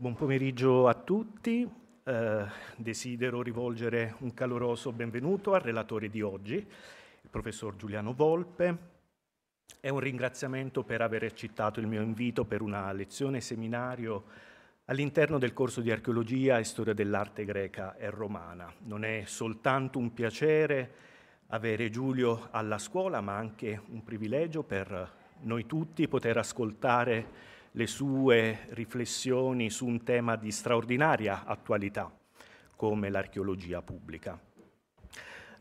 Buon pomeriggio a tutti. Eh, desidero rivolgere un caloroso benvenuto al relatore di oggi, il professor Giuliano Volpe, È un ringraziamento per aver accettato il mio invito per una lezione seminario all'interno del corso di archeologia e storia dell'arte greca e romana. Non è soltanto un piacere avere Giulio alla scuola, ma anche un privilegio per noi tutti poter ascoltare le sue riflessioni su un tema di straordinaria attualità come l'archeologia pubblica.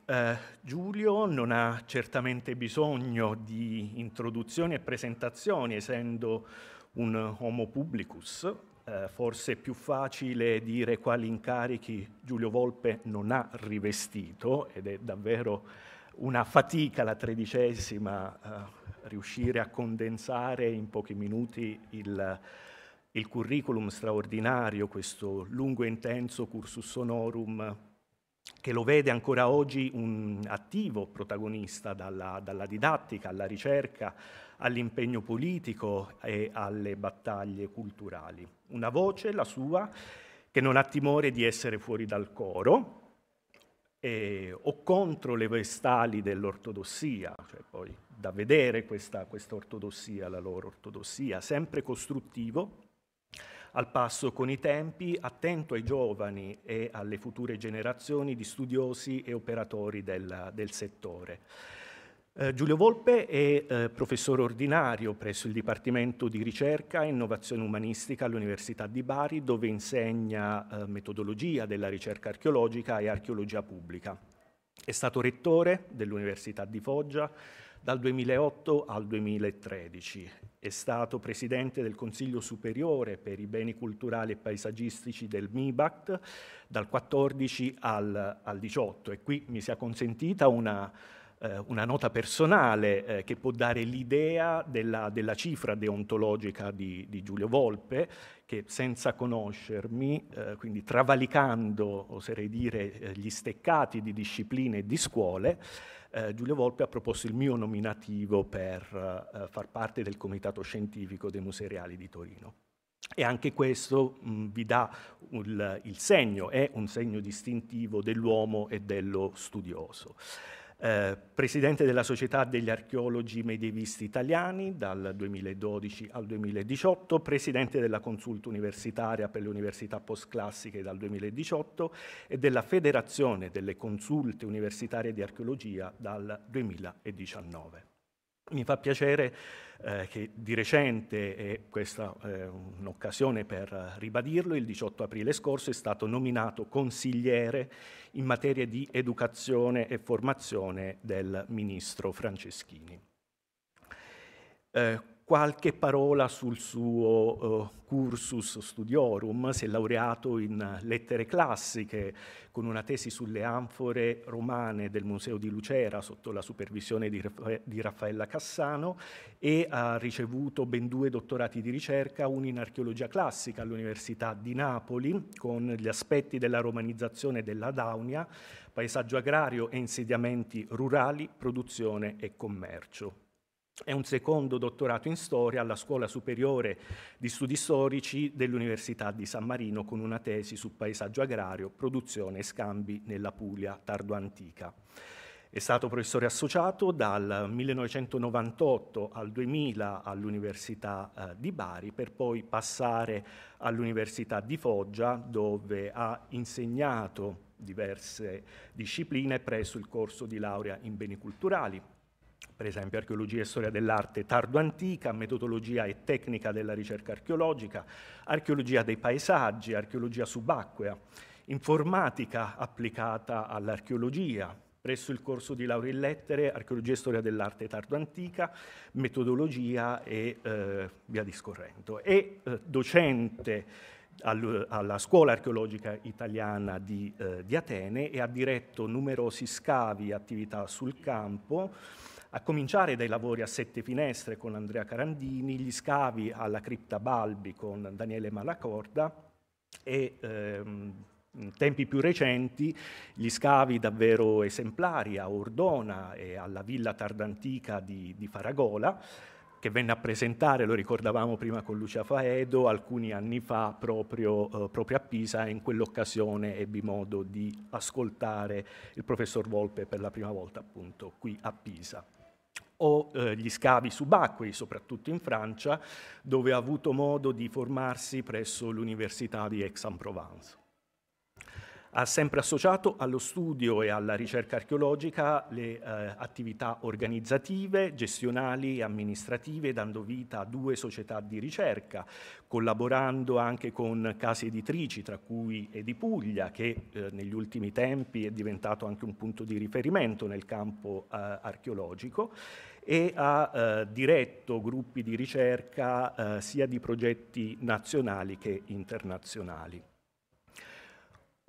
Eh, Giulio non ha certamente bisogno di introduzioni e presentazioni, essendo un homo publicus, eh, forse è più facile dire quali incarichi Giulio Volpe non ha rivestito ed è davvero una fatica la tredicesima eh, riuscire a condensare in pochi minuti il, il curriculum straordinario, questo lungo e intenso cursus honorum che lo vede ancora oggi un attivo protagonista dalla, dalla didattica alla ricerca, all'impegno politico e alle battaglie culturali. Una voce, la sua, che non ha timore di essere fuori dal coro eh, o contro le vestali dell'ortodossia, cioè poi da vedere questa, questa ortodossia, la loro ortodossia, sempre costruttivo, al passo con i tempi, attento ai giovani e alle future generazioni di studiosi e operatori del, del settore. Eh, Giulio Volpe è eh, professore ordinario presso il Dipartimento di Ricerca e Innovazione Umanistica all'Università di Bari, dove insegna eh, metodologia della ricerca archeologica e archeologia pubblica. È stato rettore dell'Università di Foggia, dal 2008 al 2013 è stato presidente del Consiglio Superiore per i beni culturali e paesaggistici del MIBACT dal 14 al, al 18 e qui mi sia consentita una, eh, una nota personale eh, che può dare l'idea della, della, cifra deontologica di, di, Giulio Volpe, che senza conoscermi, eh, quindi travalicando, oserei dire, eh, gli steccati di discipline e di scuole, eh, Giulio Volpe ha proposto il mio nominativo per eh, far parte del comitato scientifico dei Musei Reali di Torino. E anche questo mh, mm, vi dà il, il segno, è un segno distintivo dell'uomo e dello studioso. Eh, presidente della Società degli Archeologi Medievisti Italiani dal 2012 al 2018, presidente della Consulta Universitaria per le Università Postclassiche dal 2018 e della Federazione delle Consulte Universitarie di Archeologia dal 2019. Mi fa piacere eh, che di recente, e questa è eh, un'occasione per ribadirlo, il 18 aprile scorso è stato nominato consigliere in materia di educazione e formazione del ministro Franceschini. Eh, qualche parola sul suo uh, cursus studiorum, si è laureato in lettere classiche con una tesi sulle anfore romane del Museo di Lucera sotto la supervisione di, Raffa- di Raffaella Cassano e ha ricevuto ben due dottorati di ricerca, uno in archeologia classica all'Università di Napoli con gli aspetti della romanizzazione della Daunia, paesaggio agrario e insediamenti rurali, produzione e commercio e un secondo dottorato in storia alla Scuola Superiore di Studi Storici dell'Università di San Marino con una tesi su paesaggio agrario, produzione e scambi nella Puglia tardo-antica. È stato professore associato dal 1998 al 2000 all'Università eh, di Bari per poi passare all'Università di Foggia dove ha insegnato diverse discipline presso il corso di laurea in beni culturali, per esempio archeologia e storia dell'arte tardo-antica, metodologia e tecnica della ricerca archeologica, archeologia dei paesaggi, archeologia subacquea, informatica applicata all'archeologia, presso il corso di laurea in lettere, archeologia e storia dell'arte tardo-antica, metodologia e eh, via discorrendo. E eh, docente alla Scuola archeologica italiana di, eh, di, Atene e ha diretto numerosi scavi e attività sul campo a cominciare dai lavori a sette finestre con Andrea Carandini, gli scavi alla cripta Balbi con Daniele Malacorda e ehm, in tempi più recenti gli scavi davvero esemplari a Ordona e alla villa tardantica di, di Faragola che venne a presentare, lo ricordavamo prima con Lucia Faedo, alcuni anni fa proprio, eh, proprio a Pisa e in quell'occasione ebbi modo di ascoltare il professor Volpe per la prima volta appunto qui a Pisa o eh, gli scavi subacquei, soprattutto in Francia, dove ha avuto modo di formarsi presso l'Università di Aix-en-Provence. Ha sempre associato allo studio e alla ricerca archeologica le eh, attività organizzative, gestionali e amministrative, dando vita a due società di ricerca, collaborando anche con case editrici, tra cui Edipuglia, che eh, negli ultimi tempi è diventato anche un punto di riferimento nel campo eh, archeologico, e ha eh, diretto gruppi di ricerca eh, sia di progetti nazionali che internazionali.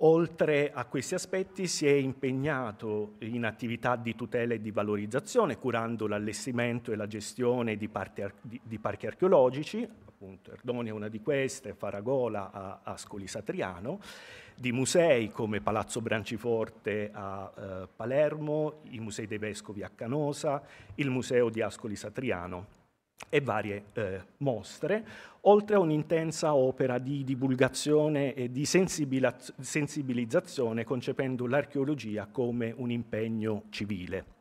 Oltre a questi aspetti si è impegnato in attività di tutela e di valorizzazione, curando l'allestimento e la gestione di, ar di, di parchi archeologici, appunto Erdonia è una di queste, Faragola a Scoli Satriano, di musei come Palazzo Branciforte a eh, Palermo, i Musei dei Vescovi a Canosa, il Museo di Ascoli Satriano e varie eh, mostre, oltre a un'intensa opera di divulgazione e di sensibilizzazione concependo l'archeologia come un impegno civile.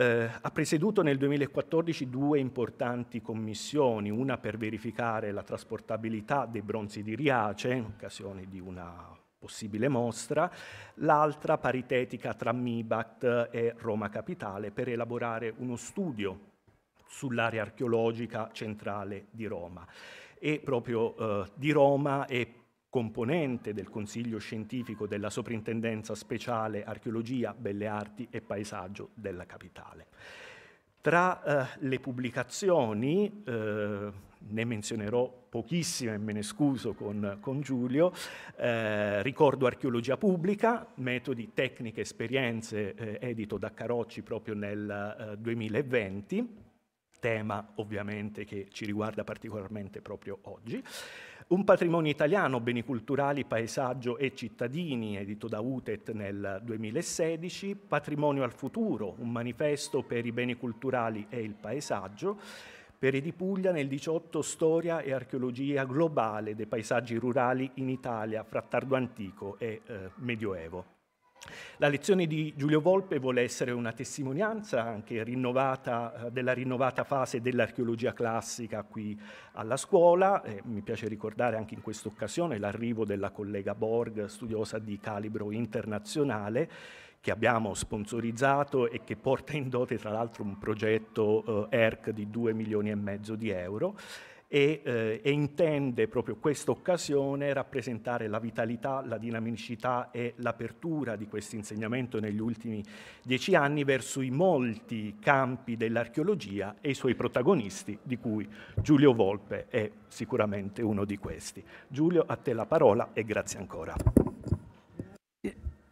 Eh, ha presieduto nel 2014 due importanti commissioni, una per verificare la trasportabilità dei bronzi di Riace, in occasione di una possibile mostra, l'altra paritetica tra Mibat e Roma Capitale per elaborare uno studio sull'area archeologica centrale di Roma. E proprio eh, di Roma e componente del Consiglio scientifico della Soprintendenza Speciale Archeologia, Belle Arti e Paesaggio della Capitale. Tra eh, le pubblicazioni, eh, ne menzionerò pochissime, me ne scuso con, con Giulio, eh, ricordo Archeologia Pubblica, metodi, tecniche, esperienze, eh, edito da Carocci proprio nel 2020, eh, tema ovviamente che ci riguarda particolarmente proprio oggi. Un patrimonio italiano, beni culturali, paesaggio e cittadini, edito da UTET nel 2016, Patrimonio al futuro, un manifesto per i beni culturali e il paesaggio, per Edipuglia nel 18 Storia e archeologia globale dei paesaggi rurali in Italia fra tardo antico e eh, medioevo. La lezione di Giulio Volpe vuole essere una testimonianza anche rinnovata, eh, della rinnovata fase dell'archeologia classica qui alla scuola. E eh, mi piace ricordare anche in questa occasione l'arrivo della collega Borg, studiosa di calibro internazionale, che abbiamo sponsorizzato e che porta in dote tra l'altro un progetto eh, ERC di 2 milioni e mezzo di euro e, eh, e, intende proprio questa occasione rappresentare la vitalità, la dinamicità e l'apertura di questo insegnamento negli ultimi dieci anni verso i molti campi dell'archeologia e i suoi protagonisti, di cui Giulio Volpe è sicuramente uno di questi. Giulio, a te la parola e grazie ancora.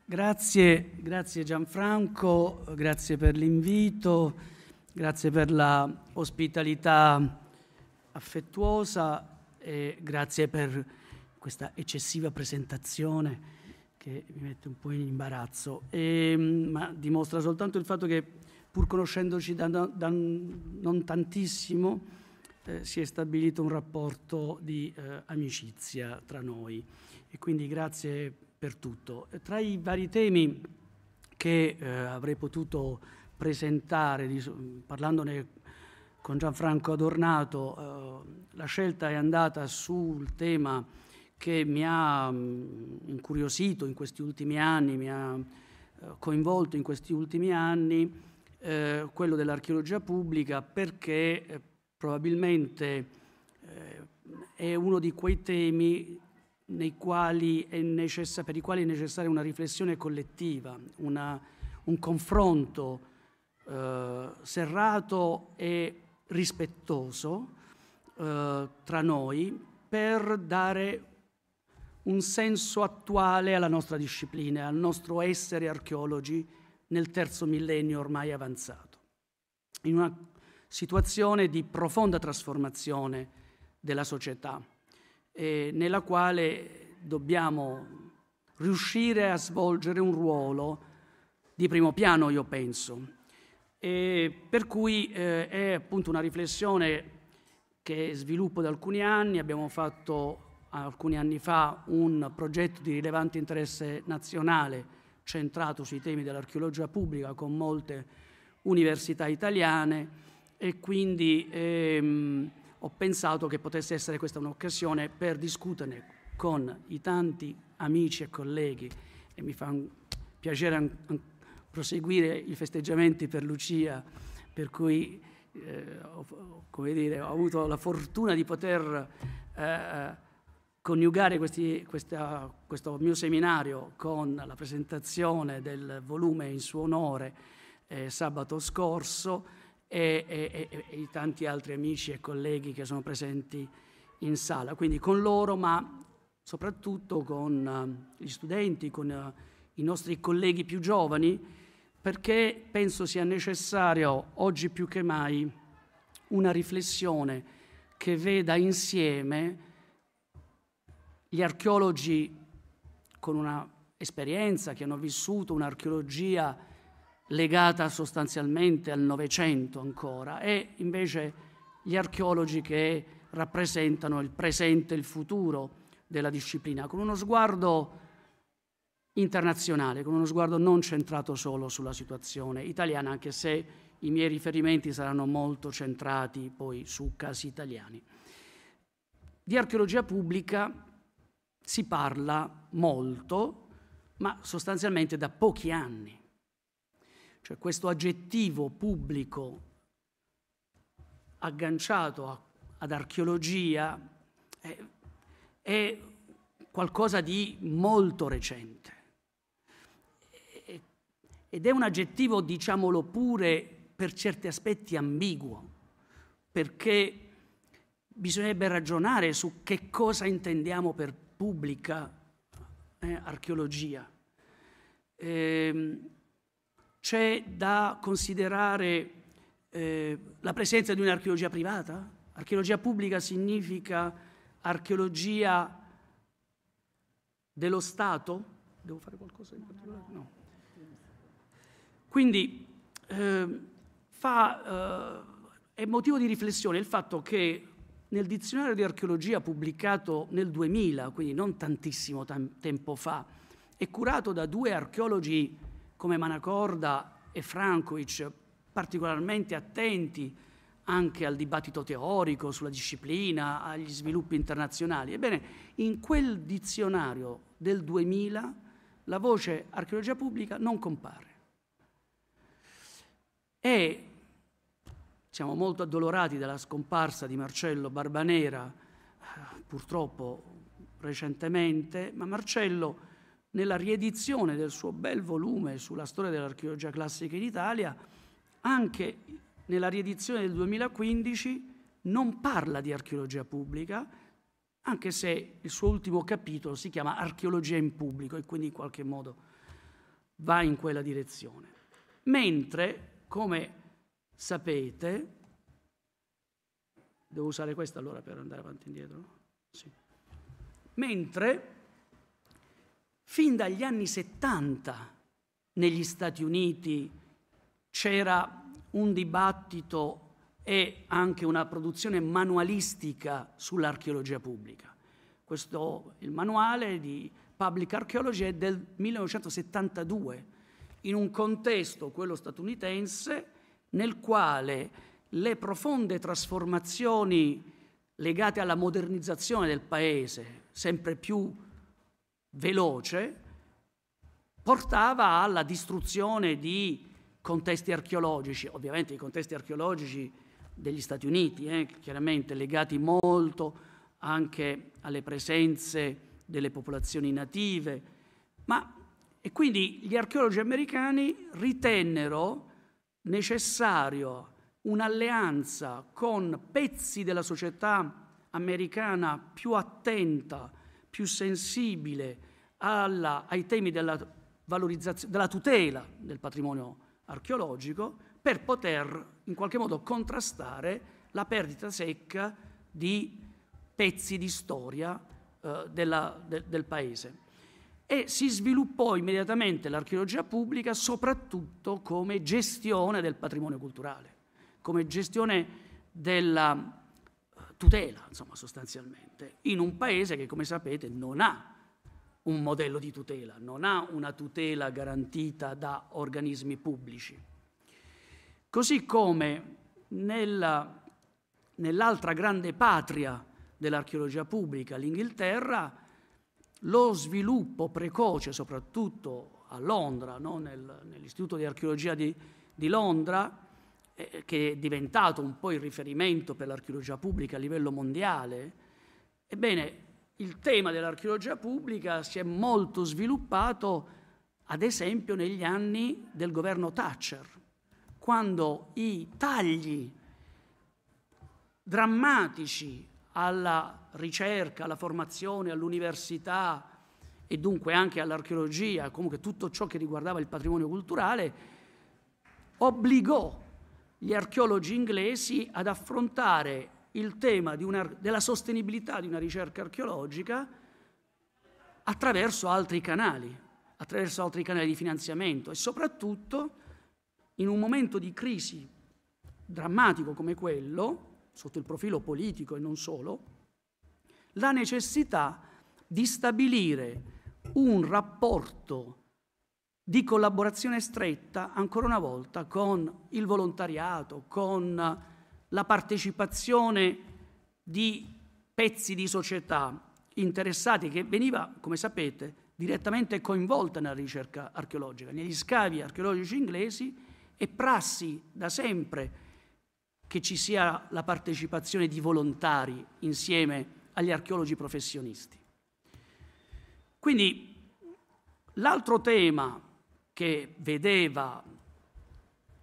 Grazie, grazie Gianfranco, grazie per l'invito, grazie per la ospitalità affettuosa e grazie per questa eccessiva presentazione che mi mette un po' in imbarazzo, e, ehm, ma dimostra soltanto il fatto che pur conoscendoci da, da non tantissimo eh, si è stabilito un rapporto di eh, amicizia tra noi e quindi grazie per tutto. E tra i vari temi che eh, avrei potuto presentare, di, parlandone con Gianfranco Adornato, eh, la scelta è andata sul tema che mi ha mh, mm, incuriosito in questi ultimi anni, mi ha eh, coinvolto in questi ultimi anni, eh, quello dell'archeologia pubblica, perché eh, probabilmente eh, è uno di quei temi quali necessa- per i quali è necessaria una riflessione collettiva, una, un confronto eh, serrato e rispettoso eh, tra noi per dare un senso attuale alla nostra disciplina, al nostro essere archeologi nel terzo millennio ormai avanzato, in una situazione di profonda trasformazione della società, eh, nella quale dobbiamo riuscire a svolgere un ruolo di primo piano, io penso, e per cui eh, è appunto una riflessione che sviluppo da alcuni anni, abbiamo fatto alcuni anni fa un progetto di rilevante interesse nazionale centrato sui temi dell'archeologia pubblica con molte università italiane e quindi ehm, ho pensato che potesse essere questa un'occasione per discuterne con i tanti amici e colleghi e mi fa piacere ancora proseguire i festeggiamenti per Lucia, per cui eh, ho, dire, ho, avuto la fortuna di poter eh, eh, coniugare questi, questa, questo mio seminario con la presentazione del volume in suo onore eh, sabato scorso e, e, e, e, i tanti altri amici e colleghi che sono presenti in sala. Quindi con loro, ma soprattutto con uh, gli studenti, con uh, i nostri colleghi più giovani perché penso sia necessario oggi più che mai una riflessione che veda insieme gli archeologi con una esperienza che hanno vissuto un'archeologia legata sostanzialmente al Novecento ancora e invece gli archeologi che rappresentano il presente e il futuro della disciplina, con uno sguardo internazionale, con uno sguardo non centrato solo sulla situazione italiana, anche se i miei riferimenti saranno molto centrati poi su casi italiani. Di archeologia pubblica si parla molto, ma sostanzialmente da pochi anni. Cioè questo aggettivo pubblico agganciato a, ad archeologia è, eh, è qualcosa di molto recente ed è un aggettivo, diciamolo pure, per certi aspetti ambiguo, perché bisognerebbe ragionare su che cosa intendiamo per pubblica eh, archeologia. Eh, c'è da considerare eh, la presenza di un'archeologia privata? Archeologia pubblica significa archeologia dello Stato? Devo fare qualcosa in particolare? No. Quindi eh, fa, eh, è motivo di riflessione il fatto che nel dizionario di archeologia pubblicato nel 2000, quindi non tantissimo tam- tempo fa, e curato da due archeologi come Manacorda e Frankovic, particolarmente attenti anche al dibattito teorico sulla disciplina, agli sviluppi internazionali. Ebbene, in quel dizionario del 2000 la voce archeologia pubblica non compare. E siamo molto addolorati dalla scomparsa di Marcello Barbanera, eh, purtroppo recentemente, ma Marcello nella riedizione del suo bel volume sulla storia dell'archeologia classica in Italia, anche nella riedizione del 2015 non parla di archeologia pubblica, anche se il suo ultimo capitolo si chiama Archeologia in pubblico e quindi in qualche modo va in quella direzione. Mentre come sapete, devo usare questa allora per andare avanti e indietro? Sì. Mentre fin dagli anni 70 negli Stati Uniti c'era un dibattito e anche una produzione manualistica sull'archeologia pubblica. Questo, il manuale di Public Archaeology è del 1972, in un contesto, quello statunitense, nel quale le profonde trasformazioni legate alla modernizzazione del paese, sempre più veloce, portava alla distruzione di contesti archeologici, ovviamente i contesti archeologici degli Stati Uniti, eh, chiaramente legati molto anche alle presenze delle popolazioni native, ma e quindi gli archeologi americani ritennero necessario un'alleanza con pezzi della società americana più attenta, più sensibile alla, ai temi della, valorizzazione, della tutela del patrimonio archeologico per poter in qualche modo contrastare la perdita secca di pezzi di storia eh, della, de, del paese e si sviluppò immediatamente l'archeologia pubblica soprattutto come gestione del patrimonio culturale, come gestione della eh, tutela, insomma, sostanzialmente, in un paese che, come sapete, non ha un modello di tutela, non ha una tutela garantita da organismi pubblici. Così come nella, nell'altra grande patria dell'archeologia pubblica, l'Inghilterra, lo sviluppo precoce, soprattutto a Londra, no? Nel, nell'Istituto di Archeologia di, di Londra, eh, che è diventato un po' il riferimento per l'archeologia pubblica a livello mondiale, ebbene il tema dell'archeologia pubblica si è molto sviluppato ad esempio negli anni del governo Thatcher, quando i tagli drammatici alla ricerca, alla formazione, all'università e dunque anche all'archeologia, comunque tutto ciò che riguardava il patrimonio culturale, obbligò gli archeologi inglesi ad affrontare il tema una, della sostenibilità di una ricerca archeologica attraverso altri canali, attraverso altri canali di finanziamento e soprattutto in un momento di crisi drammatico come quello, sotto il profilo politico e non solo, la necessità di stabilire un rapporto di collaborazione stretta, ancora una volta, con il volontariato, con la partecipazione di pezzi di società interessati che veniva, come sapete, direttamente coinvolta nella ricerca archeologica, negli scavi archeologici inglesi e prassi da sempre che ci sia la partecipazione di volontari insieme agli archeologi professionisti. Quindi l'altro tema che vedeva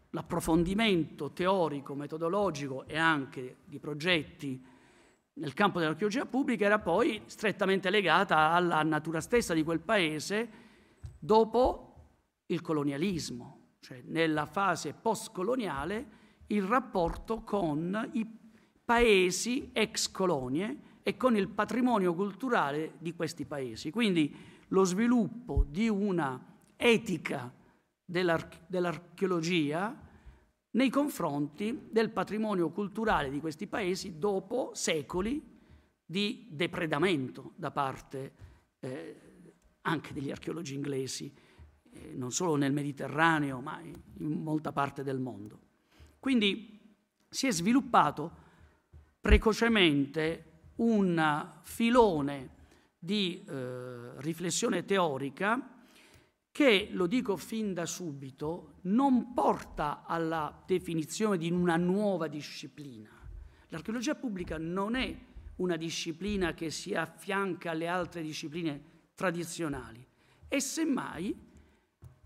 l'approfondimento teorico, metodologico e anche di progetti nel campo dell'archeologia pubblica era poi strettamente legata alla natura stessa di quel paese dopo il colonialismo, cioè nella fase postcoloniale il rapporto con i paesi ex colonie e con il patrimonio culturale di questi paesi. Quindi lo sviluppo di una etica dell'archeologia nei confronti del patrimonio culturale di questi paesi dopo secoli di depredamento da parte eh, anche degli archeologi inglesi, eh, non solo nel Mediterraneo, ma in molta parte del mondo. Quindi si è sviluppato precocemente un filone di eh, riflessione teorica che, lo dico fin da subito, non porta alla definizione di una nuova disciplina. L'archeologia pubblica non è una disciplina che si affianca alle altre discipline tradizionali, è semmai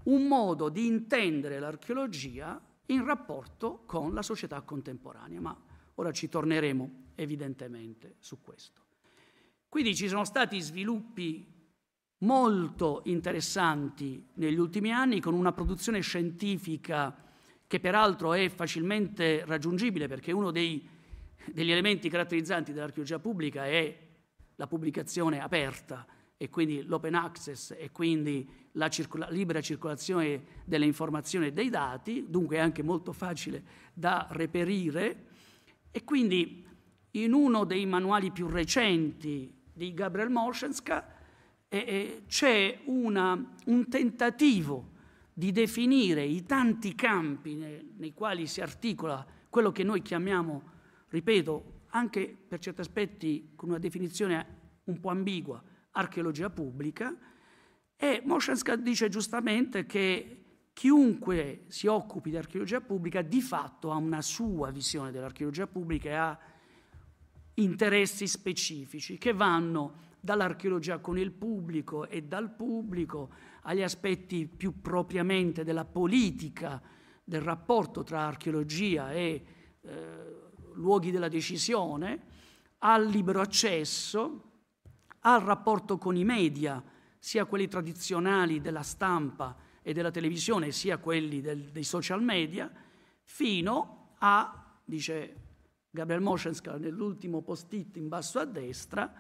un modo di intendere l'archeologia in rapporto con la società contemporanea, ma ora ci torneremo evidentemente su questo. Quindi ci sono stati sviluppi molto interessanti negli ultimi anni con una produzione scientifica che peraltro è facilmente raggiungibile perché uno dei, degli elementi caratterizzanti dell'archeologia pubblica è la pubblicazione aperta, e quindi l'open access e quindi la circola libera circolazione delle informazioni e dei dati, dunque è anche molto facile da reperire. E quindi in uno dei manuali più recenti di Gabriel Morschenska eh, eh, c'è un tentativo di definire i tanti campi nei, nei quali si articola quello che noi chiamiamo, ripeto, anche per certi aspetti con una definizione un po' ambigua, archeologia pubblica e Moschenska dice giustamente che chiunque si occupi di archeologia pubblica di fatto ha una sua visione dell'archeologia pubblica e ha interessi specifici che vanno dall'archeologia con il pubblico e dal pubblico agli aspetti più propriamente della politica, del rapporto tra archeologia e eh, luoghi della decisione, al libero accesso, al rapporto con i media, sia quelli tradizionali della stampa e della televisione, sia quelli del, dei social media, fino a, dice Gabriel Moschenska nell'ultimo post-it in basso a destra,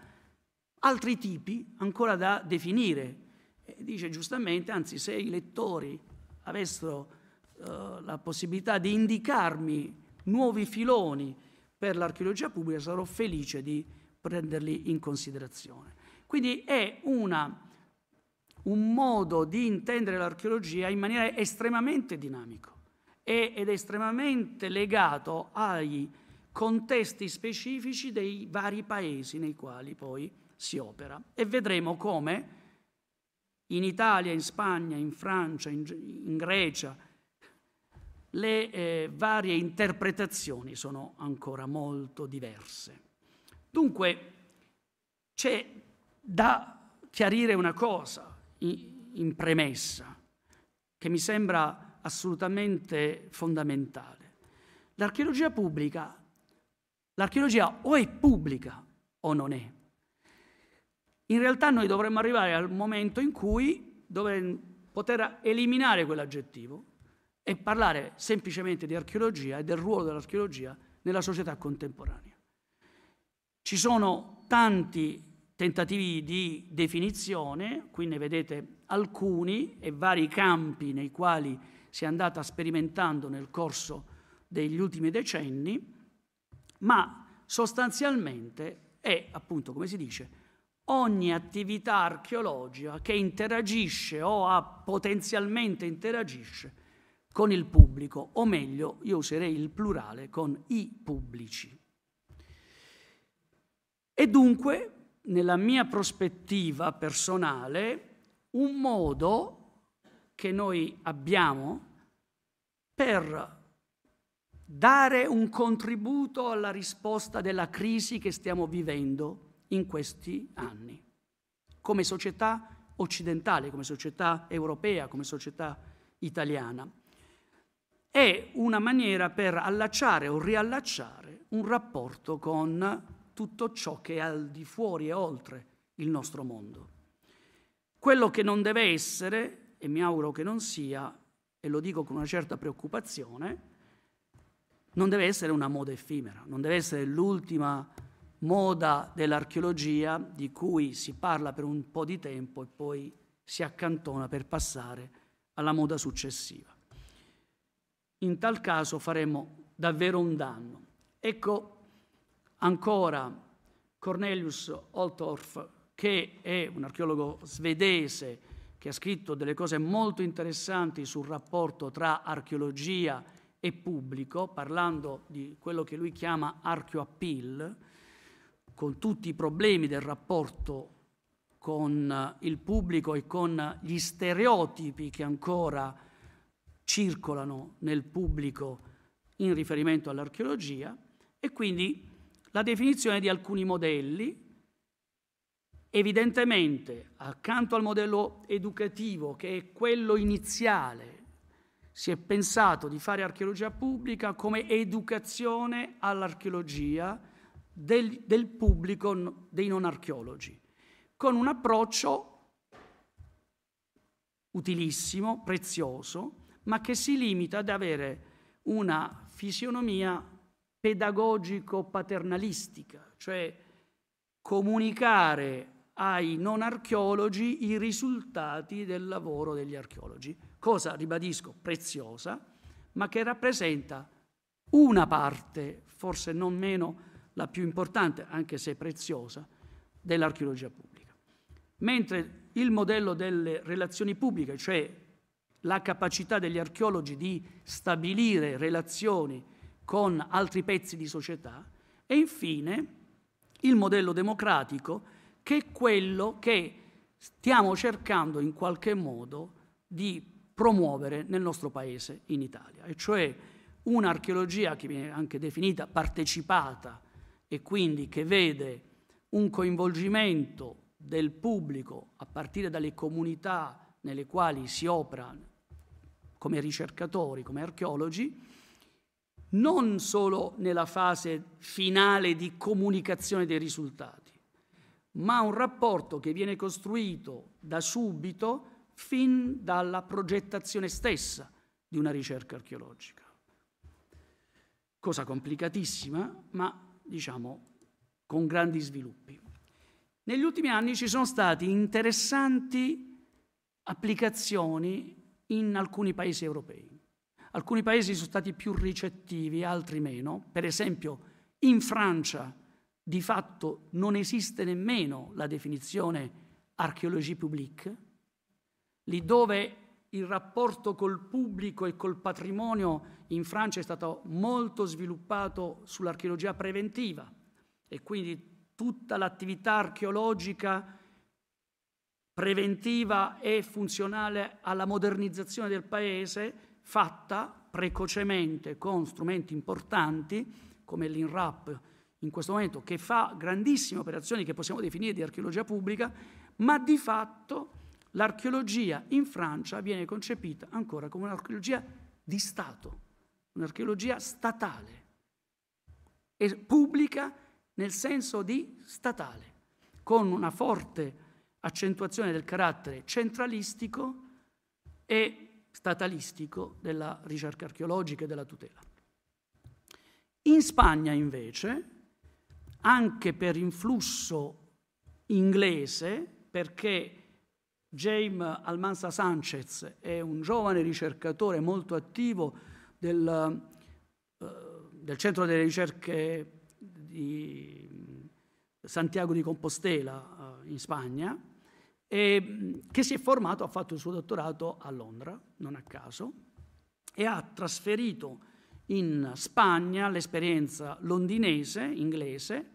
altri tipi ancora da definire. E dice giustamente, anzi se i lettori avessero eh, la possibilità di indicarmi nuovi filoni per l'archeologia pubblica, sarò felice di prenderli in considerazione. Quindi è una, un modo di intendere l'archeologia in maniera estremamente dinamico ed estremamente legato ai contesti specifici dei vari paesi nei quali poi si opera. E vedremo come in Italia, in Spagna, in Francia, in, in Grecia, le eh, varie interpretazioni sono ancora molto diverse. Dunque, c'è da chiarire una cosa in premessa che mi sembra assolutamente fondamentale. L'archeologia pubblica, l'archeologia o è pubblica o non è. In realtà noi dovremmo arrivare al momento in cui dovremmo poter eliminare quell'aggettivo e parlare semplicemente di archeologia e del ruolo dell'archeologia nella società contemporanea. Ci sono tanti tentativi di definizione, qui ne vedete alcuni e vari campi nei quali si è andata sperimentando nel corso degli ultimi decenni, ma sostanzialmente è, appunto, come si dice, ogni attività archeologica che interagisce o ha, potenzialmente interagisce con il pubblico, o meglio, io userei il plurale, con i pubblici. E dunque, nella mia prospettiva personale, un modo che noi abbiamo per dare un contributo alla risposta della crisi che stiamo vivendo in questi anni, come società occidentale, come società europea, come società italiana. È una maniera per allacciare o riallacciare un rapporto con tutto ciò che è al di fuori e oltre il nostro mondo. Quello che non deve essere, e mi auguro che non sia, e lo dico con una certa preoccupazione, non deve essere una moda effimera, non deve essere l'ultima moda dell'archeologia di cui si parla per un po' di tempo e poi si accantona per passare alla moda successiva. In tal caso faremo davvero un danno. Ecco Ancora Cornelius Oltorf, che è un archeologo svedese che ha scritto delle cose molto interessanti sul rapporto tra archeologia e pubblico, parlando di quello che lui chiama archeoappeal, con tutti i problemi del rapporto con eh, il pubblico e con gli stereotipi che ancora circolano nel pubblico in riferimento all'archeologia e quindi la definizione di alcuni modelli. Evidentemente, accanto al modello educativo, che è quello iniziale, si è pensato di fare archeologia pubblica come educazione all'archeologia del, del pubblico dei non archeologi, con un approccio utilissimo, prezioso, ma che si limita ad avere una fisionomia pedagogico-paternalistica, cioè comunicare ai non archeologi i risultati del lavoro degli archeologi, cosa, ribadisco, preziosa, ma che rappresenta una parte, forse non meno la più importante, anche se preziosa, dell'archeologia pubblica. Mentre il modello delle relazioni pubbliche, cioè la capacità degli archeologi di stabilire relazioni con altri pezzi di società e infine il modello democratico che è quello che stiamo cercando in qualche modo di promuovere nel nostro paese in Italia, e cioè un'archeologia che viene anche definita partecipata e quindi che vede un coinvolgimento del pubblico a partire dalle comunità nelle quali si opera come ricercatori, come archeologi, non solo nella fase finale di comunicazione dei risultati, ma un rapporto che viene costruito da subito fin dalla progettazione stessa di una ricerca archeologica. Cosa complicatissima, ma diciamo con grandi sviluppi. Negli ultimi anni ci sono state interessanti applicazioni in alcuni paesi europei. Alcuni paesi sono stati più ricettivi, altri meno. Per esempio, in Francia di fatto non esiste nemmeno la definizione archeologie publique, lì dove il rapporto col pubblico e col patrimonio in Francia è stato molto sviluppato sull'archeologia preventiva e quindi tutta l'attività archeologica preventiva è funzionale alla modernizzazione del paese fatta precocemente con strumenti importanti come l'INRAP in questo momento che fa grandissime operazioni che possiamo definire di archeologia pubblica, ma di fatto l'archeologia in Francia viene concepita ancora come un'archeologia di Stato, un'archeologia statale e pubblica nel senso di statale, con una forte accentuazione del carattere centralistico e statalistico della ricerca archeologica e della tutela. In Spagna invece, anche per influsso inglese, perché James Almanza Sanchez è un giovane ricercatore molto attivo del, uh, del Centro delle Ricerche di Santiago di Compostela uh, in Spagna, eh, che si è formato, ha fatto il suo dottorato a Londra, non a caso, e ha trasferito in Spagna l'esperienza londinese, inglese,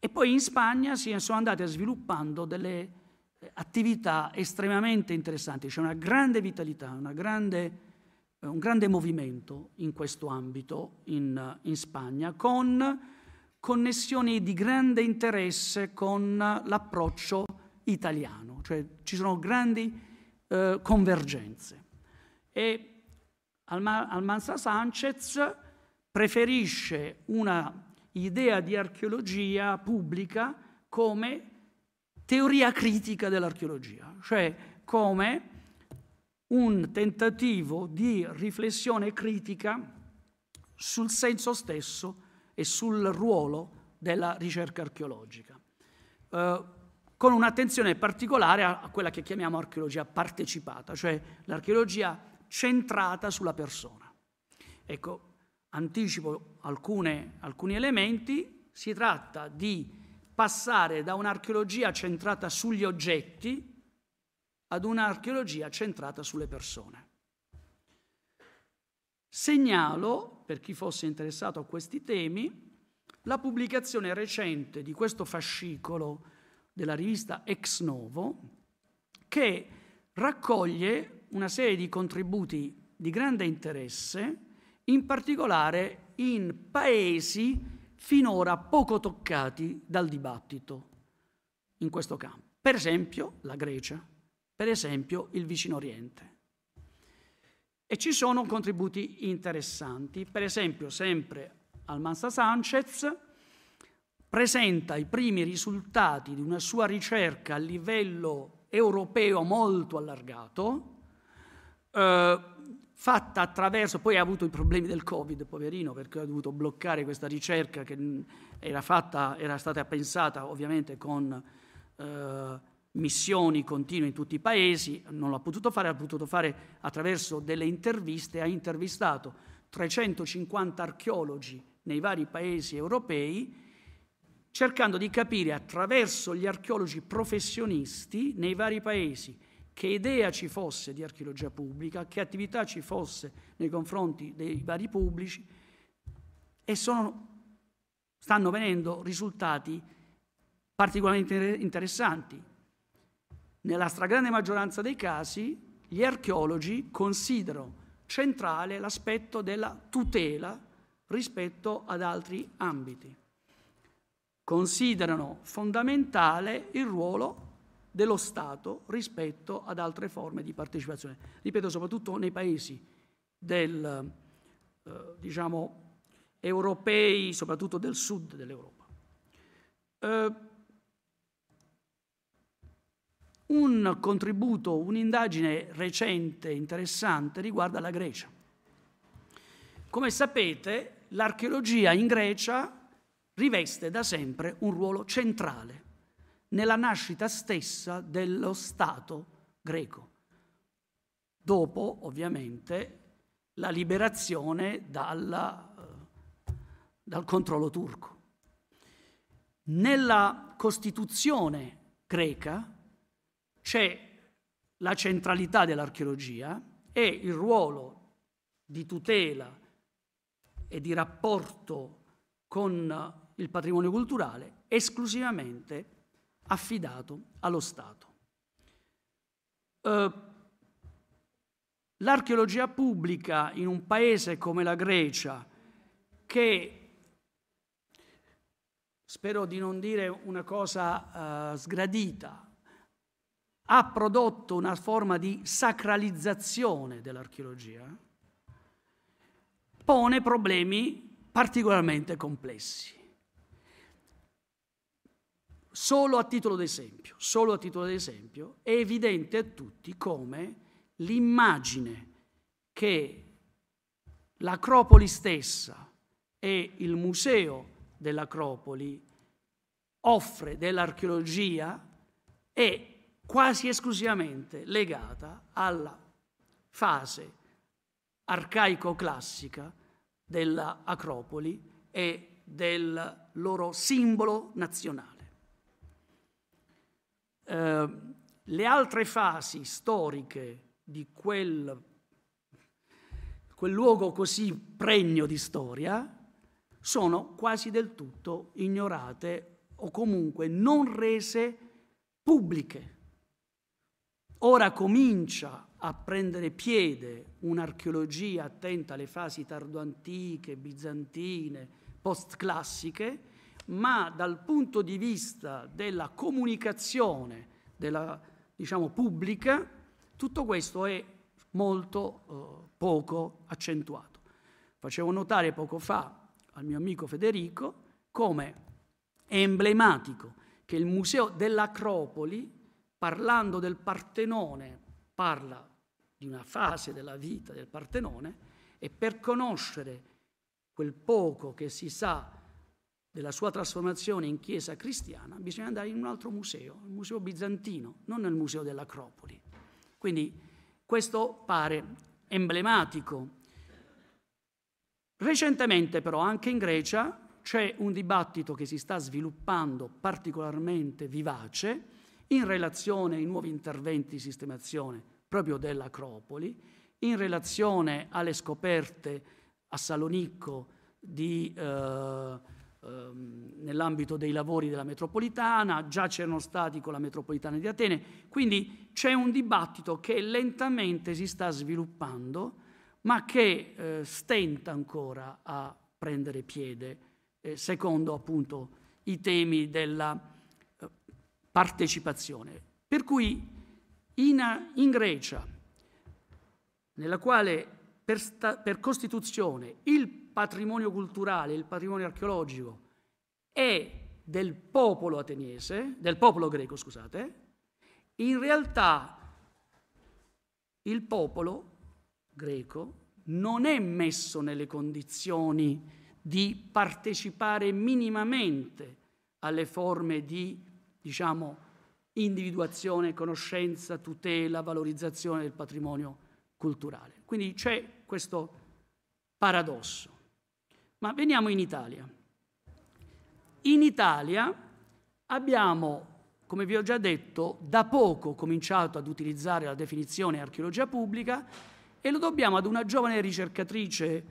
e poi in Spagna si sono andate sviluppando delle eh, attività estremamente interessanti, c'è una grande vitalità, una grande, eh, un grande movimento in questo ambito in, eh, in Spagna, con connessioni di grande interesse con l'approccio italiano, cioè ci sono grandi eh, convergenze. E Almanza Sanchez preferisce una idea di archeologia pubblica come teoria critica dell'archeologia, cioè come un tentativo di riflessione critica sul senso stesso e sul ruolo della ricerca archeologica. Uh, con un'attenzione particolare a quella che chiamiamo archeologia partecipata, cioè l'archeologia centrata sulla persona. Ecco, anticipo alcune, alcuni elementi, si tratta di passare da un'archeologia centrata sugli oggetti ad un'archeologia centrata sulle persone. Segnalo, per chi fosse interessato a questi temi, la pubblicazione recente di questo fascicolo della rivista Ex Novo, che raccoglie una serie di contributi di grande interesse, in particolare in paesi finora poco toccati dal dibattito in questo campo. Per esempio la Grecia, per esempio il Vicino Oriente. E ci sono contributi interessanti, per esempio sempre Almanza Sanchez, presenta i primi risultati di una sua ricerca a livello europeo molto allargato, eh, fatta attraverso, poi ha avuto i problemi del Covid, poverino, perché ha dovuto bloccare questa ricerca che mm, era, fatta, era stata pensata ovviamente con eh, missioni continue in tutti i paesi, non l'ha potuto fare, ha potuto fare attraverso delle interviste, ha intervistato 350 archeologi nei vari paesi europei cercando di capire attraverso gli archeologi professionisti nei vari paesi che idea ci fosse di archeologia pubblica, che attività ci fosse nei confronti dei vari pubblici e sono, stanno venendo risultati particolarmente interessanti. Nella stragrande maggioranza dei casi gli archeologi considerano centrale l'aspetto della tutela rispetto ad altri ambiti considerano fondamentale il ruolo dello Stato rispetto ad altre forme di partecipazione. Ripeto, soprattutto nei paesi del, eh, diciamo, europei, soprattutto del sud dell'Europa. Eh, un contributo, un'indagine recente interessante riguarda la Grecia. Come sapete, l'archeologia in Grecia riveste da sempre un ruolo centrale nella nascita stessa dello Stato greco, dopo ovviamente la liberazione dalla, eh, dal controllo turco. Nella Costituzione greca c'è la centralità dell'archeologia e il ruolo di tutela e di rapporto con il patrimonio culturale esclusivamente affidato allo Stato. Eh, l'archeologia pubblica in un paese come la Grecia, che spero di non dire una cosa eh, sgradita, ha prodotto una forma di sacralizzazione dell'archeologia, pone problemi particolarmente complessi. Solo a titolo d'esempio, solo a titolo d'esempio, è evidente a tutti come l'immagine che l'Acropoli stessa e il museo dell'Acropoli offre dell'archeologia è quasi esclusivamente legata alla fase arcaico-classica dell'Acropoli e del loro simbolo nazionale. Ehm, le altre fasi storiche di quel, quel luogo così pregno di storia sono quasi del tutto ignorate o comunque non rese pubbliche. Ora comincia a prendere piede un'archeologia attenta alle fasi tardoantiche, bizantine, postclassiche, ma dal punto di vista della comunicazione della, diciamo, pubblica, tutto questo è molto eh, poco accentuato. Facevo notare poco fa al mio amico Federico come è emblematico che il Museo dell'Acropoli, parlando del Partenone, parla di una fase della vita del Partenone e per conoscere quel poco che si sa della sua trasformazione in chiesa cristiana, bisogna andare in un altro museo, il museo bizantino, non nel museo dell'Acropoli. Quindi questo pare emblematico. Recentemente però anche in Grecia c'è un dibattito che si sta sviluppando particolarmente vivace in relazione ai nuovi interventi di sistemazione proprio dell'Acropoli, in relazione alle scoperte a Salonicco di eh, ehm, nell'ambito dei lavori della metropolitana, già c'erano stati con la metropolitana di Atene, quindi c'è un dibattito che lentamente si sta sviluppando, ma che eh, stenta ancora a prendere piede, eh, secondo appunto i temi della eh, partecipazione. Per cui in, in Grecia, nella quale per, sta, per, Costituzione il patrimonio culturale, il patrimonio archeologico è del popolo ateniese, del popolo greco, scusate, in realtà il popolo greco non è messo nelle condizioni di partecipare minimamente alle forme di, diciamo, individuazione, conoscenza, tutela, valorizzazione del patrimonio culturale. Quindi c'è questo paradosso. Ma veniamo in Italia. In Italia abbiamo, come vi ho già detto, da poco cominciato ad utilizzare la definizione archeologia pubblica e lo dobbiamo ad una giovane ricercatrice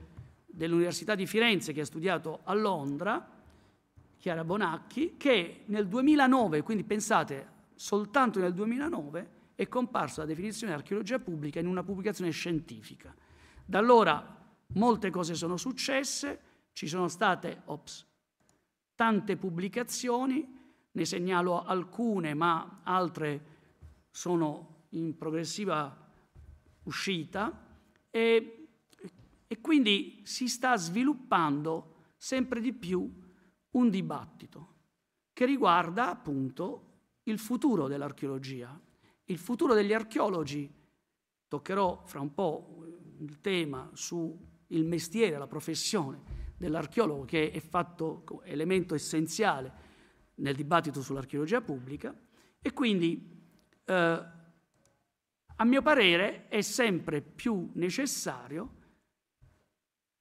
dell'Università di Firenze che ha studiato a Londra, Chiara Bonacchi, che nel 2009, quindi pensate soltanto nel 2009, è comparsa la definizione archeologia pubblica in una pubblicazione scientifica. Da allora molte cose sono successe, ci sono state ops, tante pubblicazioni, ne segnalo alcune, ma altre sono in progressiva uscita e, e quindi si sta sviluppando sempre di più un dibattito che riguarda appunto il futuro dell'archeologia, il futuro degli archeologi. Toccherò fra un po' il tema sul mestiere, la professione dell'archeologo, che è fatto elemento essenziale nel dibattito sull'archeologia pubblica, e quindi eh, a mio parere è sempre più necessario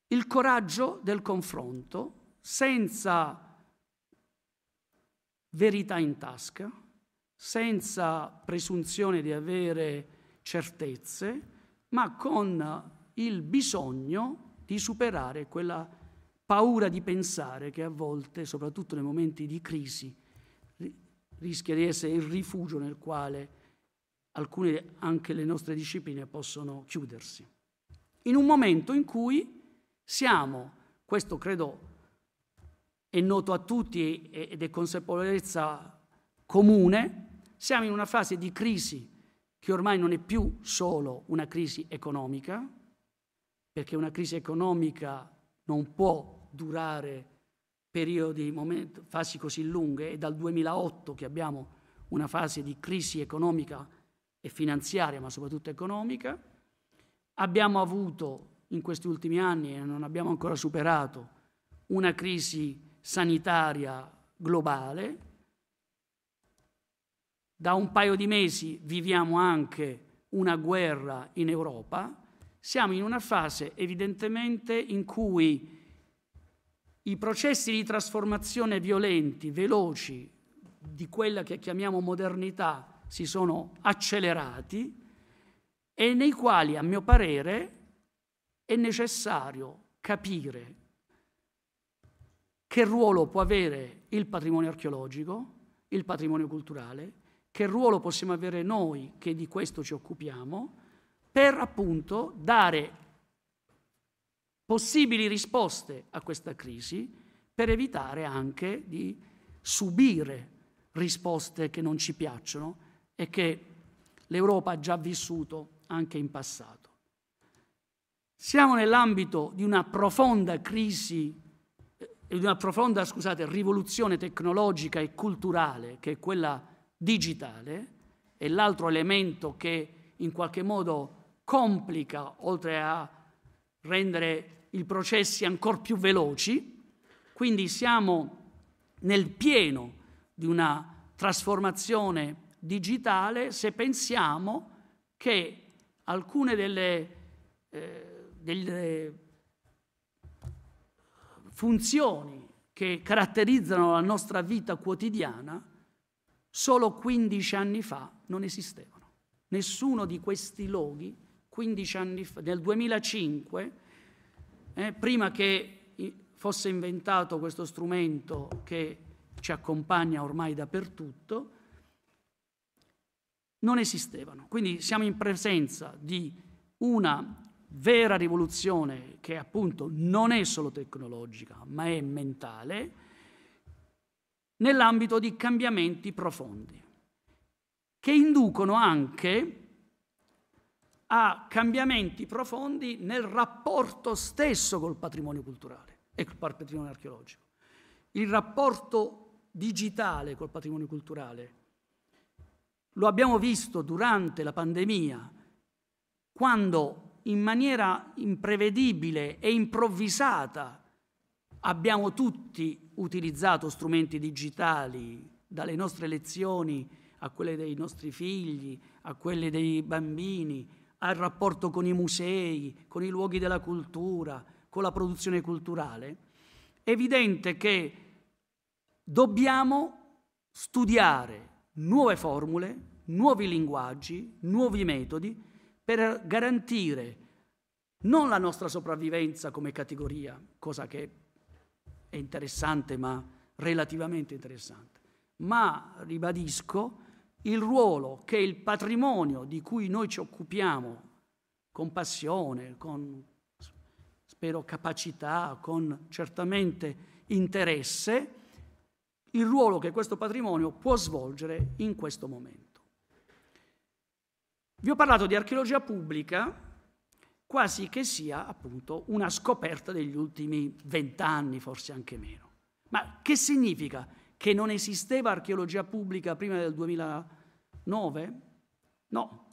il coraggio del confronto senza verità in tasca, senza presunzione di avere certezze, ma con il bisogno di superare quella paura di pensare che a volte, soprattutto nei momenti di crisi, rischia di essere il rifugio nel quale alcune anche le nostre discipline possono chiudersi. In un momento in cui siamo, questo credo è noto a tutti ed è consapevolezza comune, siamo in una fase di crisi che ormai non è più solo una crisi economica, perché una crisi economica non può durare periodi, momenti, fasi così lunghe, è dal 2008 che abbiamo una fase di crisi economica e finanziaria, ma soprattutto economica. Abbiamo avuto in questi ultimi anni, e non abbiamo ancora superato, una crisi sanitaria globale. Da un paio di mesi viviamo anche una guerra in Europa. Siamo in una fase evidentemente in cui i processi di trasformazione violenti, veloci, di quella che chiamiamo modernità si sono accelerati e nei quali, a mio parere, è necessario capire che ruolo può avere il patrimonio archeologico, il patrimonio culturale, che ruolo possiamo avere noi che di questo ci occupiamo, per appunto dare possibili risposte a questa crisi per evitare anche di subire risposte che non ci piacciono e che l'Europa ha già vissuto anche in passato. Siamo nell'ambito di una profonda crisi, eh, di una profonda, scusate, rivoluzione tecnologica e culturale che è quella digitale e l'altro elemento che in qualche modo complica, oltre a rendere i processi ancora più veloci, quindi siamo nel pieno di una trasformazione digitale se pensiamo che alcune delle, eh, delle funzioni che caratterizzano la nostra vita quotidiana solo 15 anni fa non esistevano. Nessuno di questi loghi 15 anni fa, nel 2005, eh, prima che fosse inventato questo strumento che ci accompagna ormai dappertutto, non esistevano. Quindi siamo in presenza di una vera rivoluzione che appunto non è solo tecnologica, ma è mentale, nell'ambito di cambiamenti profondi, che inducono anche a cambiamenti profondi nel rapporto stesso col patrimonio culturale e col patrimonio archeologico. Il rapporto digitale col patrimonio culturale lo abbiamo visto durante la pandemia, quando in maniera imprevedibile e improvvisata abbiamo tutti utilizzato strumenti digitali, dalle nostre lezioni a quelle dei nostri figli, a quelle dei bambini, al rapporto con i musei, con i luoghi della cultura, con la produzione culturale, è evidente che dobbiamo studiare nuove formule, nuovi linguaggi, nuovi metodi per garantire non la nostra sopravvivenza come categoria, cosa che è interessante ma relativamente interessante, ma ribadisco il ruolo che il patrimonio di cui noi ci occupiamo con passione, con spero capacità, con certamente interesse, il ruolo che questo patrimonio può svolgere in questo momento. Vi ho parlato di archeologia pubblica quasi che sia appunto una scoperta degli ultimi vent'anni, forse anche meno. Ma che significa? che non esisteva archeologia pubblica prima del 2009? No.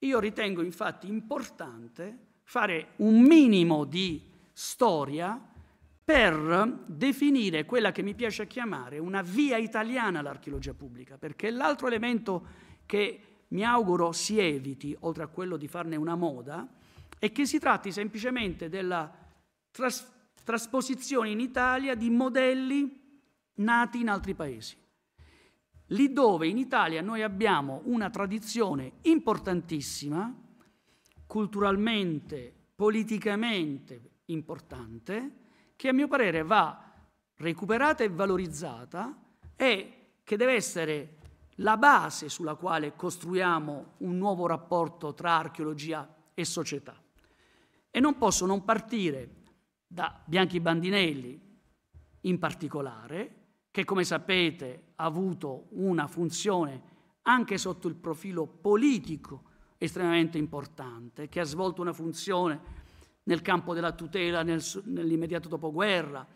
Io ritengo infatti importante fare un minimo di storia per definire quella che mi piace chiamare una via italiana all'archeologia pubblica, perché l'altro elemento che mi auguro si eviti, oltre a quello di farne una moda, è che si tratti semplicemente della tras trasposizione in Italia di modelli nati in altri paesi. Lì dove in Italia noi abbiamo una tradizione importantissima, culturalmente, politicamente importante, che a mio parere va recuperata e valorizzata e che deve essere la base sulla quale costruiamo un nuovo rapporto tra archeologia e società. E non posso non partire da Bianchi Bandinelli in particolare, che come sapete ha avuto una funzione anche sotto il profilo politico estremamente importante, che ha svolto una funzione nel campo della tutela nel, nell'immediato dopoguerra,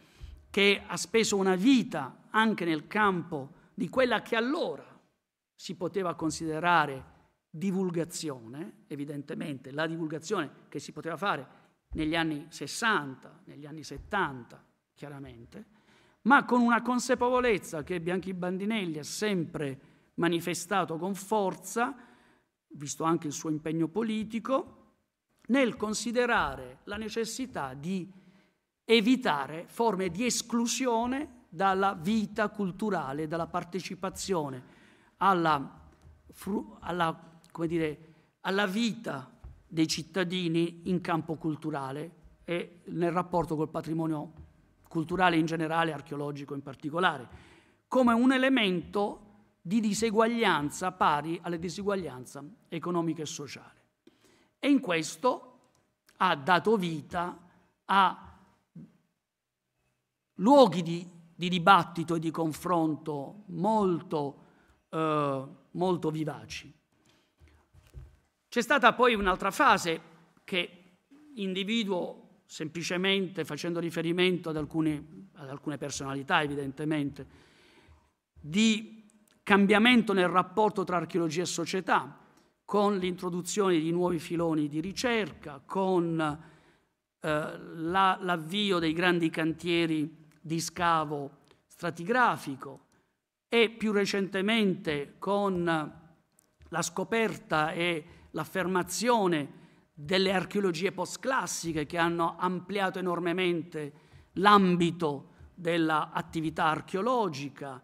che ha speso una vita anche nel campo di quella che allora si poteva considerare divulgazione, evidentemente la divulgazione che si poteva fare negli anni 60, negli anni 70, chiaramente, ma con una consapevolezza che Bianchi Bandinelli ha sempre manifestato con forza, visto anche il suo impegno politico, nel considerare la necessità di evitare forme di esclusione dalla vita culturale, dalla partecipazione alla, alla, dire, alla vita dei cittadini in campo culturale e nel rapporto col patrimonio culturale in generale, archeologico in particolare, come un elemento di diseguaglianza pari alle diseguaglianze economiche e sociali. E in questo ha dato vita a luoghi di, di dibattito e di confronto molto, eh, molto vivaci. C'è stata poi un'altra fase che individuo semplicemente facendo riferimento ad alcune, ad alcune personalità evidentemente, di cambiamento nel rapporto tra archeologia e società, con l'introduzione di nuovi filoni di ricerca, con eh, la, l'avvio dei grandi cantieri di scavo stratigrafico e più recentemente con la scoperta e l'affermazione delle archeologie postclassiche che hanno ampliato enormemente l'ambito dell'attività archeologica,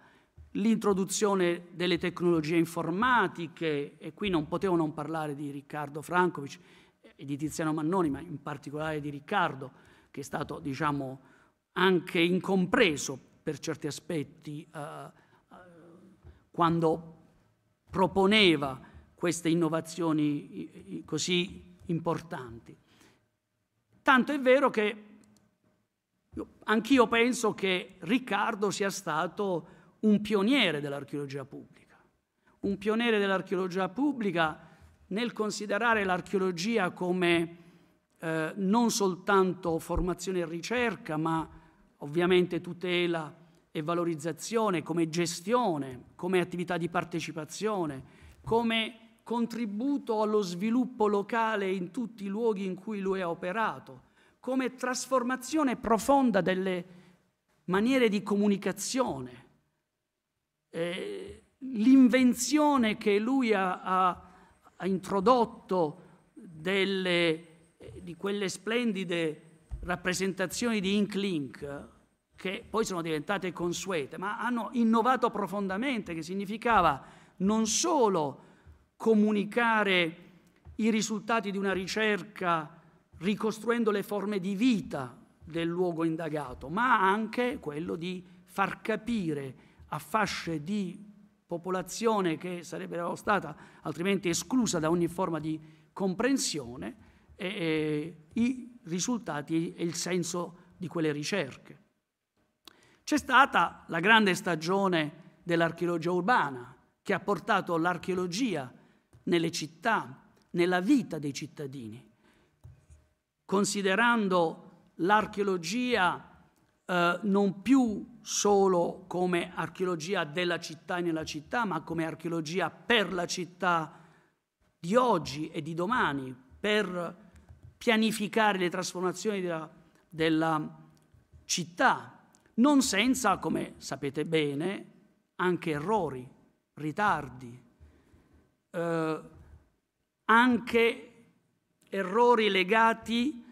l'introduzione delle tecnologie informatiche, e qui non potevo non parlare di Riccardo Francovic e di Tiziano Mannoni, ma in particolare di Riccardo, che è stato diciamo, anche incompreso per certi aspetti eh, eh quando proponeva queste innovazioni così importanti. Tanto è vero che anch'io penso che Riccardo sia stato un pioniere dell'archeologia pubblica, un pioniere dell'archeologia pubblica nel considerare l'archeologia come eh, non soltanto formazione e ricerca, ma ovviamente tutela e valorizzazione, come gestione, come attività di partecipazione, come contributo allo sviluppo locale in tutti i luoghi in cui lui ha operato, come trasformazione profonda delle maniere di comunicazione, eh, l'invenzione che lui ha, ha, ha introdotto delle, eh, di quelle splendide rappresentazioni di Ink Link, che poi sono diventate consuete, ma hanno innovato profondamente, che significava non solo comunicare i risultati di una ricerca ricostruendo le forme di vita del luogo indagato, ma anche quello di far capire a fasce di popolazione che sarebbero stata altrimenti esclusa da ogni forma di comprensione e, e, i risultati e il senso di quelle ricerche. C'è stata la grande stagione dell'archeologia urbana che ha portato l'archeologia nelle città, nella vita dei cittadini, considerando l'archeologia eh, non più solo come archeologia della città e nella città, ma come archeologia per la città di oggi e di domani, per pianificare le trasformazioni della, della città, non senza, come sapete bene, anche errori, ritardi, eh, anche errori legati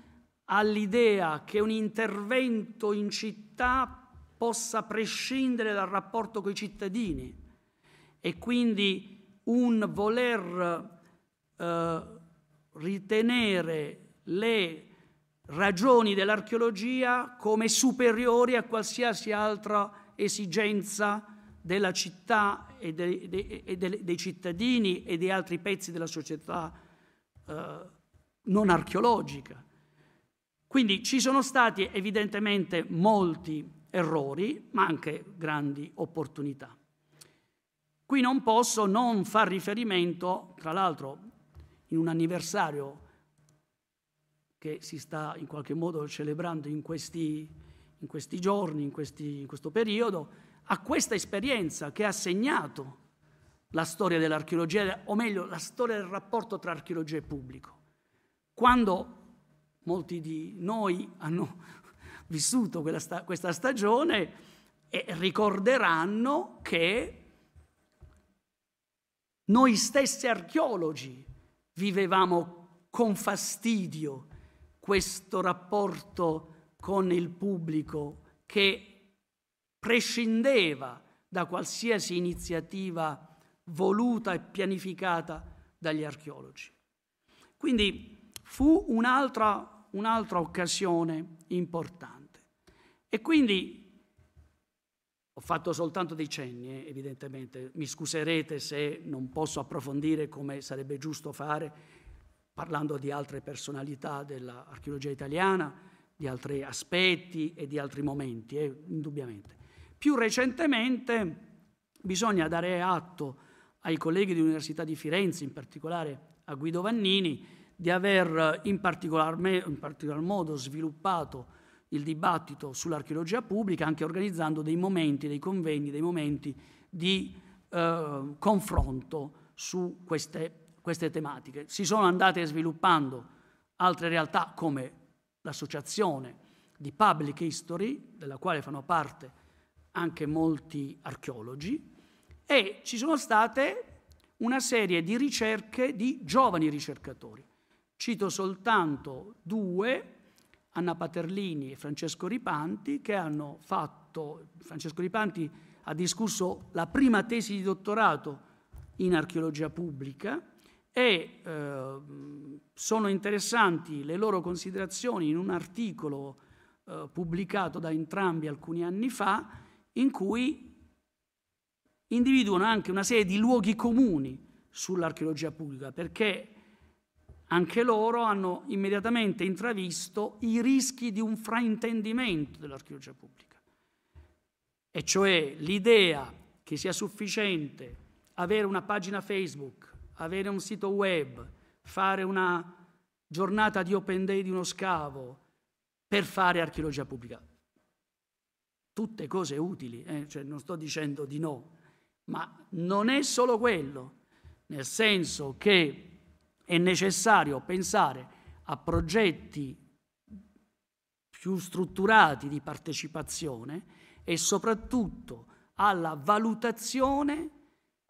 all'idea che un intervento in città possa prescindere dal rapporto con i cittadini e quindi un voler eh, ritenere le ragioni dell'archeologia come superiori a qualsiasi altra esigenza della città e, de, de, e dei cittadini e di altri pezzi della società eh, non archeologica. Quindi ci sono stati evidentemente molti errori, ma anche grandi opportunità. Qui non posso non far riferimento, tra l'altro in un anniversario che si sta in qualche modo celebrando in questi, in questi giorni, in, questi, in questo periodo, a questa esperienza che ha segnato la storia dell'archeologia, o meglio la storia del rapporto tra archeologia e pubblico. Quando molti di noi hanno vissuto questa stagione e ricorderanno che noi stessi archeologi vivevamo con fastidio questo rapporto con il pubblico che prescindeva da qualsiasi iniziativa voluta e pianificata dagli archeologi. Quindi fu un'altra, un'altra occasione importante. E quindi ho fatto soltanto dei cenni, eh, evidentemente, mi scuserete se non posso approfondire come sarebbe giusto fare parlando di altre personalità dell'archeologia italiana, di altri aspetti e di altri momenti, eh, indubbiamente. Più recentemente bisogna dare atto ai colleghi dell'Università di Firenze, in particolare a Guido Vannini, di aver in particolar, me, in particolar modo sviluppato il dibattito sull'archeologia pubblica, anche organizzando dei momenti, dei convegni, dei momenti di eh, confronto su queste, queste tematiche. Si sono andate sviluppando altre realtà come l'associazione di Public History, della quale fanno parte anche molti archeologi, e ci sono state una serie di ricerche di giovani ricercatori. Cito soltanto due, Anna Paterlini e Francesco Ripanti, che hanno fatto, Francesco Ripanti ha discusso la prima tesi di dottorato in archeologia pubblica e eh, sono interessanti le loro considerazioni in un articolo eh, pubblicato da entrambi alcuni anni fa in cui individuano anche una serie di luoghi comuni sull'archeologia pubblica, perché anche loro hanno immediatamente intravisto i rischi di un fraintendimento dell'archeologia pubblica, e cioè l'idea che sia sufficiente avere una pagina Facebook, avere un sito web, fare una giornata di open day di uno scavo per fare archeologia pubblica tutte cose utili, eh? cioè, non sto dicendo di no, ma non è solo quello, nel senso che è necessario pensare a progetti più strutturati di partecipazione e soprattutto alla valutazione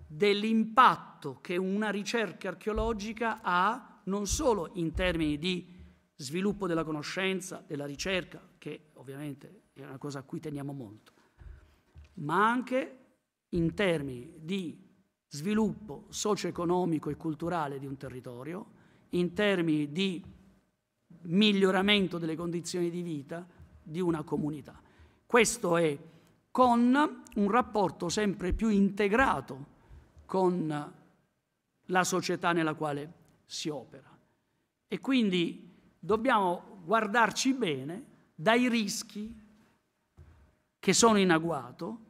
dell'impatto che una ricerca archeologica ha non solo in termini di sviluppo della conoscenza, della ricerca, che ovviamente è una cosa a cui teniamo molto, ma anche in termini di sviluppo socio-economico e culturale di un territorio, in termini di miglioramento delle condizioni di vita di una comunità. Questo è con un rapporto sempre più integrato con la società nella quale si opera. E quindi dobbiamo guardarci bene dai rischi che sono in agguato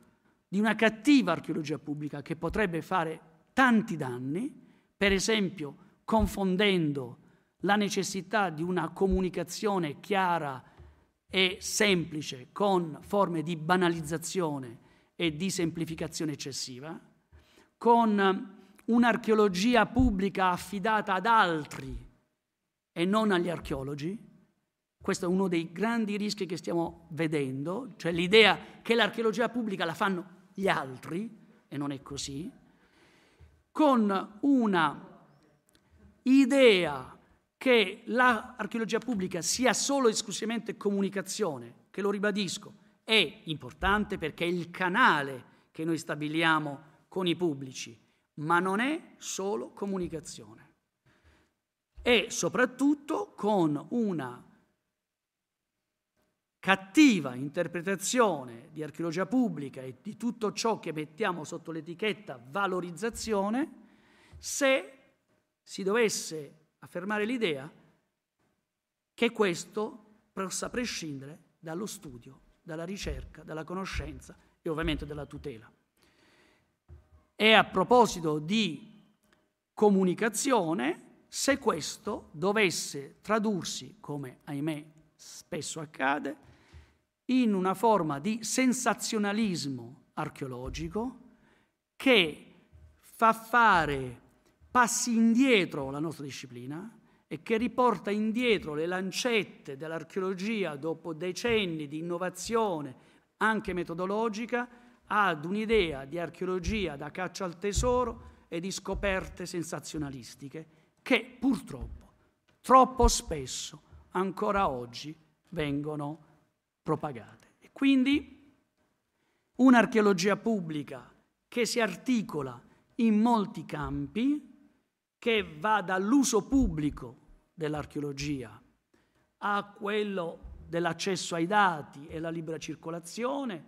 di una cattiva archeologia pubblica che potrebbe fare tanti danni, per esempio confondendo la necessità di una comunicazione chiara e semplice con forme di banalizzazione e di semplificazione eccessiva, con un'archeologia pubblica affidata ad altri e non agli archeologi. Questo è uno dei grandi rischi che stiamo vedendo, cioè l'idea che l'archeologia pubblica la fanno gli altri, e non è così, con una idea che l'archeologia pubblica sia solo e esclusivamente comunicazione, che lo ribadisco, è importante perché è il canale che noi stabiliamo con i pubblici, ma non è solo comunicazione e soprattutto con una cattiva interpretazione di archeologia pubblica e di tutto ciò che mettiamo sotto l'etichetta valorizzazione se si dovesse affermare l'idea che questo possa prescindere dallo studio, dalla ricerca, dalla conoscenza e ovviamente dalla tutela. E a proposito di comunicazione, se questo dovesse tradursi, come ahimè spesso accade, in una forma di sensazionalismo archeologico che fa fare passi indietro la nostra disciplina e che riporta indietro le lancette dell'archeologia dopo decenni di innovazione anche metodologica ad un'idea di archeologia da caccia al tesoro e di scoperte sensazionalistiche che purtroppo troppo spesso ancora oggi vengono propagate. E quindi un'archeologia pubblica che si articola in molti campi, che va dall'uso pubblico dell'archeologia a quello dell'accesso ai dati e la libera circolazione,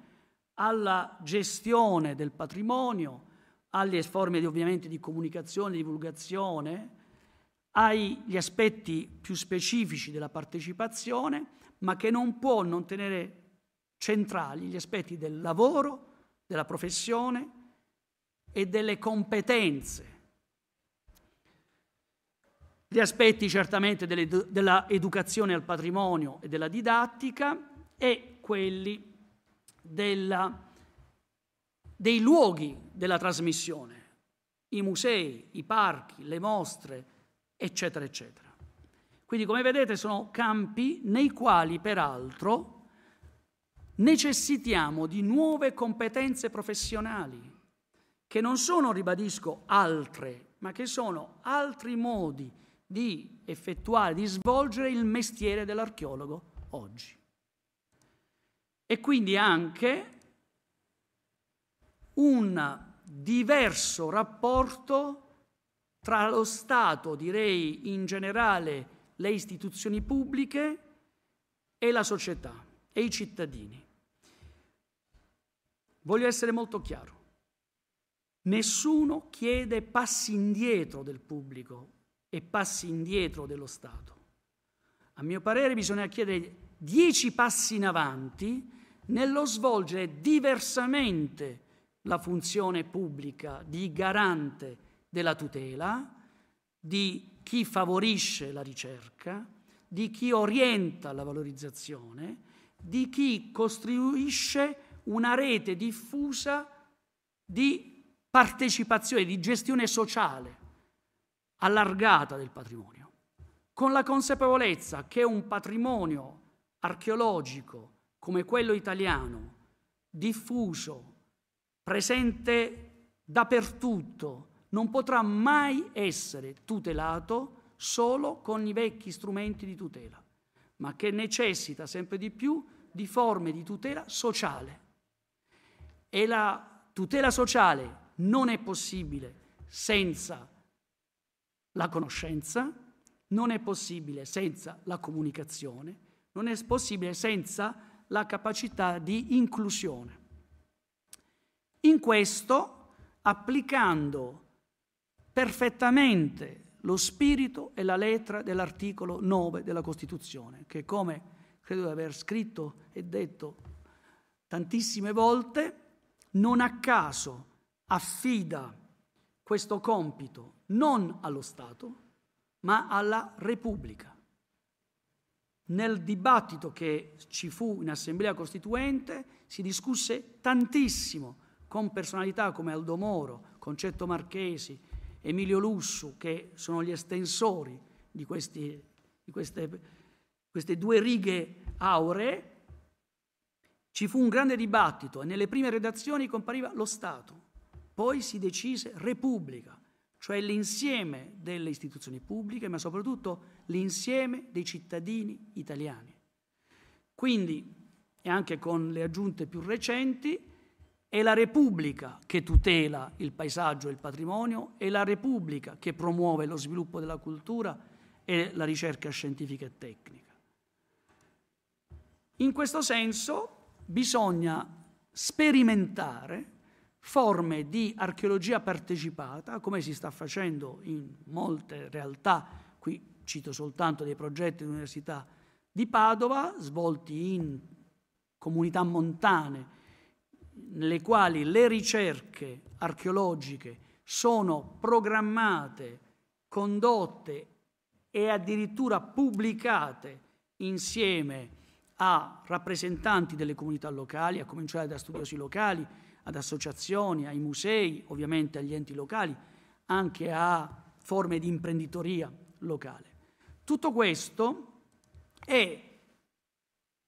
alla gestione del patrimonio, alle forme di, ovviamente di comunicazione, divulgazione, agli aspetti più specifici della partecipazione, ma che non può non tenere centrali gli aspetti del lavoro, della professione e delle competenze. Gli aspetti certamente dell'educazione al patrimonio e della didattica e quelli della, dei luoghi della trasmissione, i musei, i parchi, le mostre, eccetera, eccetera. Quindi come vedete sono campi nei quali peraltro necessitiamo di nuove competenze professionali, che non sono, ribadisco, altre, ma che sono altri modi di effettuare, di svolgere il mestiere dell'archeologo oggi. E quindi anche un diverso rapporto tra lo Stato, direi in generale le istituzioni pubbliche e la società e i cittadini. Voglio essere molto chiaro. Nessuno chiede passi indietro del pubblico e passi indietro dello Stato. A mio parere bisogna chiedere dieci passi in avanti nello svolgere diversamente la funzione pubblica di garante della tutela, di chi favorisce la ricerca, di chi orienta la valorizzazione, di chi costruisce una rete diffusa di partecipazione, di gestione sociale allargata del patrimonio, con la consapevolezza che un patrimonio archeologico come quello italiano, diffuso, presente dappertutto, non potrà mai essere tutelato solo con i vecchi strumenti di tutela, ma che necessita sempre di più di forme di tutela sociale. E la tutela sociale non è possibile senza la conoscenza, non è possibile senza la comunicazione, non è possibile senza la capacità di inclusione. In questo, applicando perfettamente lo spirito e la lettera dell'articolo 9 della Costituzione, che come credo di aver scritto e detto tantissime volte, non a caso affida questo compito non allo Stato, ma alla Repubblica. Nel dibattito che ci fu in Assemblea Costituente si discusse tantissimo con personalità come Aldo Moro, Concetto Marchesi, Emilio Lussu, che sono gli estensori di, questi, di queste, queste due righe auree, ci fu un grande dibattito e nelle prime redazioni compariva lo Stato, poi si decise Repubblica, cioè l'insieme delle istituzioni pubbliche, ma soprattutto l'insieme dei cittadini italiani. Quindi, e anche con le aggiunte più recenti, è la Repubblica che tutela il paesaggio e il patrimonio, è la Repubblica che promuove lo sviluppo della cultura e la ricerca scientifica e tecnica. In questo senso bisogna sperimentare forme di archeologia partecipata, come si sta facendo in molte realtà, qui cito soltanto dei progetti dell'Università di Padova, svolti in comunità montane, nelle quali le ricerche archeologiche sono programmate, condotte e addirittura pubblicate insieme a rappresentanti delle comunità locali, a cominciare da studiosi locali, ad associazioni, ai musei, ovviamente agli enti locali, anche a forme di imprenditoria locale. Tutto questo è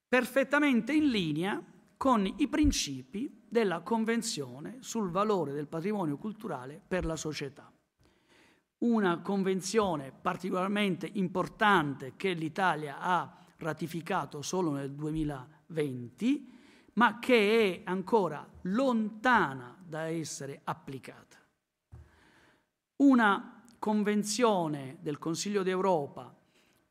perfettamente in linea con i principi della Convenzione sul valore del patrimonio culturale per la società. Una convenzione particolarmente importante che l'Italia ha ratificato solo nel 2020, ma che è ancora lontana da essere applicata. Una convenzione del Consiglio d'Europa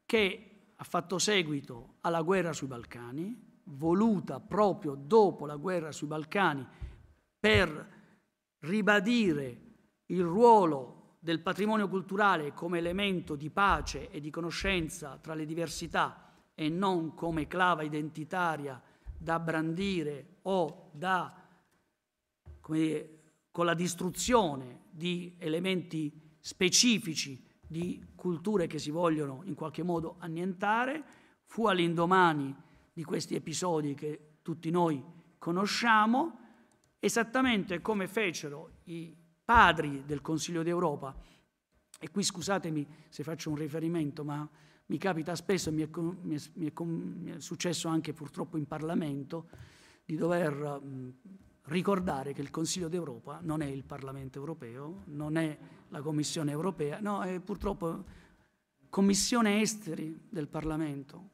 che ha fatto seguito alla guerra sui Balcani, voluta proprio dopo la guerra sui Balcani per ribadire il ruolo del patrimonio culturale come elemento di pace e di conoscenza tra le diversità e non come clava identitaria da brandire o da, come dire, con la distruzione di elementi specifici di culture che si vogliono in qualche modo annientare, fu all'indomani di questi episodi che tutti noi conosciamo, esattamente come fecero i padri del Consiglio d'Europa. E qui scusatemi se faccio un riferimento, ma mi capita spesso, mi è, mi è, mi è, mi è successo anche purtroppo in Parlamento, di dover mh, ricordare che il Consiglio d'Europa non è il Parlamento europeo, non è la Commissione europea, no, è purtroppo Commissione esteri del Parlamento,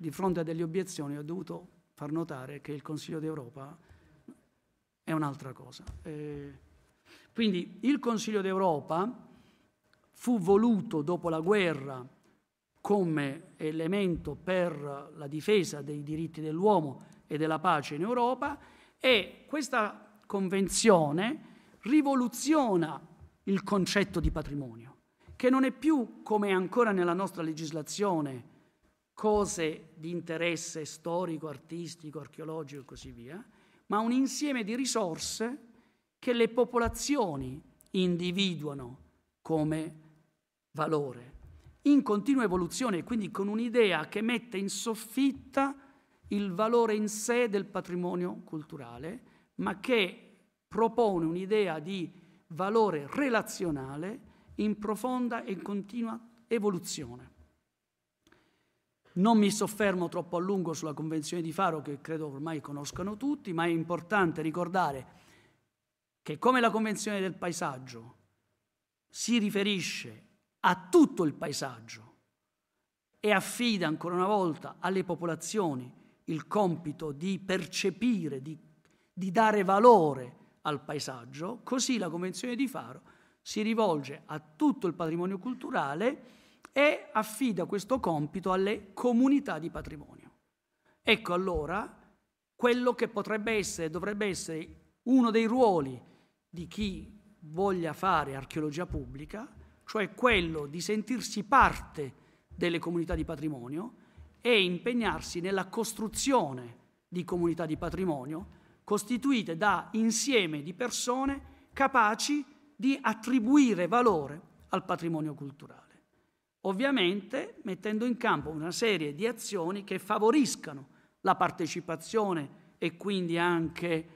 di fronte a delle obiezioni ho dovuto far notare che il Consiglio d'Europa è un'altra cosa. Eh, quindi il Consiglio d'Europa fu voluto dopo la guerra come elemento per la difesa dei diritti dell'uomo e della pace in Europa e questa convenzione rivoluziona il concetto di patrimonio, che non è più come ancora nella nostra legislazione cose di interesse storico, artistico, archeologico e così via, ma un insieme di risorse che le popolazioni individuano come valore, in continua evoluzione, quindi con un'idea che mette in soffitta il valore in sé del patrimonio culturale, ma che propone un'idea di valore relazionale in profonda e continua evoluzione. Non mi soffermo troppo a lungo sulla Convenzione di Faro, che credo ormai conoscano tutti, ma è importante ricordare che come la Convenzione del paesaggio si riferisce a tutto il paesaggio e affida ancora una volta alle popolazioni il compito di percepire, di, di dare valore al paesaggio, così la Convenzione di Faro si rivolge a tutto il patrimonio culturale e affida questo compito alle comunità di patrimonio. Ecco allora quello che potrebbe essere, dovrebbe essere uno dei ruoli di chi voglia fare archeologia pubblica, cioè quello di sentirsi parte delle comunità di patrimonio e impegnarsi nella costruzione di comunità di patrimonio costituite da insieme di persone capaci di attribuire valore al patrimonio culturale ovviamente mettendo in campo una serie di azioni che favoriscano la partecipazione e quindi anche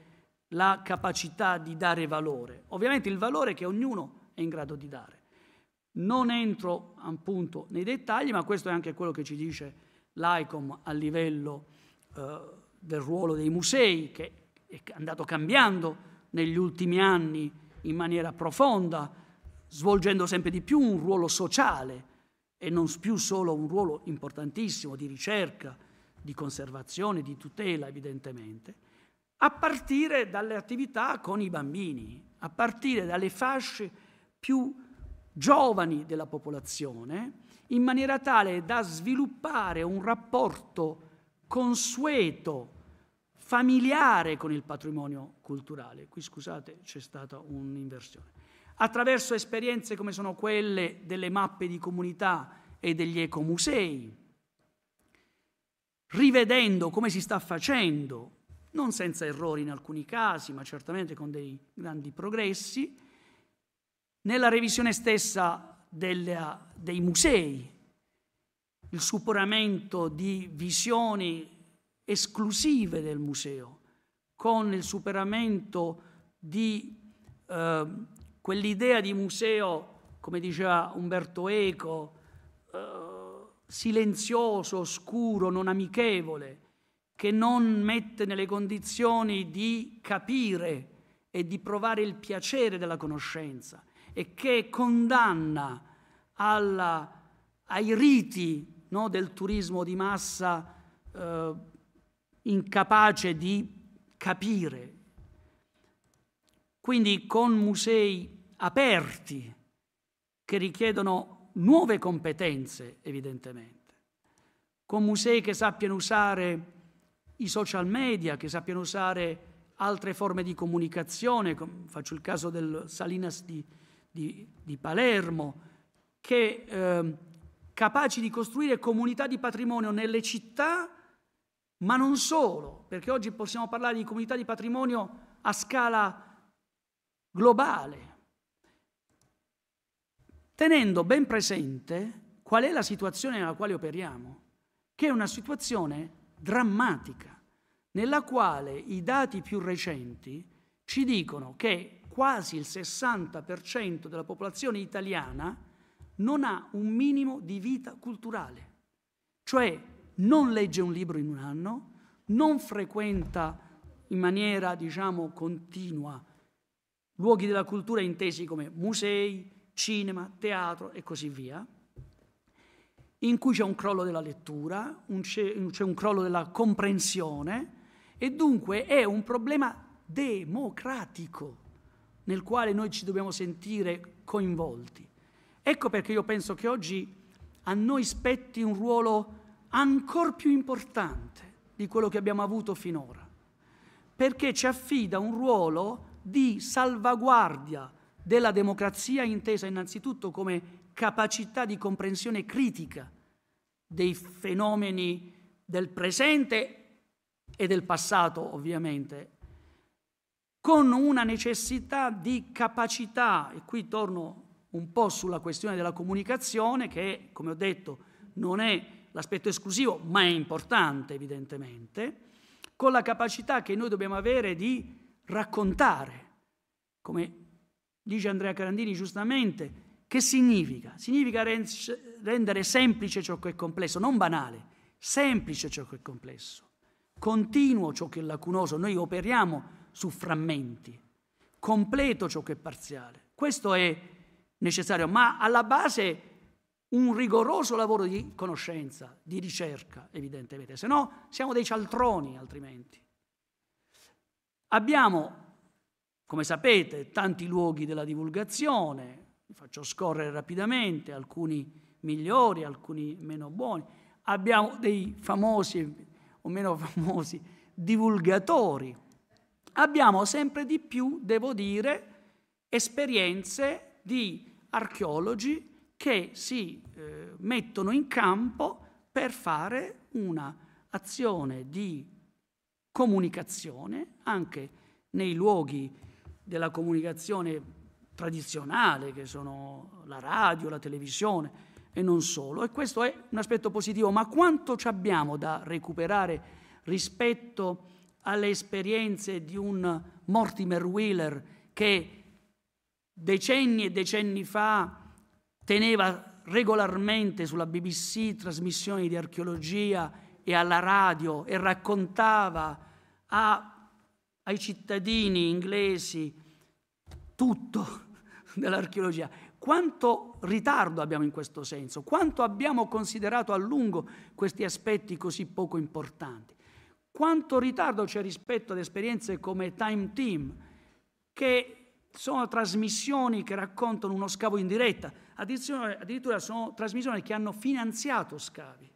la capacità di dare valore, ovviamente il valore che ognuno è in grado di dare. Non entro appunto nei dettagli, ma questo è anche quello che ci dice l'ICOM a livello eh, del ruolo dei musei, che è andato cambiando negli ultimi anni in maniera profonda, svolgendo sempre di più un ruolo sociale e non più solo un ruolo importantissimo di ricerca, di conservazione, di tutela evidentemente, a partire dalle attività con i bambini, a partire dalle fasce più giovani della popolazione, in maniera tale da sviluppare un rapporto consueto, familiare con il patrimonio culturale. Qui scusate c'è stata un'inversione attraverso esperienze come sono quelle delle mappe di comunità e degli ecomusei, rivedendo come si sta facendo, non senza errori in alcuni casi, ma certamente con dei grandi progressi, nella revisione stessa della, dei musei, il superamento di visioni esclusive del museo, con il superamento di eh, quell'idea di museo, come diceva Umberto Eco, eh, silenzioso, oscuro, non amichevole, che non mette nelle condizioni di capire e di provare il piacere della conoscenza e che condanna alla, ai riti no, del turismo di massa eh, incapace di capire. Quindi con musei aperti che richiedono nuove competenze, evidentemente, con musei che sappiano usare i social media, che sappiano usare altre forme di comunicazione, faccio il caso del Salinas di, di, di Palermo, che eh, capaci di costruire comunità di patrimonio nelle città, ma non solo, perché oggi possiamo parlare di comunità di patrimonio a scala globale, tenendo ben presente qual è la situazione nella quale operiamo, che è una situazione drammatica, nella quale i dati più recenti ci dicono che quasi il 60% della popolazione italiana non ha un minimo di vita culturale, cioè non legge un libro in un anno, non frequenta in maniera, diciamo, continua luoghi della cultura intesi come musei, cinema, teatro e così via, in cui c'è un crollo della lettura, un c'è, c'è un crollo della comprensione e dunque è un problema democratico nel quale noi ci dobbiamo sentire coinvolti. Ecco perché io penso che oggi a noi spetti un ruolo ancora più importante di quello che abbiamo avuto finora, perché ci affida un ruolo di salvaguardia della democrazia intesa innanzitutto come capacità di comprensione critica dei fenomeni del presente e del passato ovviamente, con una necessità di capacità, e qui torno un po' sulla questione della comunicazione che, come ho detto, non è l'aspetto esclusivo, ma è importante evidentemente, con la capacità che noi dobbiamo avere di raccontare, come dice Andrea Carandini giustamente, che significa? Significa rendere semplice ciò che è complesso, non banale, semplice ciò che è complesso, continuo ciò che è lacunoso, noi operiamo su frammenti, completo ciò che è parziale. Questo è necessario, ma alla base un rigoroso lavoro di conoscenza, di ricerca, evidentemente, se no siamo dei cialtroni altrimenti. Abbiamo come sapete, tanti luoghi della divulgazione, faccio scorrere rapidamente, alcuni migliori, alcuni meno buoni. Abbiamo dei famosi o meno famosi divulgatori. Abbiamo sempre di più, devo dire, esperienze di archeologi che si eh, mettono in campo per fare un'azione di comunicazione anche nei luoghi della comunicazione tradizionale, che sono la radio, la televisione e non solo. E questo è un aspetto positivo, ma quanto ci abbiamo da recuperare rispetto alle esperienze di un Mortimer Wheeler che decenni e decenni fa teneva regolarmente sulla BBC trasmissioni di archeologia e alla radio e raccontava a ai cittadini inglesi tutto dell'archeologia. Quanto ritardo abbiamo in questo senso? Quanto abbiamo considerato a lungo questi aspetti così poco importanti? Quanto ritardo c'è rispetto ad esperienze come Time Team, che sono trasmissioni che raccontano uno scavo in diretta, addirittura sono trasmissioni che hanno finanziato scavi.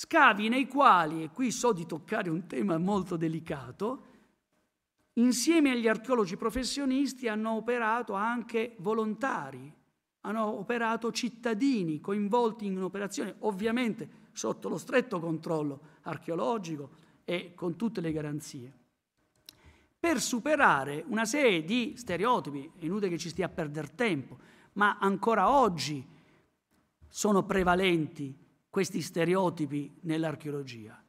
scavi nei quali, e qui so di toccare un tema molto delicato, insieme agli archeologi professionisti hanno operato anche volontari, hanno operato cittadini coinvolti in un'operazione, ovviamente sotto lo stretto controllo archeologico e con tutte le garanzie. Per superare una serie di stereotipi, è inutile che ci stia a perdere tempo, ma ancora oggi sono prevalenti questi stereotipi nell'archeologia.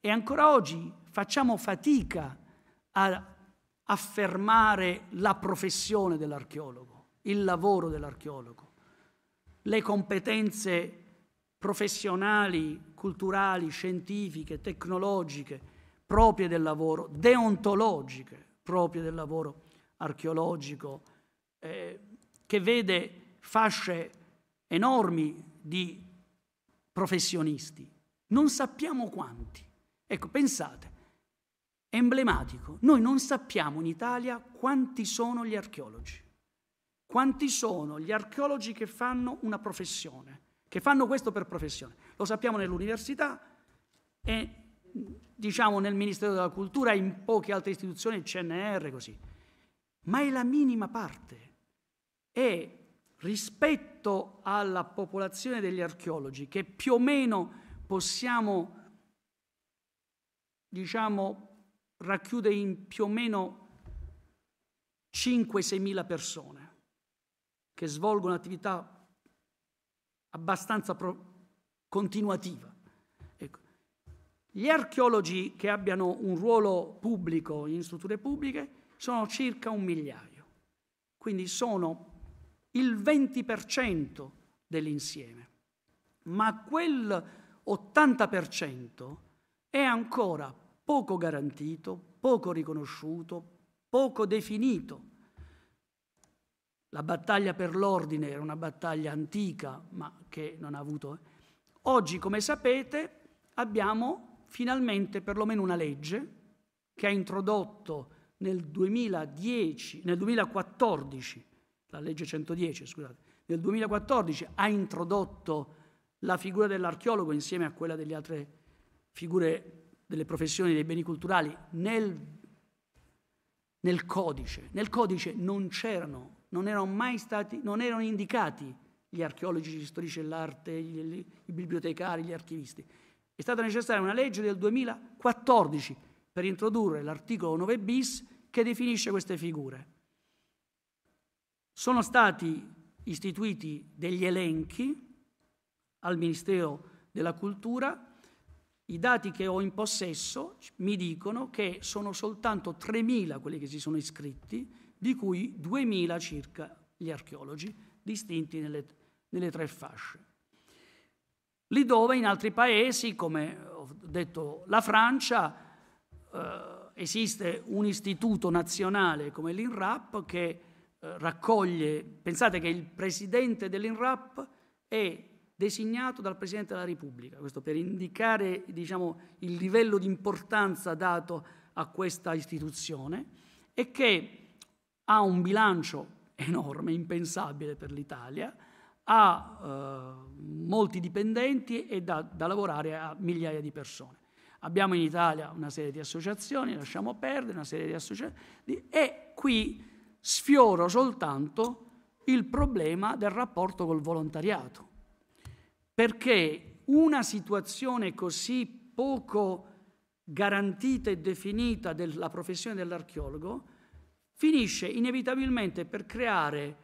E ancora oggi facciamo fatica a affermare la professione dell'archeologo, il lavoro dell'archeologo, le competenze professionali, culturali, scientifiche, tecnologiche proprie del lavoro, deontologiche proprie del lavoro archeologico, eh, che vede fasce enormi di professionisti, non sappiamo quanti. Ecco, pensate, è emblematico, noi non sappiamo in Italia quanti sono gli archeologi, quanti sono gli archeologi che fanno una professione, che fanno questo per professione. Lo sappiamo nell'università e diciamo nel Ministero della Cultura, in poche altre istituzioni, il CNR così. Ma è la minima parte. È rispetto alla popolazione degli archeologi, che più o meno possiamo, diciamo, racchiude in più o meno 5-6 mila persone, che svolgono attività abbastanza continuativa. Ecco. Gli archeologi che abbiano un ruolo pubblico in strutture pubbliche sono circa un migliaio, quindi sono il 20% dell'insieme, ma quel 80% è ancora poco garantito, poco riconosciuto, poco definito. La battaglia per l'ordine era una battaglia antica, ma che non ha avuto. Eh. Oggi, come sapete, abbiamo finalmente perlomeno una legge che ha introdotto nel, 2010, nel 2014 la legge 110, scusate, nel 2014 ha introdotto la figura dell'archeologo insieme a quella delle altre figure delle professioni dei beni culturali nel, nel codice. Nel codice non c'erano, non erano mai stati, non erano indicati gli archeologi, gli storici dell'arte, i bibliotecari, gli archivisti. È stata necessaria una legge del 2014 per introdurre l'articolo 9 bis che definisce queste figure. Sono stati istituiti degli elenchi al Ministero della Cultura. I dati che ho in possesso mi dicono che sono soltanto 3.000 quelli che si sono iscritti, di cui 2.000 circa gli archeologi, distinti nelle, nelle tre fasce. Lì dove in altri paesi, come ho detto la Francia, eh, esiste un istituto nazionale come l'INRAP che eh, raccoglie, pensate che il presidente dell'INRAP è designato dal Presidente della Repubblica, questo per indicare diciamo, il livello di importanza dato a questa istituzione e che ha un bilancio enorme, impensabile per l'Italia, ha eh, molti dipendenti e da, da lavorare a migliaia di persone. Abbiamo in Italia una serie di associazioni, lasciamo perdere una serie di associazioni, e qui sfioro soltanto il problema del rapporto col volontariato, perché una situazione così poco garantita e definita della professione dell'archeologo finisce inevitabilmente per creare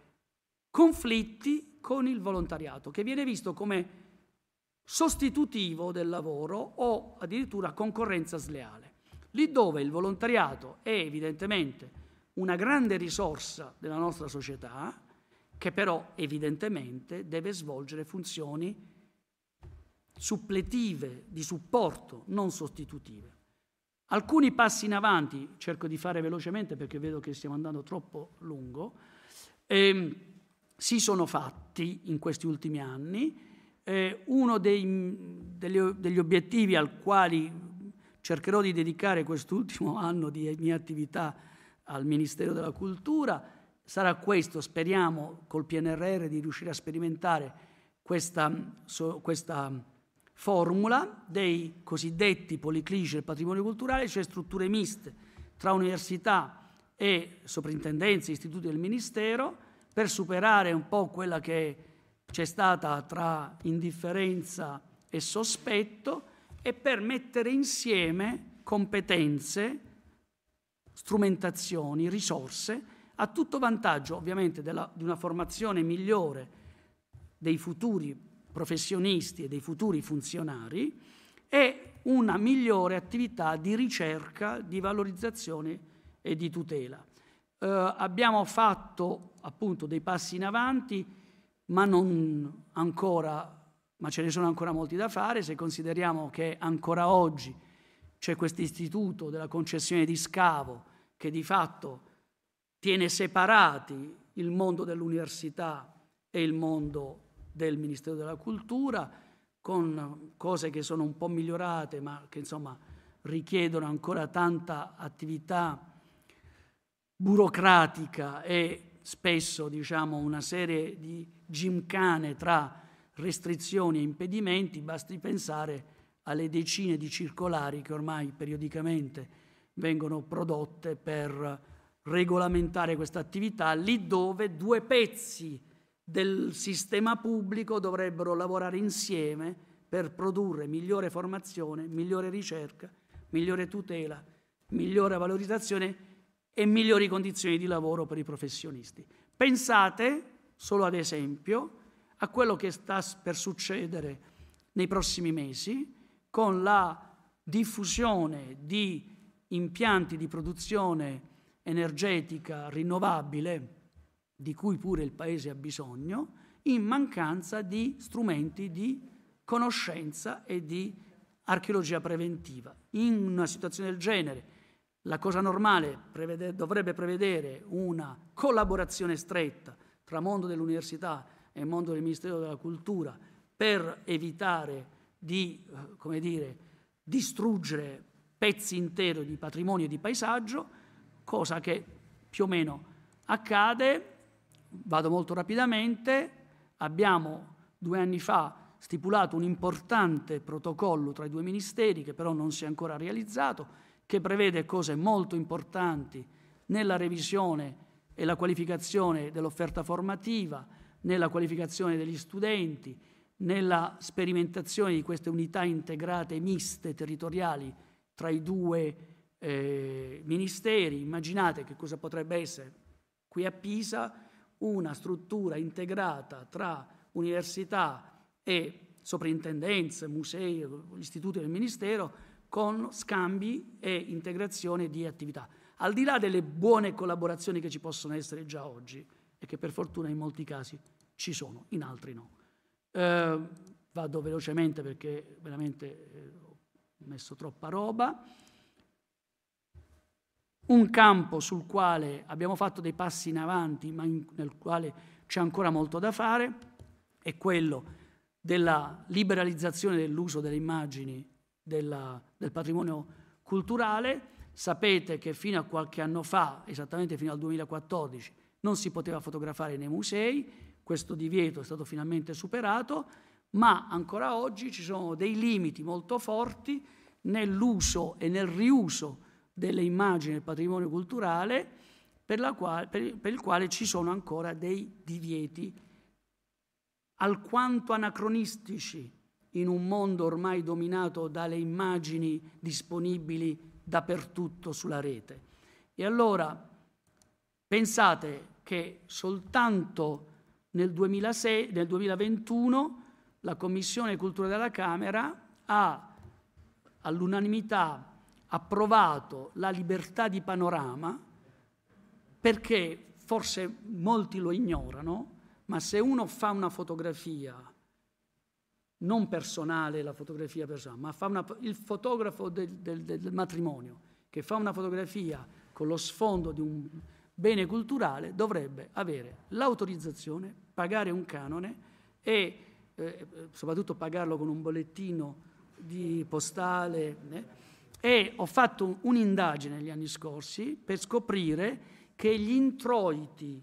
conflitti con il volontariato, che viene visto come sostitutivo del lavoro o addirittura concorrenza sleale. Lì dove il volontariato è evidentemente una grande risorsa della nostra società che però evidentemente deve svolgere funzioni suppletive, di supporto, non sostitutive. Alcuni passi in avanti, cerco di fare velocemente perché vedo che stiamo andando troppo lungo, ehm, si sono fatti in questi ultimi anni. Eh, uno dei, degli, degli obiettivi al quale cercherò di dedicare quest'ultimo anno di mia attività al Ministero della Cultura. Sarà questo, speriamo, col PNRR di riuscire a sperimentare questa, so, questa formula dei cosiddetti policlinici del patrimonio culturale, cioè strutture miste tra università e soprintendenze, istituti del Ministero, per superare un po' quella che c'è stata tra indifferenza e sospetto e per mettere insieme competenze strumentazioni, risorse, a tutto vantaggio ovviamente della, di una formazione migliore dei futuri professionisti e dei futuri funzionari e una migliore attività di ricerca, di valorizzazione e di tutela. Eh, abbiamo fatto appunto dei passi in avanti, ma non ancora, ma ce ne sono ancora molti da fare se consideriamo che ancora oggi c'è questo istituto della concessione di scavo che di fatto tiene separati il mondo dell'università e il mondo del Ministero della Cultura, con cose che sono un po' migliorate, ma che insomma richiedono ancora tanta attività burocratica e spesso diciamo, una serie di gimcane tra restrizioni e impedimenti, basti pensare a alle decine di circolari che ormai periodicamente vengono prodotte per regolamentare questa attività, lì dove due pezzi del sistema pubblico dovrebbero lavorare insieme per produrre migliore formazione, migliore ricerca, migliore tutela, migliore valorizzazione e migliori condizioni di lavoro per i professionisti. Pensate, solo ad esempio, a quello che sta per succedere nei prossimi mesi con la diffusione di impianti di produzione energetica rinnovabile, di cui pure il Paese ha bisogno, in mancanza di strumenti di conoscenza e di archeologia preventiva. In una situazione del genere, la cosa normale prevede, dovrebbe prevedere una collaborazione stretta tra mondo dell'università e mondo del Ministero della Cultura per evitare di eh, dire, distruggere pezzi interi di patrimonio e di paesaggio, cosa che più o meno accade, vado molto rapidamente, abbiamo due anni fa stipulato un importante protocollo tra i due ministeri che però non si è ancora realizzato, che prevede cose molto importanti nella revisione e la qualificazione dell'offerta formativa, nella qualificazione degli studenti, nella sperimentazione di queste unità integrate miste territoriali tra i due eh, ministeri. Immaginate che cosa potrebbe essere qui a Pisa una struttura integrata tra università e soprintendenze, musei, istituti del ministero con scambi e integrazione di attività. Al di là delle buone collaborazioni che ci possono essere già oggi e che per fortuna in molti casi ci sono, in altri no. Eh, vado velocemente perché veramente eh, ho messo troppa roba. Un campo sul quale abbiamo fatto dei passi in avanti, ma in, nel quale c'è ancora molto da fare, è quello della liberalizzazione dell'uso delle immagini della, del patrimonio culturale. Sapete che fino a qualche anno fa, esattamente fino al 2014, non si poteva fotografare nei musei, questo divieto è stato finalmente superato, ma ancora oggi ci sono dei limiti molto forti nell'uso e nel riuso delle immagini del patrimonio culturale per, quale, per, per il quale ci sono ancora dei divieti alquanto anacronistici in un mondo ormai dominato dalle immagini disponibili dappertutto sulla rete. E allora pensate che soltanto nel, 2006, nel 2021 la Commissione Cultura della Camera ha all'unanimità approvato la libertà di panorama perché forse molti lo ignorano, ma se uno fa una fotografia non personale, la fotografia personale, ma fa una, il fotografo del, del, del matrimonio che fa una fotografia con lo sfondo di un bene culturale dovrebbe avere l'autorizzazione, pagare un canone e eh, soprattutto pagarlo con un bollettino di postale. Eh. E ho fatto un'indagine negli anni scorsi per scoprire che gli introiti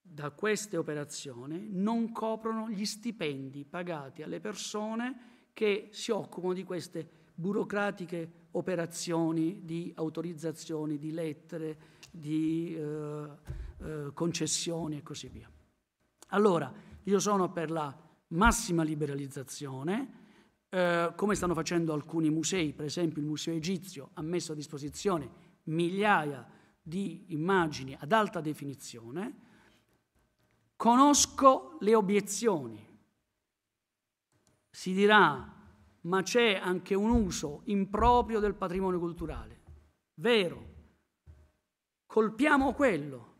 da queste operazioni non coprono gli stipendi pagati alle persone che si occupano di queste burocratiche operazioni di autorizzazioni, di lettere, di eh, eh, concessioni e così via. Allora, io sono per la massima liberalizzazione, eh, come stanno facendo alcuni musei, per esempio il Museo Egizio ha messo a disposizione migliaia di immagini ad alta definizione, conosco le obiezioni. Si dirà, ma c'è anche un uso improprio del patrimonio culturale. Vero, Colpiamo quello,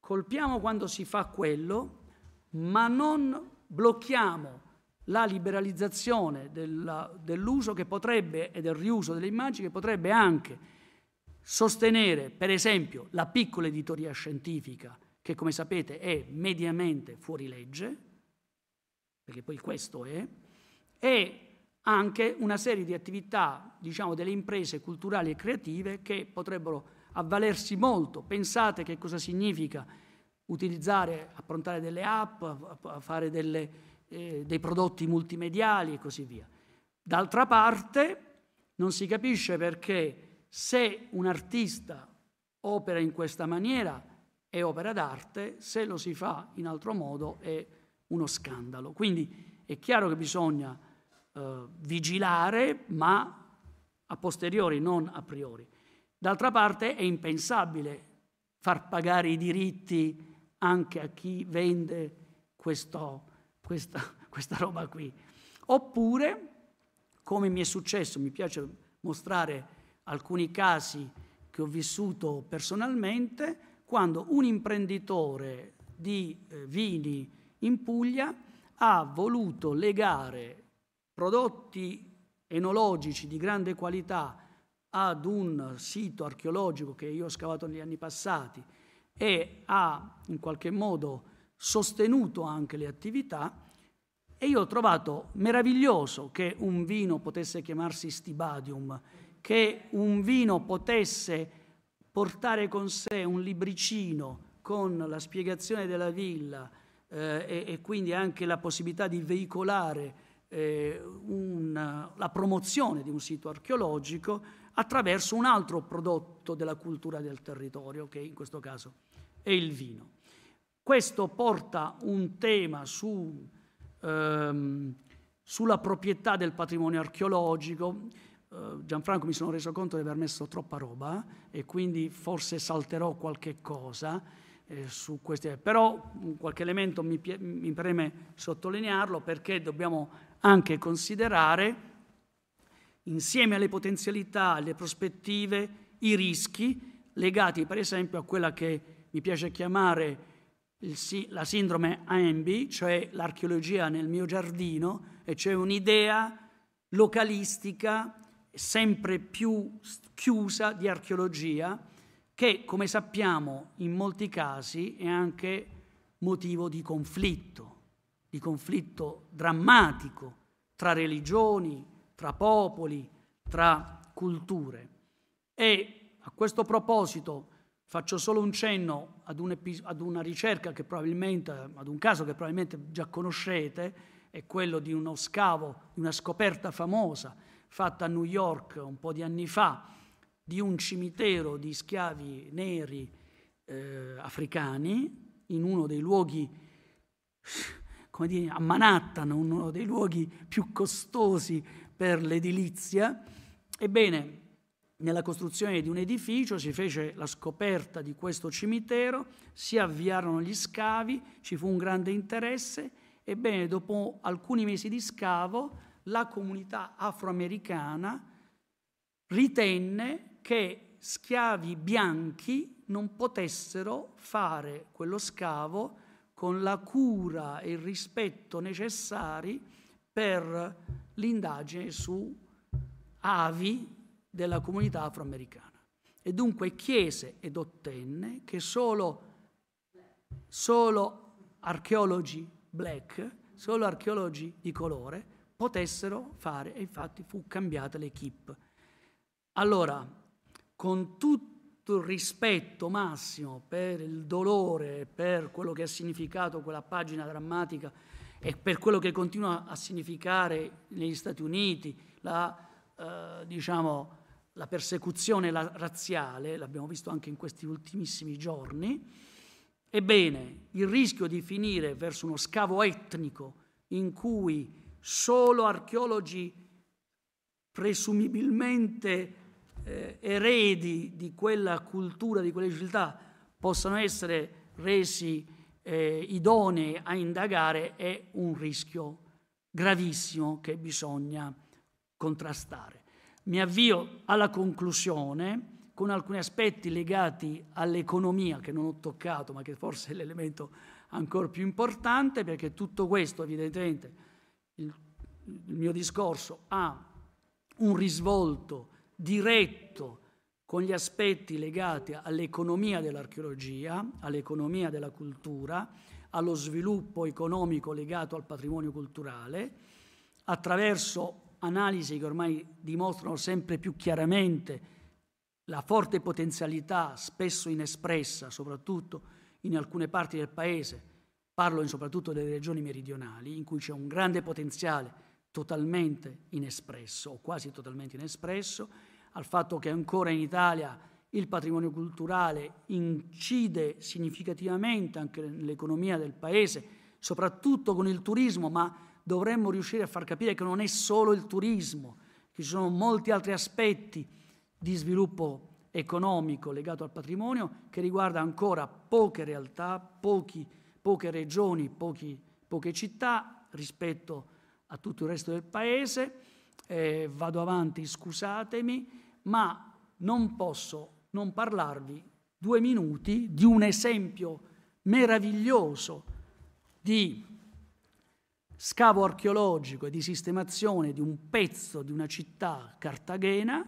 colpiamo quando si fa quello, ma non blocchiamo la liberalizzazione della, dell'uso che potrebbe e del riuso delle immagini che potrebbe anche sostenere, per esempio, la piccola editoria scientifica, che come sapete è mediamente fuori legge, perché poi questo è, e anche una serie di attività, diciamo, delle imprese culturali e creative che potrebbero avvalersi molto. Pensate che cosa significa utilizzare, approntare delle app, fare delle, eh, dei prodotti multimediali e così via. D'altra parte non si capisce perché se un artista opera in questa maniera è opera d'arte, se lo si fa in altro modo è uno scandalo. Quindi è chiaro che bisogna eh, vigilare, ma a posteriori, non a priori. D'altra parte è impensabile far pagare i diritti anche a chi vende questo, questa, questa roba qui. Oppure, come mi è successo, mi piace mostrare alcuni casi che ho vissuto personalmente, quando un imprenditore di eh, vini in Puglia ha voluto legare prodotti enologici di grande qualità ad un sito archeologico che io ho scavato negli anni passati e ha in qualche modo sostenuto anche le attività e io ho trovato meraviglioso che un vino potesse chiamarsi Stibadium, che un vino potesse portare con sé un libricino con la spiegazione della villa eh, e, e quindi anche la possibilità di veicolare eh, una, la promozione di un sito archeologico attraverso un altro prodotto della cultura del territorio, che in questo caso è il vino. Questo porta un tema su, ehm, sulla proprietà del patrimonio archeologico. Eh, Gianfranco mi sono reso conto di aver messo troppa roba eh, e quindi forse salterò qualche cosa eh, su queste, però mm, qualche elemento mi, mi preme sottolinearlo perché dobbiamo anche considerare, insieme alle potenzialità, alle prospettive, i rischi legati per esempio a quella che mi piace chiamare il, la sindrome AMB, cioè l'archeologia nel mio giardino, e cioè un'idea localistica sempre più chiusa di archeologia che, come sappiamo, in molti casi è anche motivo di conflitto di conflitto drammatico tra religioni, tra popoli, tra culture. E a questo proposito faccio solo un cenno ad, un ad una ricerca che probabilmente, ad un caso che probabilmente già conoscete, è quello di uno scavo, di una scoperta famosa fatta a New York un po' di anni fa, di un cimitero di schiavi neri eh, africani in uno dei luoghi come dire, a Manhattan, uno dei luoghi più costosi per l'edilizia. Ebbene, nella costruzione di un edificio si fece la scoperta di questo cimitero, si avviarono gli scavi, ci fu un grande interesse, ebbene dopo alcuni mesi di scavo la comunità afroamericana ritenne che schiavi bianchi non potessero fare quello scavo con la cura e il rispetto necessari per l'indagine su avi della comunità afroamericana. E dunque chiese ed ottenne che solo, solo archeologi black, solo archeologi di colore potessero fare, e infatti fu cambiata l'equipe. Allora, con tutto tutto il rispetto massimo per il dolore, per quello che ha significato quella pagina drammatica e per quello che continua a significare negli Stati Uniti la, eh, diciamo, la persecuzione la, razziale, l'abbiamo visto anche in questi ultimissimi giorni, ebbene il rischio di finire verso uno scavo etnico in cui solo archeologi presumibilmente eh, eredi di quella cultura, di quelle civiltà, possano essere resi eh, idonei a indagare è un rischio gravissimo che bisogna contrastare. Mi avvio alla conclusione con alcuni aspetti legati all'economia che non ho toccato, ma che forse è l'elemento ancora più importante, perché tutto questo evidentemente, il, il mio discorso ha un risvolto diretto con gli aspetti legati all'economia dell'archeologia, all'economia della cultura, allo sviluppo economico legato al patrimonio culturale, attraverso analisi che ormai dimostrano sempre più chiaramente la forte potenzialità, spesso inespressa, soprattutto in alcune parti del Paese, parlo soprattutto delle regioni meridionali, in cui c'è un grande potenziale totalmente inespresso o quasi totalmente inespresso, al fatto che ancora in Italia il patrimonio culturale incide significativamente anche nell'economia del Paese, soprattutto con il turismo, ma dovremmo riuscire a far capire che non è solo il turismo, che ci sono molti altri aspetti di sviluppo economico legato al patrimonio che riguarda ancora poche realtà, pochi, poche regioni, pochi, poche città rispetto a a tutto il resto del paese, eh, vado avanti, scusatemi, ma non posso non parlarvi due minuti di un esempio meraviglioso di scavo archeologico e di sistemazione di un pezzo di una città, Cartagena,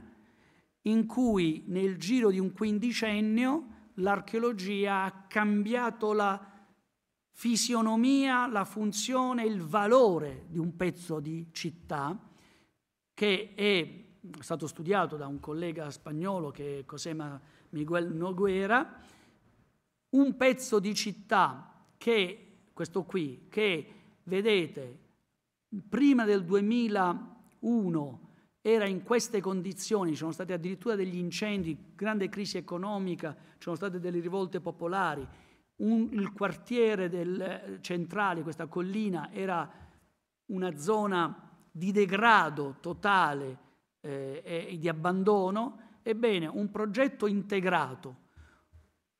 in cui nel giro di un quindicennio l'archeologia ha cambiato la fisionomia, la funzione, il valore di un pezzo di città che è stato studiato da un collega spagnolo che è Cosema Miguel Noguera, un pezzo di città che, questo qui, che vedete prima del 2001 era in queste condizioni, ci sono stati addirittura degli incendi, grande crisi economica, ci sono state delle rivolte popolari, un, il quartiere del, eh, centrale, questa collina, era una zona di degrado totale eh, e di abbandono, ebbene un progetto integrato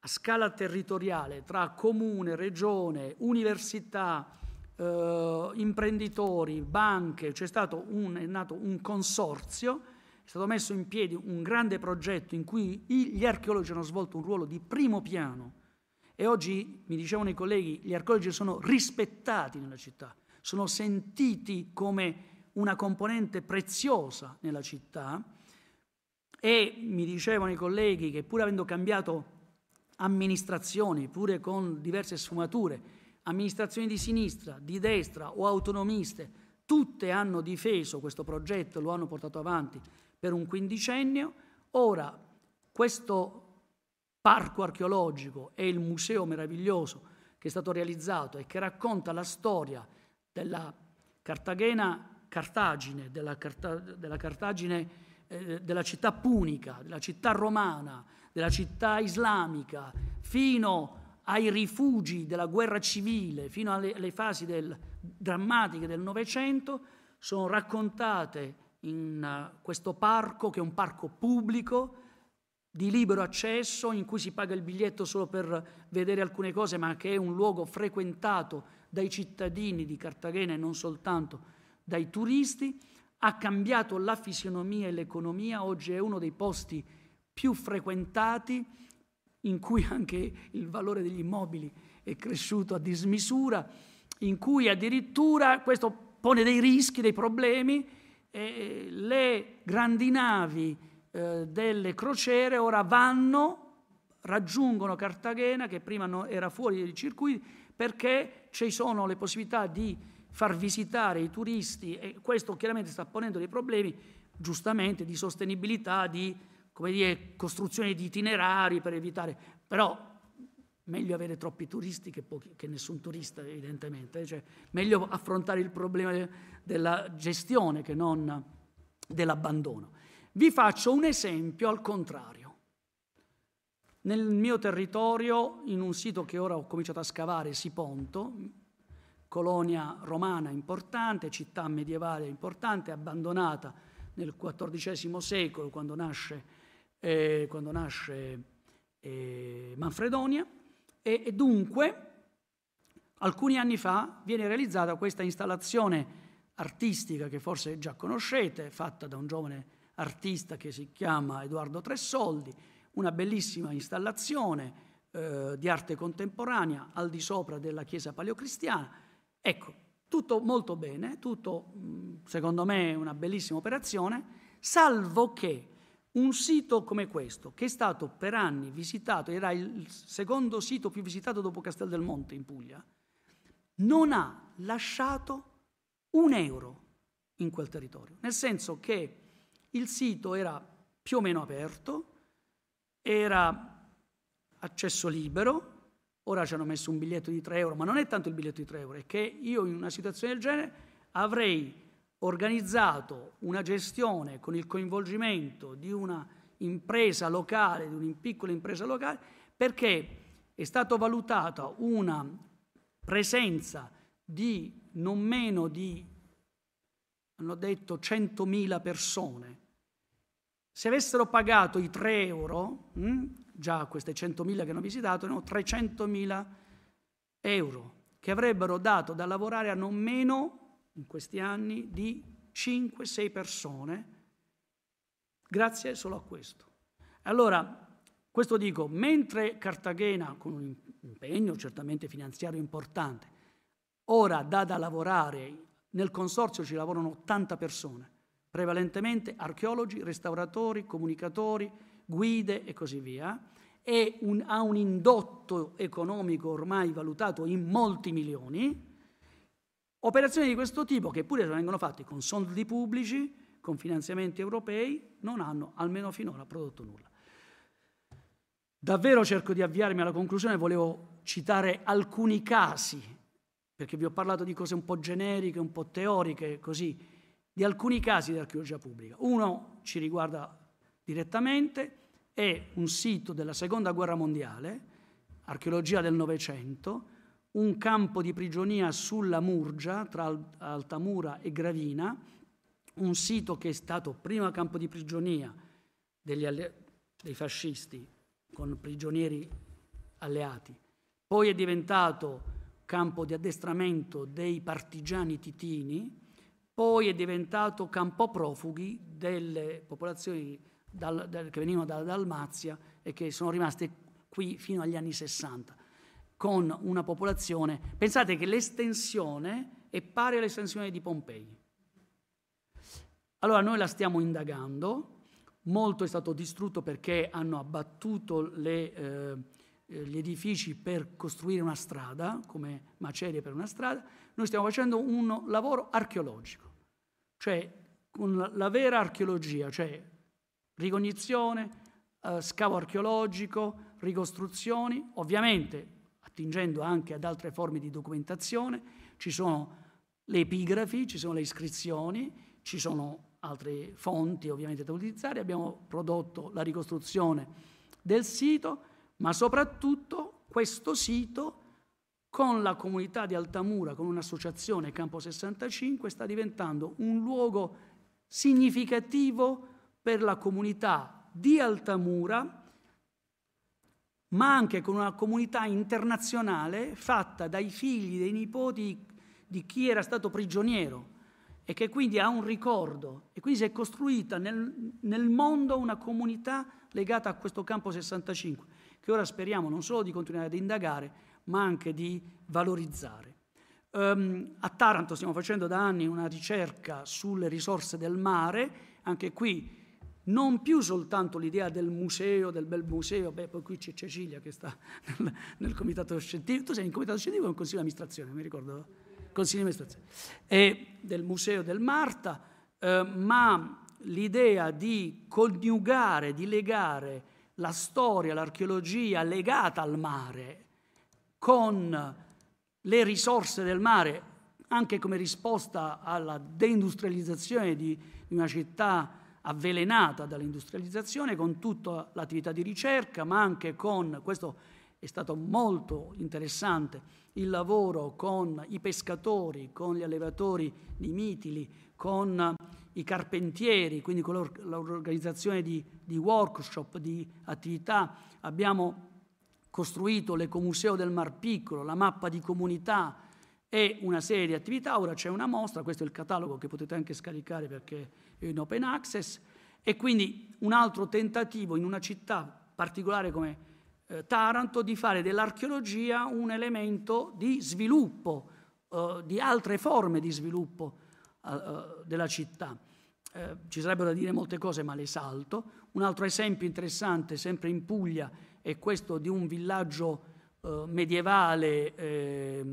a scala territoriale tra comune, regione, università, eh, imprenditori, banche, c'è stato un, è nato un consorzio, è stato messo in piedi un grande progetto in cui gli archeologi hanno svolto un ruolo di primo piano e oggi, mi dicevano i colleghi, gli archeologi sono rispettati nella città, sono sentiti come una componente preziosa nella città e mi dicevano i colleghi che pur avendo cambiato amministrazioni, pure con diverse sfumature, amministrazioni di sinistra, di destra o autonomiste, tutte hanno difeso questo progetto, lo hanno portato avanti per un quindicennio, ora questo progetto, parco archeologico e il museo meraviglioso che è stato realizzato e che racconta la storia della Cartagena, Cartagine, della, Carta, della Cartagine, eh, della città punica, della città romana, della città islamica, fino ai rifugi della guerra civile, fino alle, alle fasi del, drammatiche del Novecento, sono raccontate in uh, questo parco che è un parco pubblico di libero accesso in cui si paga il biglietto solo per vedere alcune cose, ma che è un luogo frequentato dai cittadini di Cartagena e non soltanto dai turisti, ha cambiato la fisionomia e l'economia, oggi è uno dei posti più frequentati in cui anche il valore degli immobili è cresciuto a dismisura, in cui addirittura questo pone dei rischi, dei problemi, eh, le grandi navi eh, delle crociere ora vanno, raggiungono Cartagena che prima no, era fuori dai circuiti perché ci sono le possibilità di far visitare i turisti e questo chiaramente sta ponendo dei problemi giustamente di sostenibilità, di dire, costruzione di itinerari per evitare, però meglio avere troppi turisti che, pochi, che nessun turista evidentemente, cioè, meglio affrontare il problema della gestione che non dell'abbandono. Vi faccio un esempio al contrario. Nel mio territorio, in un sito che ora ho cominciato a scavare, Siponto, colonia romana importante, città medievale importante, abbandonata nel XIV secolo quando nasce, eh, quando nasce eh, Manfredonia, e, e dunque alcuni anni fa viene realizzata questa installazione artistica che forse già conoscete, fatta da un giovane artista che si chiama Edoardo Tressoldi, una bellissima installazione eh, di arte contemporanea al di sopra della chiesa paleocristiana. Ecco, tutto molto bene, tutto mm, secondo me una bellissima operazione, salvo che un sito come questo, che è stato per anni visitato, era il secondo sito più visitato dopo Castel del Monte in Puglia, non ha lasciato un euro in quel territorio. Nel senso che il sito era più o meno aperto, era accesso libero, ora ci hanno messo un biglietto di 3 euro, ma non è tanto il biglietto di 3 euro, è che io in una situazione del genere avrei organizzato una gestione con il coinvolgimento di una impresa locale, di una piccola impresa locale, perché è stata valutata una presenza di non meno di hanno detto 100.000 persone, se avessero pagato i 3 euro, mh, hm, già queste 100.000 che hanno visitato, erano 300.000 euro, che avrebbero dato da lavorare a non meno, in questi anni, di 5-6 persone, grazie solo a questo. Allora, questo dico, mentre Cartagena, con un impegno certamente finanziario importante, ora dà da lavorare nel consorzio ci lavorano 80 persone, prevalentemente archeologi, restauratori, comunicatori, guide e così via, e un, ha un indotto economico ormai valutato in molti milioni. Operazioni di questo tipo, che pure vengono fatte con soldi pubblici, con finanziamenti europei, non hanno, almeno finora, prodotto nulla. Davvero cerco di avviarmi alla conclusione, volevo citare alcuni casi perché vi ho parlato di cose un po' generiche, un po' teoriche, così, di alcuni casi di archeologia pubblica. Uno ci riguarda direttamente, è un sito della Seconda Guerra Mondiale, archeologia del Novecento, un campo di prigionia sulla Murgia, tra Altamura e Gravina, un sito che è stato prima campo di prigionia degli alle- dei fascisti con prigionieri alleati, poi è diventato campo di addestramento dei partigiani titini, poi è diventato campo profughi delle popolazioni dal, del, che venivano dalla Dalmazia e che sono rimaste qui fino agli anni 60, con una popolazione, pensate che l'estensione è pari all'estensione di Pompei. Allora noi la stiamo indagando, molto è stato distrutto perché hanno abbattuto le... Eh, eh, gli edifici per costruire una strada, come macerie per una strada, noi stiamo facendo un lavoro archeologico, cioè con la vera archeologia, cioè ricognizione, eh, scavo archeologico, ricostruzioni, ovviamente attingendo anche ad altre forme di documentazione, ci sono le epigrafi, ci sono le iscrizioni, ci sono altre fonti ovviamente da utilizzare, abbiamo prodotto la ricostruzione del sito ma soprattutto questo sito con la comunità di Altamura, con un'associazione Campo 65, sta diventando un luogo significativo per la comunità di Altamura, ma anche con una comunità internazionale fatta dai figli, dei nipoti di chi era stato prigioniero e che quindi ha un ricordo e quindi si è costruita nel, nel mondo una comunità legata a questo campo 65 che ora speriamo non solo di continuare ad indagare, ma anche di valorizzare. Um, a Taranto stiamo facendo da anni una ricerca sulle risorse del mare, anche qui non più soltanto l'idea del museo, del bel museo, beh, poi qui c'è Cecilia che sta nel, nel comitato scientifico, tu sei in comitato scientifico o in consiglio di amministrazione, mi ricordo, consiglio di amministrazione, e del museo del Marta, eh, ma l'idea di coniugare, di legare la storia, l'archeologia legata al mare, con le risorse del mare, anche come risposta alla deindustrializzazione di, una città avvelenata dall'industrializzazione, con tutta l'attività di ricerca, ma anche con, questo è stato molto interessante, il lavoro con i pescatori, con gli allevatori di mitili, con i carpentieri, quindi con l'organizzazione di, di workshop, di attività, abbiamo costruito l'Ecomuseo del Mar Piccolo, la mappa di comunità e una serie di attività. Ora c'è una mostra, questo è il catalogo che potete anche scaricare perché è in open access. E quindi un altro tentativo in una città particolare come eh, Taranto di fare dell'archeologia un elemento di sviluppo, eh, di altre forme di sviluppo eh, della città. Eh, ci sarebbero da dire molte cose, ma le salto. Un altro esempio interessante, sempre in Puglia, è questo di un villaggio eh, medievale eh,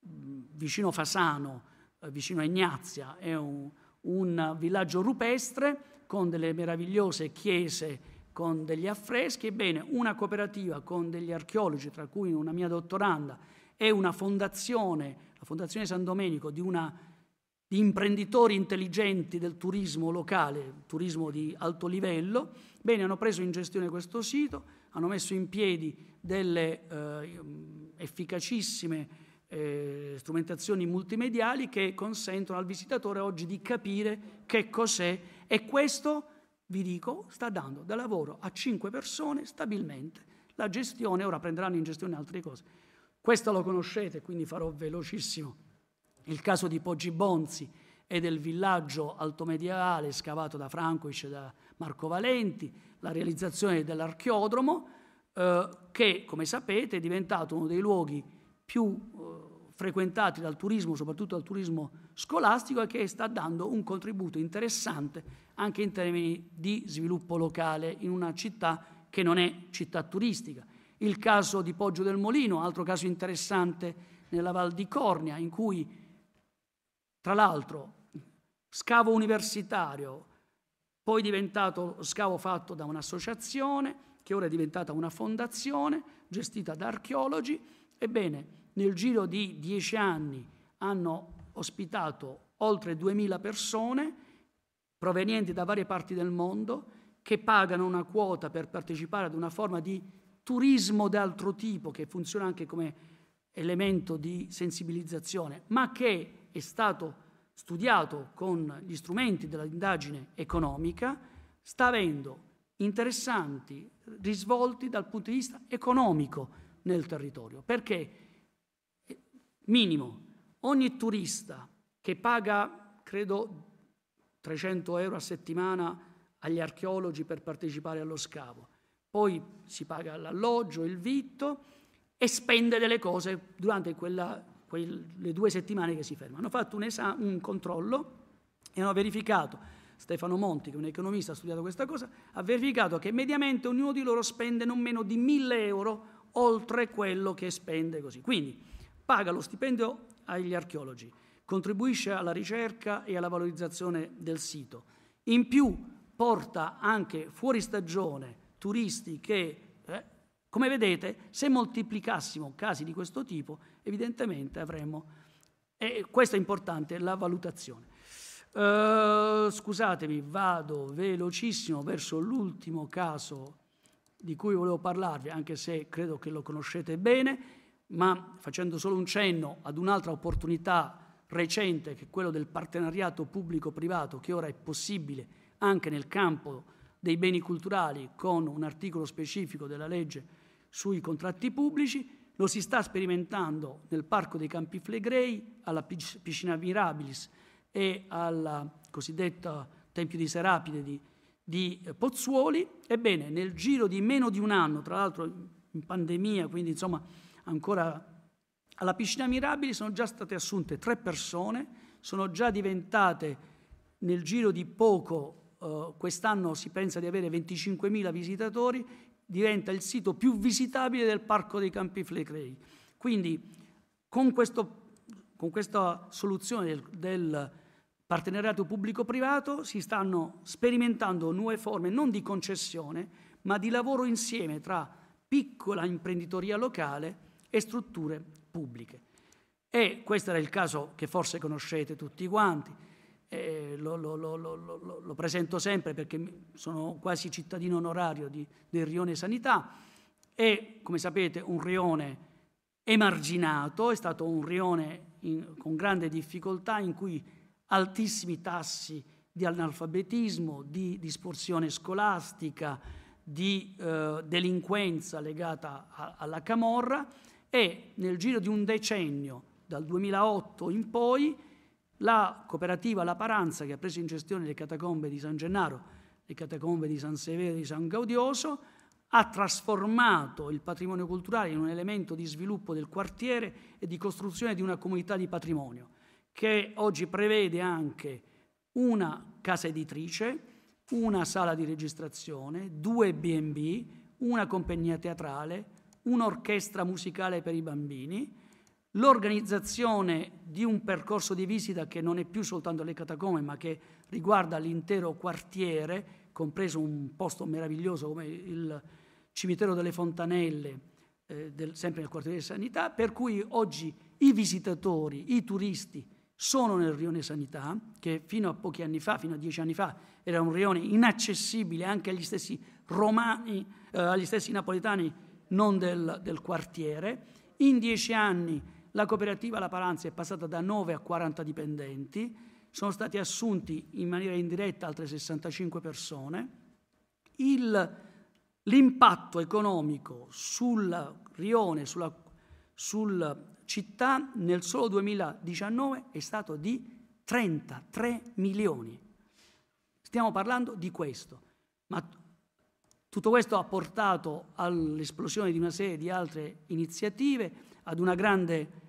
vicino Fasano, eh, vicino a Ignazia. È un, un, villaggio rupestre con delle meravigliose chiese, con degli affreschi. Ebbene, una cooperativa con degli archeologi, tra cui una mia dottoranda, e una fondazione, la Fondazione San Domenico, di una di imprenditori intelligenti del turismo locale, turismo di alto livello, bene, hanno preso in gestione questo sito, hanno messo in piedi delle eh, efficacissime eh, strumentazioni multimediali che consentono al visitatore oggi di capire che cos'è e questo, vi dico, sta dando da lavoro a cinque persone stabilmente. La gestione, ora prenderanno in gestione altre cose. Questo lo conoscete, quindi farò velocissimo il caso di Poggi Bonzi e del villaggio altomedievale scavato da Francois e da Marco Valenti, la realizzazione dell'archeodromo, eh, che come sapete è diventato uno dei luoghi più eh, frequentati dal turismo, soprattutto dal turismo scolastico, e che sta dando un contributo interessante anche in termini di sviluppo locale in una città che non è città turistica. Il caso di Poggio del Molino, altro caso interessante nella Val di Cornia, in cui tra l'altro, scavo universitario, poi diventato scavo fatto da un'associazione, che ora è diventata una fondazione, gestita da archeologi. Ebbene, nel giro di dieci anni hanno ospitato oltre 2000 persone provenienti da varie parti del mondo che pagano una quota per partecipare ad una forma di turismo d'altro tipo che funziona anche come elemento di sensibilizzazione, ma che è stato studiato con gli strumenti dell'indagine economica, sta avendo interessanti risvolti dal punto di vista economico nel territorio. Perché, eh, minimo, ogni turista che paga, credo, 300 euro a settimana agli archeologi per partecipare allo scavo, poi si paga l'alloggio, il vitto e spende delle cose durante quella le due settimane che si fermano. Hanno fatto un, esame, un controllo e hanno verificato Stefano Monti, che è un economista, ha studiato questa cosa, ha verificato che mediamente ognuno di loro spende non meno di 1000 euro oltre quello che spende così. Quindi paga lo stipendio agli archeologi, contribuisce alla ricerca e alla valorizzazione del sito. In più porta anche fuori stagione turisti che come vedete, se moltiplicassimo casi di questo tipo, evidentemente avremmo, e questo è importante, la valutazione. Uh, scusatemi, vado velocissimo verso l'ultimo caso di cui volevo parlarvi, anche se credo che lo conoscete bene, ma facendo solo un cenno ad un'altra opportunità recente, che è quello del partenariato pubblico-privato, che ora è possibile anche nel campo dei beni culturali con un articolo specifico della legge sui contratti pubblici, lo si sta sperimentando nel Parco dei Campi Flegrei, alla Piscina Mirabilis e al cosiddetto Tempio di Serapide di, di Pozzuoli. Ebbene, nel giro di meno di un anno, tra l'altro in pandemia, quindi insomma ancora alla Piscina Mirabilis, sono già state assunte tre persone, sono già diventate nel giro di poco, eh, quest'anno si pensa di avere 25.000 visitatori diventa il sito più visitabile del Parco dei Campi Flegrei. Quindi con, questo, con questa soluzione del, del partenariato pubblico-privato si stanno sperimentando nuove forme non di concessione, ma di lavoro insieme tra piccola imprenditoria locale e strutture pubbliche. E questo era il caso che forse conoscete tutti quanti, eh, lo, lo, lo, lo, presento sempre perché sono quasi cittadino onorario di, del rione sanità, è come sapete un rione emarginato, è stato un rione in, con grande difficoltà in cui altissimi tassi di analfabetismo, di dispersione scolastica, di eh, delinquenza legata a, alla camorra e nel giro di un decennio, dal 2008 in poi, la cooperativa La Paranza, che ha preso in gestione le catacombe di San Gennaro, le catacombe di San Severo e di San Gaudioso, ha trasformato il patrimonio culturale in un elemento di sviluppo del quartiere e di costruzione di una comunità di patrimonio, che oggi prevede anche una casa editrice, una sala di registrazione, due BB, una compagnia teatrale, un'orchestra musicale per i bambini, l'organizzazione di un percorso di visita che non è più soltanto le catacombe, ma che riguarda l'intero quartiere, compreso un posto meraviglioso come il cimitero delle Fontanelle, eh, del, sempre nel quartiere Sanità, per cui oggi i visitatori, i turisti, sono nel rione Sanità, che fino a pochi anni fa, fino a dieci anni fa, era un rione inaccessibile anche agli stessi romani, eh, agli stessi napoletani non del, del quartiere. In dieci anni la cooperativa La Paranza è passata da 9 a 40 dipendenti, sono stati assunti in maniera indiretta altre 65 persone. Il, l'impatto economico sul rione, sulla, sulla città, nel solo 2019 è stato di 33 milioni. Stiamo parlando di questo, ma tutto questo ha portato all'esplosione di una serie di altre iniziative, ad una grande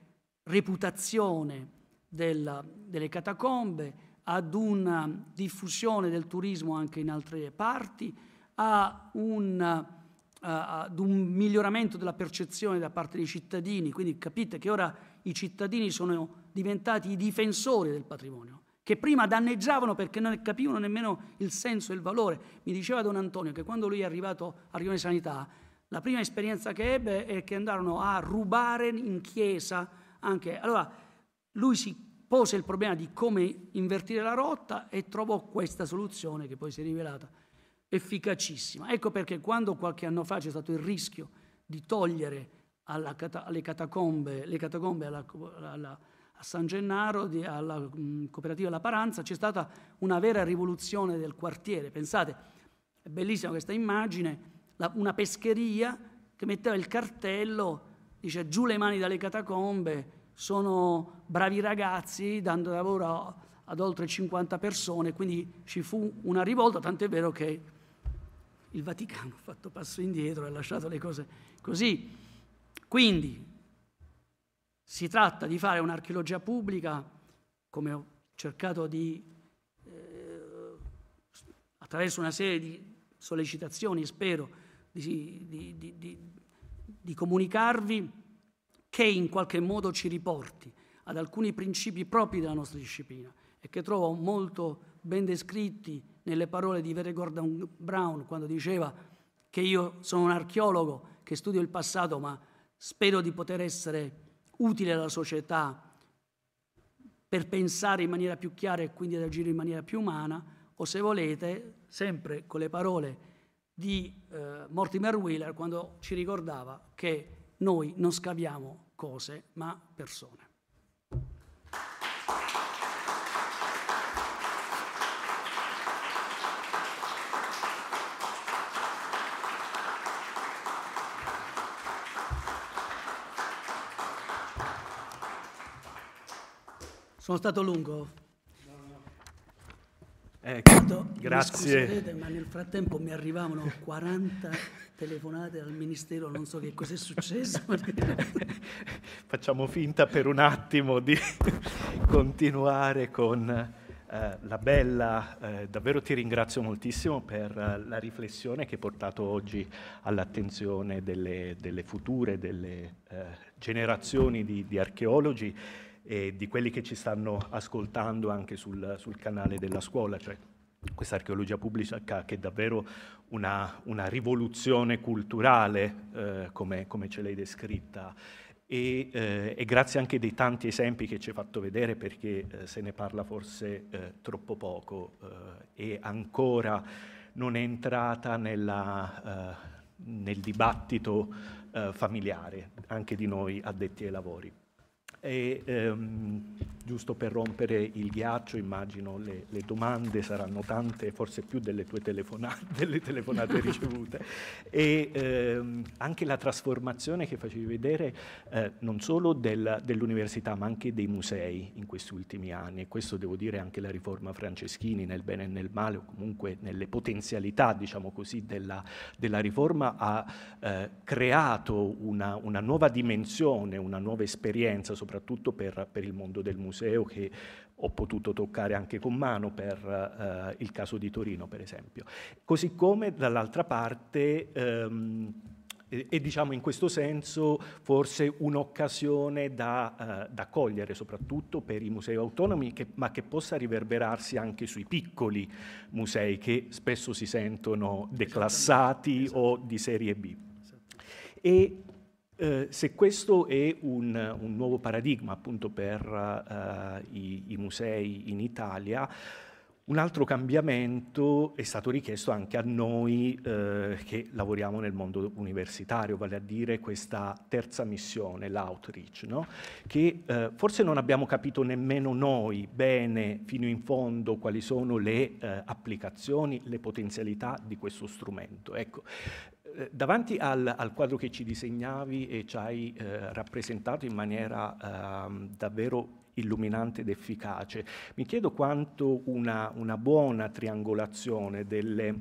reputazione della, delle catacombe, ad una diffusione del turismo anche in altre parti, un, uh, ad un miglioramento della percezione da parte dei cittadini. Quindi capite che ora i cittadini sono diventati i difensori del patrimonio, che prima danneggiavano perché non capivano nemmeno il senso e il valore. Mi diceva Don Antonio che quando lui è arrivato a Rione Sanità, la prima esperienza che ebbe è che andarono a rubare in chiesa anche... Allora, lui si pose il problema di come invertire la rotta e trovò questa soluzione che poi si è rivelata efficacissima. Ecco perché quando qualche anno fa c'è stato il rischio di togliere cata- alle catacombe, le catacombe alla, alla, a San Gennaro, di, alla mh, mm, cooperativa La Paranza, c'è stata una vera rivoluzione del quartiere. Pensate, è bellissima questa immagine, la, una pescheria che metteva il cartello dice giù le mani dalle catacombe, sono bravi ragazzi, dando lavoro ad oltre 50 persone, quindi ci fu una rivolta, tant'è vero che il Vaticano ha fatto passo indietro e ha lasciato le cose così. Quindi si tratta di fare un'archeologia pubblica, come ho cercato di, eh, attraverso una serie di sollecitazioni, spero, di, di, di di comunicarvi che in qualche modo ci riporti ad alcuni principi propri della nostra disciplina e che trovo molto ben descritti nelle parole di Vere Gordon Brown quando diceva che io sono un archeologo che studio il passato ma spero di poter essere utile alla società per pensare in maniera più chiara e quindi ad agire in maniera più umana o se volete, sempre con le parole di eh, Mortimer Wheeler quando ci ricordava che noi non scaviamo cose ma persone. Sono stato lungo? Ecco. Grazie. Scuserete, ma nel frattempo mi arrivavano 40 telefonate al Ministero, non so che cos'è successo. Facciamo finta per un attimo di continuare con eh, la bella, eh, davvero ti ringrazio moltissimo per eh, la riflessione che hai portato oggi all'attenzione delle, delle future, delle eh, generazioni di, di archeologi e di quelli che ci stanno ascoltando anche sul, sul canale della scuola, cioè questa archeologia pubblica che è davvero una, una rivoluzione culturale, eh, come, come, ce l'hai descritta. E, eh, e, grazie anche dei tanti esempi che ci hai fatto vedere perché eh, se ne parla forse eh, troppo poco eh, e ancora non è entrata nella, eh, nel dibattito familiare anche di noi addetti ai lavori. E, ehm, giusto per rompere il ghiaccio, immagino le, le, domande saranno tante, forse più delle tue telefonate, delle telefonate ricevute. E ehm, anche la trasformazione che facevi vedere eh, non solo del, dell'università, ma anche dei musei in questi ultimi anni. E questo devo dire anche la riforma Franceschini nel bene e nel male, o comunque nelle potenzialità, diciamo così, della, della riforma, ha eh, creato una, una nuova dimensione, una nuova esperienza, soprattutto soprattutto per, per il mondo del museo che ho potuto toccare anche con mano per eh, il caso di Torino, per esempio. Così come dall'altra parte... Ehm, e, e, diciamo in questo senso forse un'occasione da, eh, da, cogliere soprattutto per i musei autonomi, che, ma che possa riverberarsi anche sui piccoli musei che spesso si sentono declassati esatto. o di serie B. Esatto. E eh, se questo è un, un, nuovo paradigma appunto per eh, i, i, musei in Italia, un altro cambiamento è stato richiesto anche a noi eh, che lavoriamo nel mondo universitario, vale a dire questa terza missione, l'outreach, no? che eh, forse non abbiamo capito nemmeno noi bene fino in fondo quali sono le eh, applicazioni, le potenzialità di questo strumento. Ecco, eh, davanti al, al, quadro che ci disegnavi e ci hai eh, rappresentato in maniera eh, davvero illuminante ed efficace, mi chiedo quanto una, una buona triangolazione delle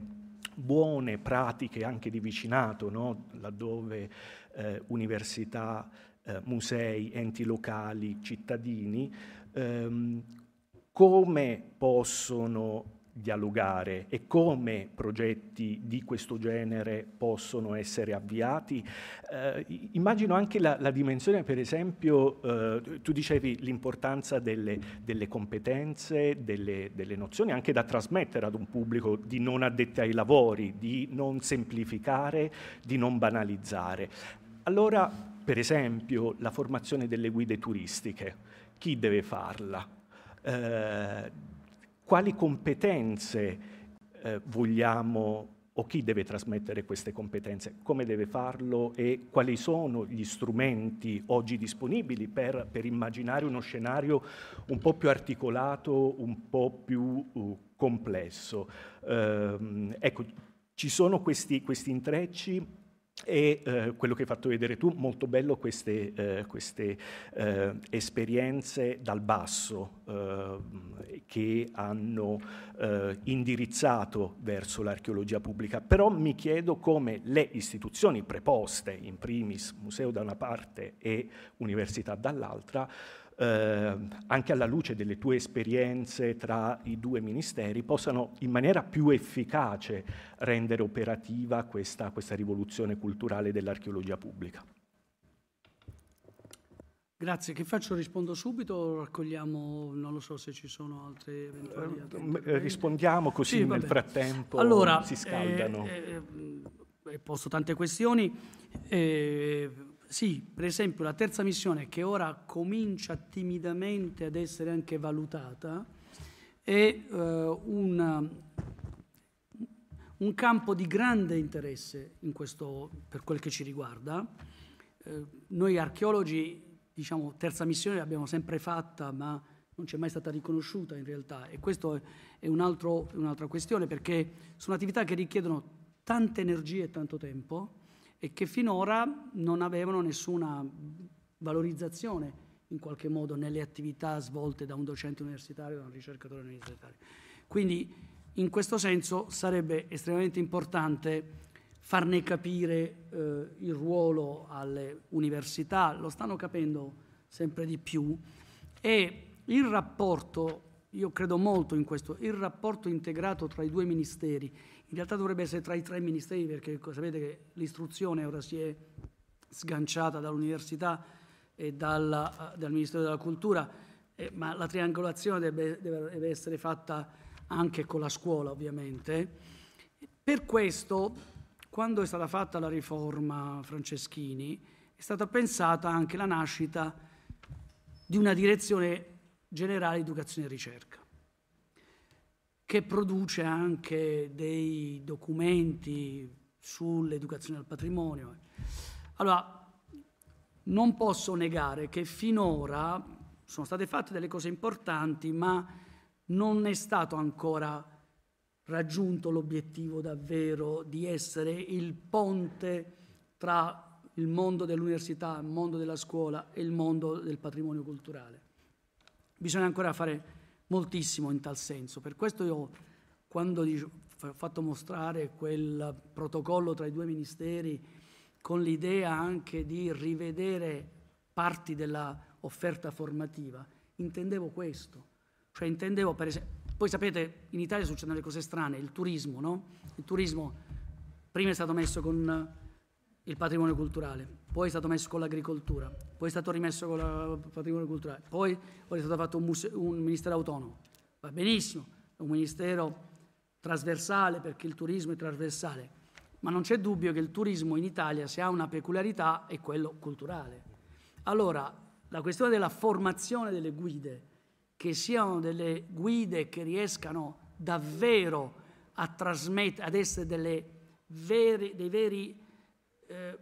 buone pratiche anche di vicinato, no? laddove eh, università, eh, musei, enti locali, cittadini, ehm, come possono dialogare e come progetti di questo genere possono essere avviati. Eh, immagino anche la, la, dimensione, per esempio, eh, tu dicevi l'importanza delle, delle, competenze, delle, delle, nozioni anche da trasmettere ad un pubblico di non addetti ai lavori, di non semplificare, di non banalizzare. Allora, per esempio, la formazione delle guide turistiche, chi deve farla? Eh, quali competenze eh, vogliamo o chi deve trasmettere queste competenze, come deve farlo e quali sono gli strumenti oggi disponibili per, per immaginare uno scenario un po' più articolato, un po' più uh, complesso. Ehm, ecco, ci sono questi, questi intrecci e eh, quello che hai fatto vedere tu, molto bello queste, eh, queste eh, esperienze dal basso eh, che hanno eh, indirizzato verso l'archeologia pubblica, però mi chiedo come le istituzioni preposte, in primis museo da una parte e università dall'altra, eh, anche alla luce delle tue esperienze tra i due ministeri, possano in maniera più efficace rendere operativa questa, questa rivoluzione culturale dell'archeologia pubblica. Grazie, che faccio? Rispondo subito o raccogliamo, non lo so se ci sono altre eventuali... Ehm, eh, rispondiamo così sì, nel frattempo allora, si eh, scaldano. Eh, eh, eh, posto tante questioni, eh, sì, per esempio la terza missione che ora comincia timidamente ad essere anche valutata è eh, una, un campo di grande interesse in questo, per quel che ci riguarda. Eh, noi archeologi, diciamo, terza missione l'abbiamo sempre fatta, ma non c'è mai stata riconosciuta in realtà e questa è un altro, un'altra questione perché sono attività che richiedono tante energie e tanto tempo e che finora non avevano nessuna valorizzazione in qualche modo nelle attività svolte da un docente universitario, da un ricercatore universitario. Quindi in questo senso sarebbe estremamente importante farne capire eh, il ruolo alle università, lo stanno capendo sempre di più, e il rapporto, io credo molto in questo, il rapporto integrato tra i due ministeri, in realtà dovrebbe essere tra i tre ministeri perché sapete che l'istruzione ora si è sganciata dall'università e dalla, eh, dal Ministero della Cultura, eh, ma la triangolazione deve, deve, essere fatta anche con la scuola ovviamente. Per questo, quando è stata fatta la riforma Franceschini, è stata pensata anche la nascita di una direzione generale educazione e ricerca che produce anche dei documenti sull'educazione al patrimonio. Allora, non posso negare che finora sono state fatte delle cose importanti, ma non è stato ancora raggiunto l'obiettivo davvero di essere il ponte tra il mondo dell'università, il mondo della scuola e il mondo del patrimonio culturale. Bisogna ancora fare moltissimo in tal senso. Per questo io, quando ho fatto mostrare quel protocollo tra i due ministeri, con l'idea anche di rivedere parti dell'offerta formativa, intendevo questo. Cioè intendevo, per esempio, poi sapete, in Italia succedono le cose strane, il turismo, no? Il turismo prima è stato messo con il patrimonio culturale, poi è stato messo con l'agricoltura, poi è stato rimesso con il patrimonio culturale, poi, poi è stato fatto un, muse- un ministero autonomo, va benissimo, è un ministero trasversale perché il turismo è trasversale, ma non c'è dubbio che il turismo in Italia, se ha una peculiarità, è quello culturale. Allora, la questione della formazione delle guide, che siano delle guide che riescano davvero a trasmettere, ad essere veri, dei veri eh,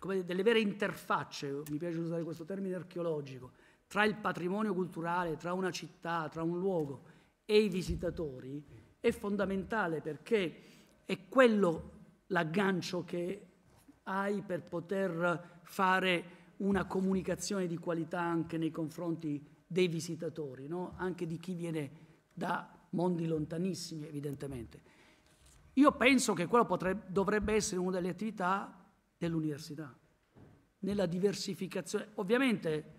come delle vere interfacce, mi piace usare questo termine archeologico, tra il patrimonio culturale, tra una città, tra un luogo e i visitatori è fondamentale perché è quello l'aggancio che hai per poter fare una comunicazione di qualità anche nei confronti dei visitatori, no? anche di chi viene da mondi lontanissimi evidentemente. Io penso che quello potrebbe, dovrebbe essere una delle attività dell'università, nella diversificazione, ovviamente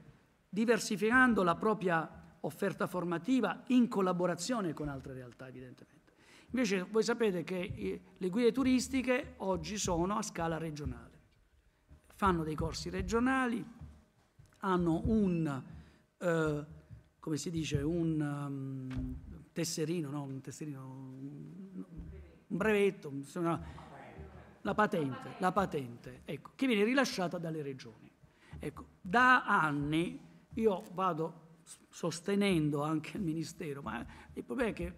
diversificando la propria offerta formativa in collaborazione con altre realtà evidentemente. Invece voi sapete che le guide turistiche oggi sono a scala regionale, fanno dei corsi regionali, hanno un, eh, come si dice, un um, tesserino, no, un tesserino, un, un brevetto, un, la patente, la patente ecco, che viene rilasciata dalle regioni. Ecco, da anni io vado sostenendo anche il Ministero, ma il problema è che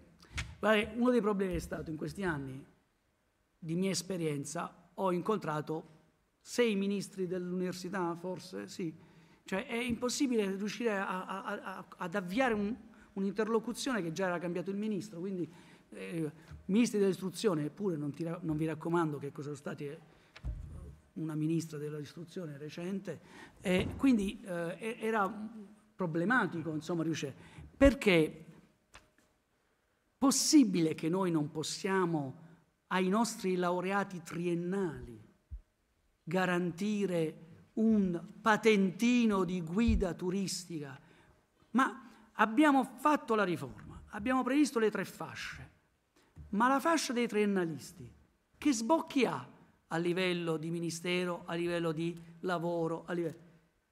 uno dei problemi è stato in questi anni di mia esperienza ho incontrato sei ministri dell'università, forse sì, cioè è impossibile riuscire a, a, a, ad avviare un, un'interlocuzione che già era cambiato il ministro, quindi eh, ministri dell'istruzione, eppure non, ti, non, vi raccomando che cosa sono stati eh, una ministra dell'istruzione recente, eh, quindi eh, era problematico insomma riuscire, perché possibile che noi non possiamo ai nostri laureati triennali garantire un patentino di guida turistica, ma abbiamo fatto la riforma, abbiamo previsto le tre fasce, ma la fascia dei triennalisti che sbocchi ha a livello di ministero, a livello di lavoro, livello...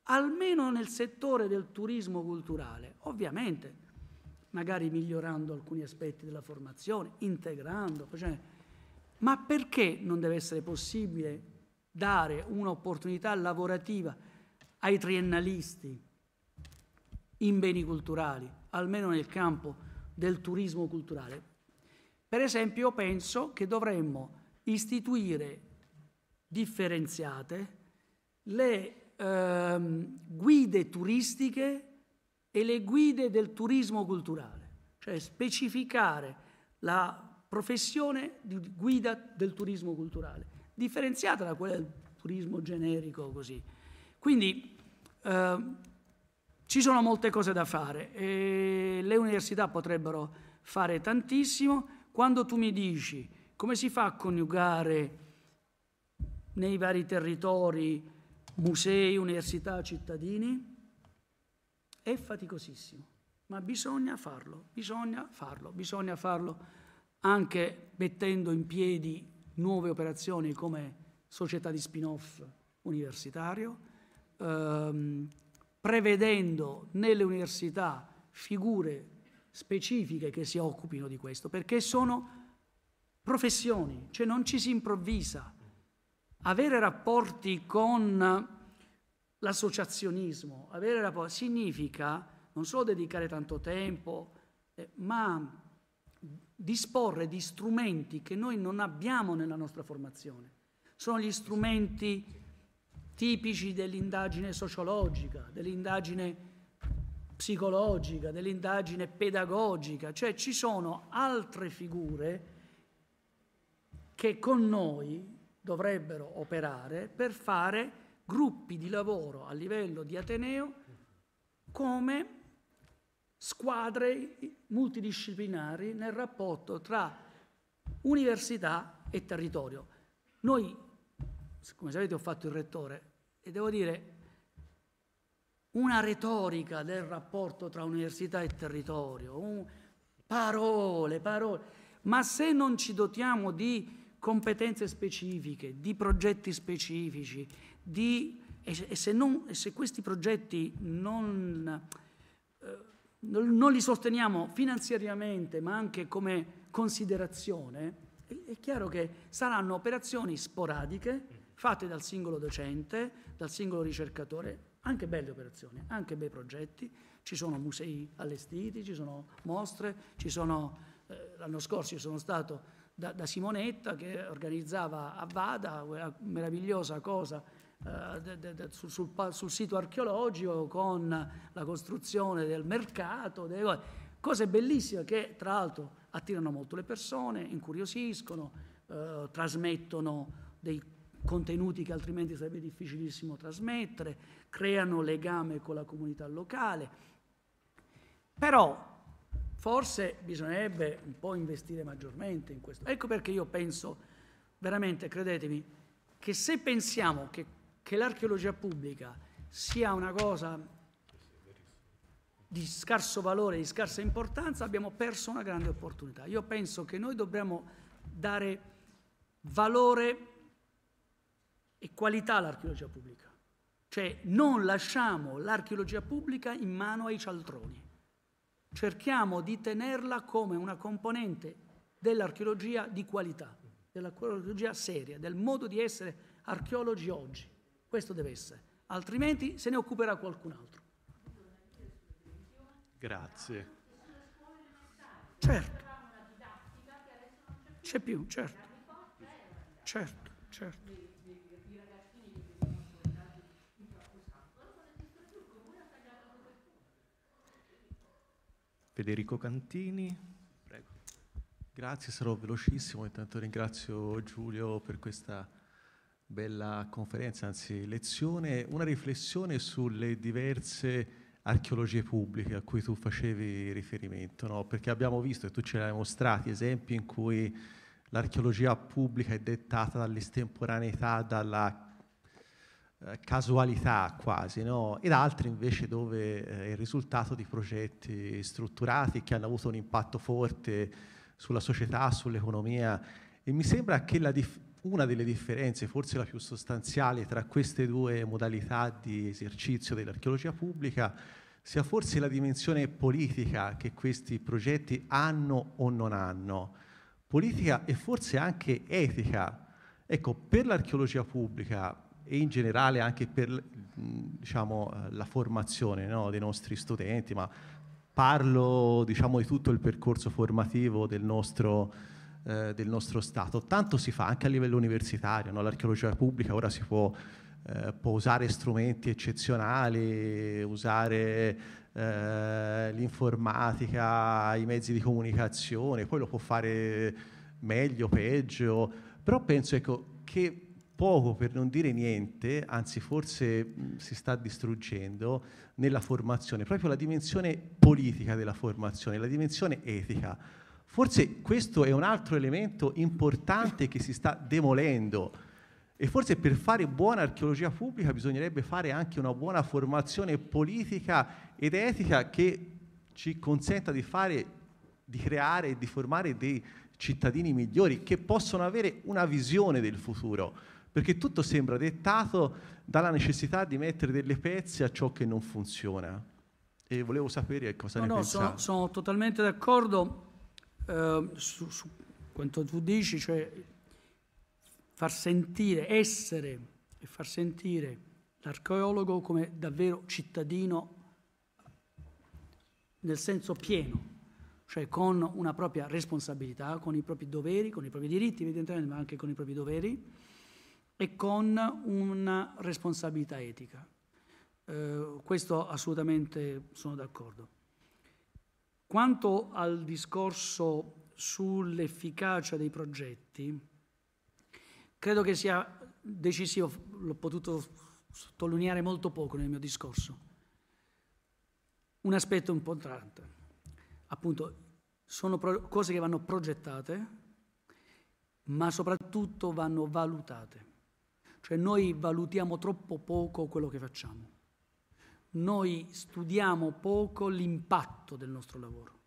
almeno nel settore del turismo culturale, ovviamente magari migliorando alcuni aspetti della formazione, integrando, cioè... ma perché non deve essere possibile dare un'opportunità lavorativa ai triennalisti in beni culturali, almeno nel campo del turismo culturale? Per esempio penso che dovremmo istituire differenziate le ehm, guide turistiche e le guide del turismo culturale, cioè specificare la professione di guida del turismo culturale, differenziata da quella del turismo generico così. Quindi eh, ci sono molte cose da fare e le università potrebbero fare tantissimo. Quando tu mi dici come si fa a coniugare nei vari territori musei, università, cittadini, è faticosissimo, ma bisogna farlo, bisogna farlo, bisogna farlo anche mettendo in piedi nuove operazioni come società di spin-off universitario, ehm, prevedendo nelle università figure specifiche che si occupino di questo, perché sono professioni, cioè non ci si improvvisa. Avere rapporti con l'associazionismo, avere rapporti significa non solo dedicare tanto tempo, eh, ma disporre di strumenti che noi non abbiamo nella nostra formazione. Sono gli strumenti tipici dell'indagine sociologica, dell'indagine psicologica, dell'indagine pedagogica, cioè ci sono altre figure che con noi dovrebbero operare per fare gruppi di lavoro a livello di Ateneo come squadre multidisciplinari nel rapporto tra università e territorio. Noi, come sapete, ho fatto il rettore e devo dire una retorica del rapporto tra università e territorio, un, parole, parole, ma se non ci dotiamo di competenze specifiche, di progetti specifici, di, e, se non, e, se questi progetti non, eh, non, li sosteniamo finanziariamente, ma anche come considerazione, è, chiaro che saranno operazioni sporadiche fatte dal singolo docente, dal singolo ricercatore, anche belle operazioni, anche bei progetti, ci sono musei allestiti, ci sono mostre, ci sono, eh, l'anno scorso io sono stato da, da, Simonetta che organizzava a Vada una meravigliosa cosa eh, de, de, sul, sul, sul, sito archeologico con la costruzione del mercato, delle cose bellissime che tra l'altro attirano molto le persone, incuriosiscono, eh, trasmettono dei contenuti che altrimenti sarebbe difficilissimo trasmettere, creano legame con la comunità locale. Però forse bisognerebbe un po' investire maggiormente in questo. Ecco perché io penso, veramente, credetemi, che se pensiamo che, che l'archeologia pubblica sia una cosa di scarso valore, di scarsa importanza, abbiamo perso una grande opportunità. Io penso che noi dobbiamo dare valore e qualità l'archeologia pubblica. Cioè non lasciamo l'archeologia pubblica in mano ai cialtroni, cerchiamo di tenerla come una componente dell'archeologia di qualità, dell'archeologia seria, del modo di essere archeologi oggi. Questo deve essere, altrimenti se ne occuperà qualcun altro. Grazie. Certo. C'è più, certo. Certo, certo. Federico Cantini. Prego. Grazie, sarò velocissimo. Intanto ringrazio Giulio per questa bella conferenza, anzi lezione. Una riflessione sulle diverse archeologie pubbliche a cui tu facevi riferimento, no? perché abbiamo visto e tu ce l'hai mostrati esempi in cui l'archeologia pubblica è dettata dall'estemporaneità, dalla eh, casualità quasi, no? ed altri invece dove è eh, il risultato di progetti strutturati che hanno avuto un impatto forte sulla società, sull'economia e mi sembra che una delle differenze, forse la più sostanziale, tra queste due modalità di esercizio dell'archeologia pubblica sia forse la dimensione politica che questi progetti hanno o non hanno, politica e forse anche etica. Ecco, per l'archeologia pubblica e in generale anche per diciamo, eh, la formazione no, dei nostri studenti, ma parlo diciamo, di tutto il percorso formativo del nostro, eh, del nostro, Stato. Tanto si fa anche a livello universitario, no? l'archeologia pubblica ora si può, eh, può usare strumenti eccezionali, usare eh, l'informatica, i mezzi di comunicazione, poi lo può fare meglio, peggio, però penso ecco, che poco per non dire niente, anzi forse mh, si sta distruggendo nella formazione, proprio la dimensione politica della formazione, la dimensione etica. Forse questo è un altro elemento importante che si sta demolendo e forse per fare buona archeologia pubblica bisognerebbe fare anche una buona formazione politica ed etica che ci consenta di fare, di creare e di formare dei cittadini migliori che possono avere una visione del futuro perché tutto sembra dettato dalla necessità di mettere delle pezze a ciò che non funziona. E volevo sapere cosa no, ne no, pensate. Sono, sono totalmente d'accordo eh, su, su quanto tu dici, cioè far sentire, essere e far sentire l'archeologo come davvero cittadino nel senso pieno, cioè con una propria responsabilità, con i propri doveri, con i propri diritti evidentemente, ma anche con i propri doveri, e con una responsabilità etica. Eh, questo assolutamente sono d'accordo. Quanto al discorso sull'efficacia dei progetti, credo che sia decisivo, l'ho potuto sottolineare molto poco nel mio discorso, un aspetto importante. Appunto, sono pro- cose che vanno progettate, ma soprattutto vanno valutate. Cioè noi valutiamo troppo poco quello che facciamo, noi studiamo poco l'impatto del nostro lavoro,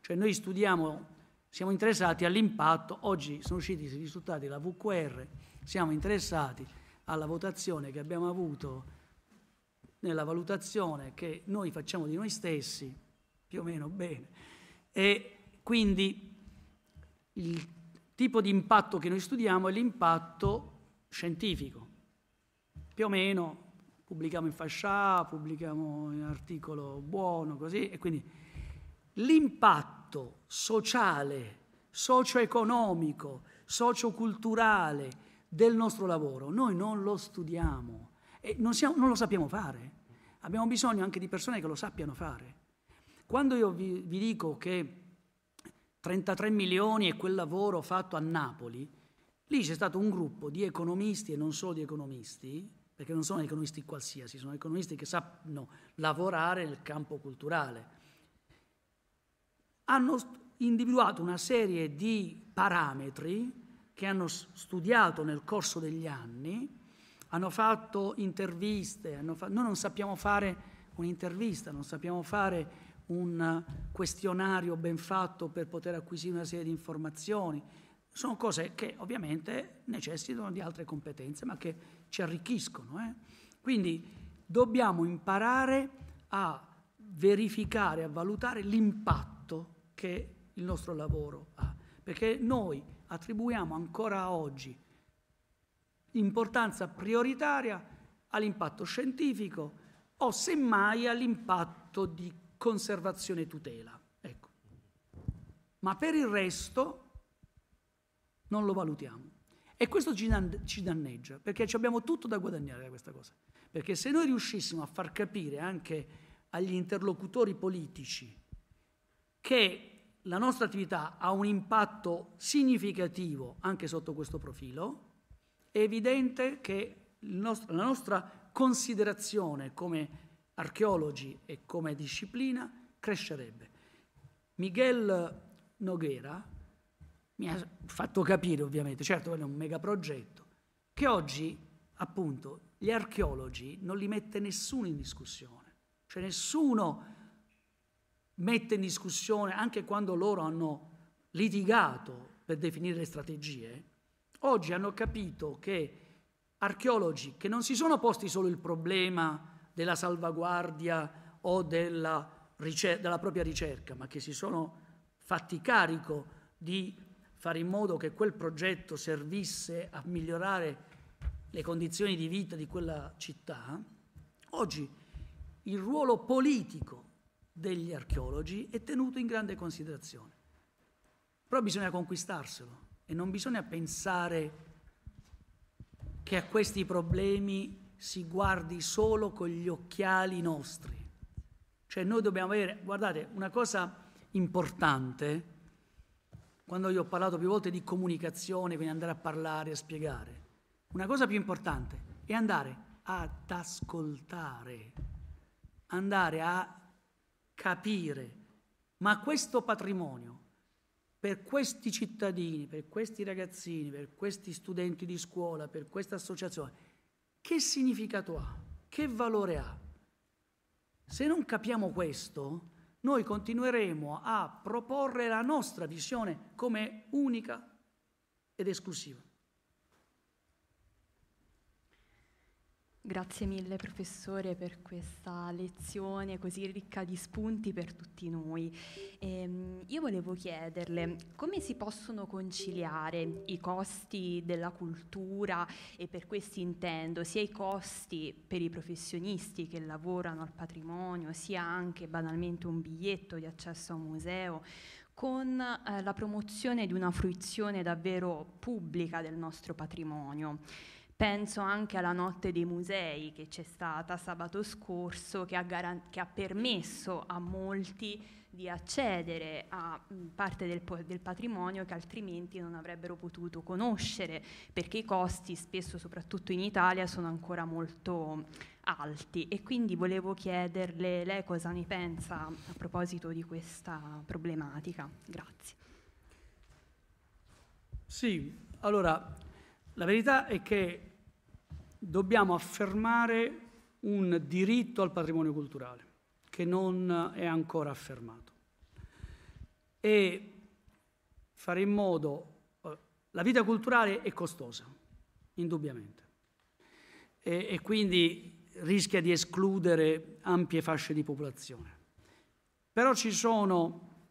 cioè noi studiamo, siamo interessati all'impatto, oggi sono usciti i risultati della VQR, siamo interessati alla votazione che abbiamo avuto nella valutazione che noi facciamo di noi stessi, più o meno bene, e quindi il tipo di impatto che noi studiamo è l'impatto scientifico. Più o meno pubblichiamo in fascia, pubblichiamo un articolo buono, così, e quindi l'impatto sociale, socio-economico, socio-culturale del nostro lavoro, noi non lo studiamo e non, siamo, non, lo sappiamo fare. Abbiamo bisogno anche di persone che lo sappiano fare. Quando io vi, vi dico che 33 milioni è quel lavoro fatto a Napoli, Lì c'è stato un gruppo di economisti e non solo di economisti, perché non sono economisti qualsiasi, sono economisti che sanno lavorare nel campo culturale. Hanno individuato una serie di parametri che hanno studiato nel corso degli anni, hanno fatto interviste, hanno fa- noi non sappiamo fare un'intervista, non sappiamo fare un questionario ben fatto per poter acquisire una serie di informazioni, sono cose che ovviamente necessitano di altre competenze, ma che ci arricchiscono. Eh? Quindi dobbiamo imparare a verificare, a valutare l'impatto che il nostro lavoro ha, perché noi attribuiamo ancora oggi importanza prioritaria all'impatto scientifico o semmai all'impatto di conservazione e tutela. Ecco. Ma per il resto non lo valutiamo. E questo ci, dan- ci danneggia, perché abbiamo tutto da guadagnare da questa cosa. Perché se noi riuscissimo a far capire anche agli interlocutori politici che la nostra attività ha un impatto significativo anche sotto questo profilo, è evidente che nostro, la nostra considerazione come archeologi e come disciplina crescerebbe. Miguel Noguera, mi ha fatto capire ovviamente, certo quello è un megaprogetto, che oggi appunto gli archeologi non li mette nessuno in discussione, cioè nessuno mette in discussione, anche quando loro hanno litigato per definire le strategie, oggi hanno capito che archeologi che non si sono posti solo il problema della salvaguardia o della, ricer- della propria ricerca, ma che si sono fatti carico di fare in modo che quel progetto servisse a migliorare le condizioni di vita di quella città, oggi il ruolo politico degli archeologi è tenuto in grande considerazione. Però bisogna conquistarselo e non bisogna pensare che a questi problemi si guardi solo con gli occhiali nostri. Cioè noi dobbiamo avere, guardate, una cosa importante quando io ho parlato più volte di comunicazione, quindi andare a parlare, a spiegare, una cosa più importante è andare ad ascoltare, andare a capire, ma questo patrimonio per questi cittadini, per questi ragazzini, per questi studenti di scuola, per questa associazione, che significato ha? Che valore ha? Se non capiamo questo, noi continueremo a proporre la nostra visione come unica ed esclusiva. Grazie mille professore per questa lezione così ricca di spunti per tutti noi. Ehm, io volevo chiederle come si possono conciliare i costi della cultura e per questi intendo sia i costi per i professionisti che lavorano al patrimonio, sia anche banalmente un biglietto di accesso a un museo, con eh, la promozione di una fruizione davvero pubblica del nostro patrimonio. Penso anche alla notte dei musei che c'è stata sabato scorso, che ha, garan- che ha permesso a molti di accedere a mm, parte del, po- del, patrimonio che altrimenti non avrebbero potuto conoscere, perché i costi spesso, soprattutto in Italia, sono ancora molto alti. E quindi volevo chiederle lei cosa ne pensa a proposito di questa problematica. Grazie. Sì, allora la verità è che dobbiamo affermare un diritto al patrimonio culturale che non è ancora affermato e fare in modo eh, la vita culturale è costosa, indubbiamente, e, e quindi rischia di escludere ampie fasce di popolazione. Però ci sono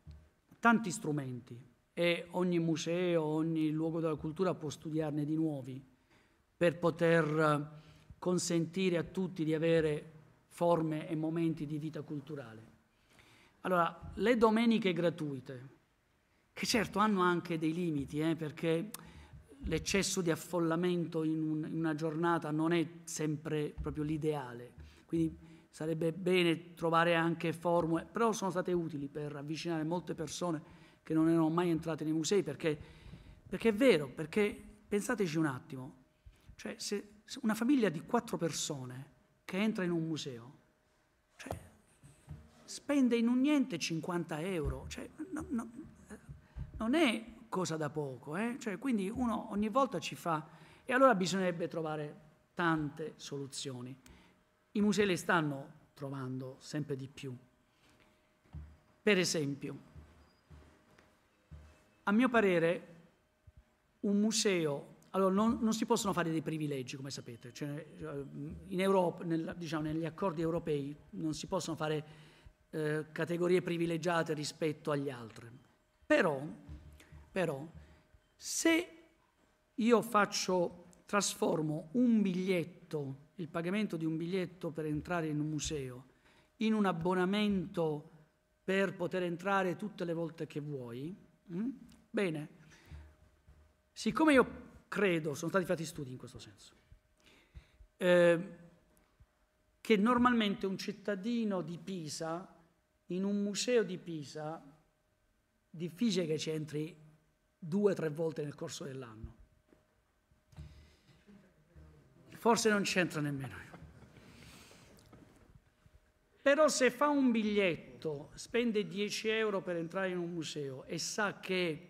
tanti strumenti e ogni museo, ogni luogo della cultura può studiarne di nuovi per poter eh, consentire a tutti di avere forme e momenti di vita culturale. Allora, le domeniche gratuite, che certo hanno anche dei limiti, eh, perché l'eccesso di affollamento in, un, in, una giornata non è sempre proprio l'ideale, quindi sarebbe bene trovare anche formule, però sono state utili per avvicinare molte persone che non erano mai entrate nei musei, perché, perché è vero, perché pensateci un attimo, cioè, se, una famiglia di quattro persone che entra in un museo, cioè, spende in un niente 50 euro, cioè, no, no, non è cosa da poco, eh? Cioè, quindi uno ogni volta ci fa, e allora bisognerebbe trovare tante soluzioni. I musei le stanno trovando sempre di più. Per esempio, a mio parere, un museo allora, non, non, si possono fare dei privilegi, come sapete. Cioè, eh, Europa, nel, diciamo, negli accordi europei non si possono fare eh, categorie privilegiate rispetto agli altri. Però, però, se io faccio, trasformo un biglietto, il pagamento di un biglietto per entrare in un museo, in un abbonamento per poter entrare tutte le volte che vuoi, mh? Mm, bene, siccome io credo, sono stati fatti studi in questo senso, eh, che normalmente un cittadino di Pisa, in un museo di Pisa, difficile che ci entri due o tre volte nel corso dell'anno. Forse non c'entra nemmeno però se fa un biglietto, spende 10 euro per entrare in un museo e sa che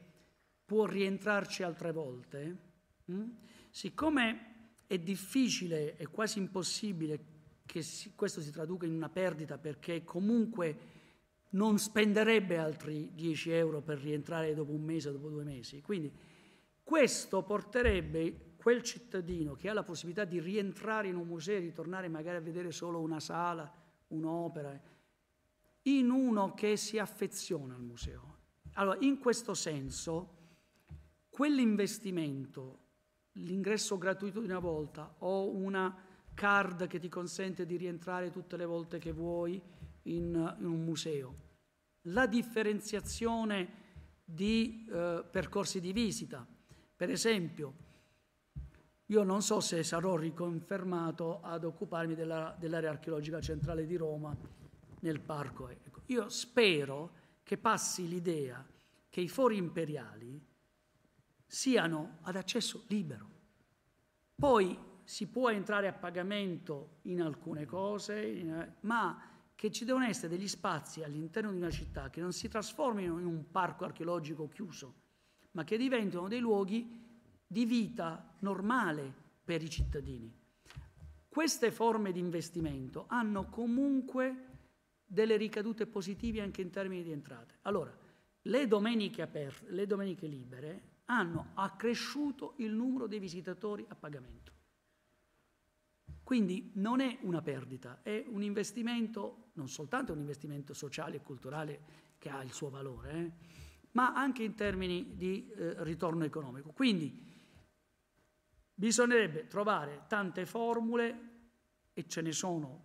può rientrarci altre volte, Mm? Siccome è difficile, è quasi impossibile che questo si traduca in una perdita perché comunque non spenderebbe altri 10 euro per rientrare dopo un mese, dopo due mesi. Quindi questo porterebbe quel cittadino che ha la possibilità di rientrare in un museo e di tornare magari a vedere solo una sala, un'opera, in uno che si affeziona al museo. Allora, in questo senso, quell'investimento l'ingresso gratuito di una volta o una card che ti consente di rientrare tutte le volte che vuoi in, in un museo. La differenziazione di eh, percorsi di visita. Per esempio, io non so se sarò riconfermato ad occuparmi della, dell'area archeologica centrale di Roma nel parco. Ecco, io spero che passi l'idea che i fori imperiali siano ad accesso libero. Poi si può entrare a pagamento in alcune cose, in, ma che ci devono essere degli spazi all'interno di una città che non si trasformino in un parco archeologico chiuso, ma che diventino dei luoghi di vita normale per i cittadini. Queste forme di investimento hanno comunque delle ricadute positive anche in termini di entrate. Allora, le domeniche, aperte, le domeniche libere hanno accresciuto il numero dei visitatori a pagamento. Quindi non è una perdita, è un investimento, non soltanto un investimento sociale e culturale che ha il suo valore, eh, ma anche in termini di eh, ritorno economico. Quindi bisognerebbe trovare tante formule, e ce ne sono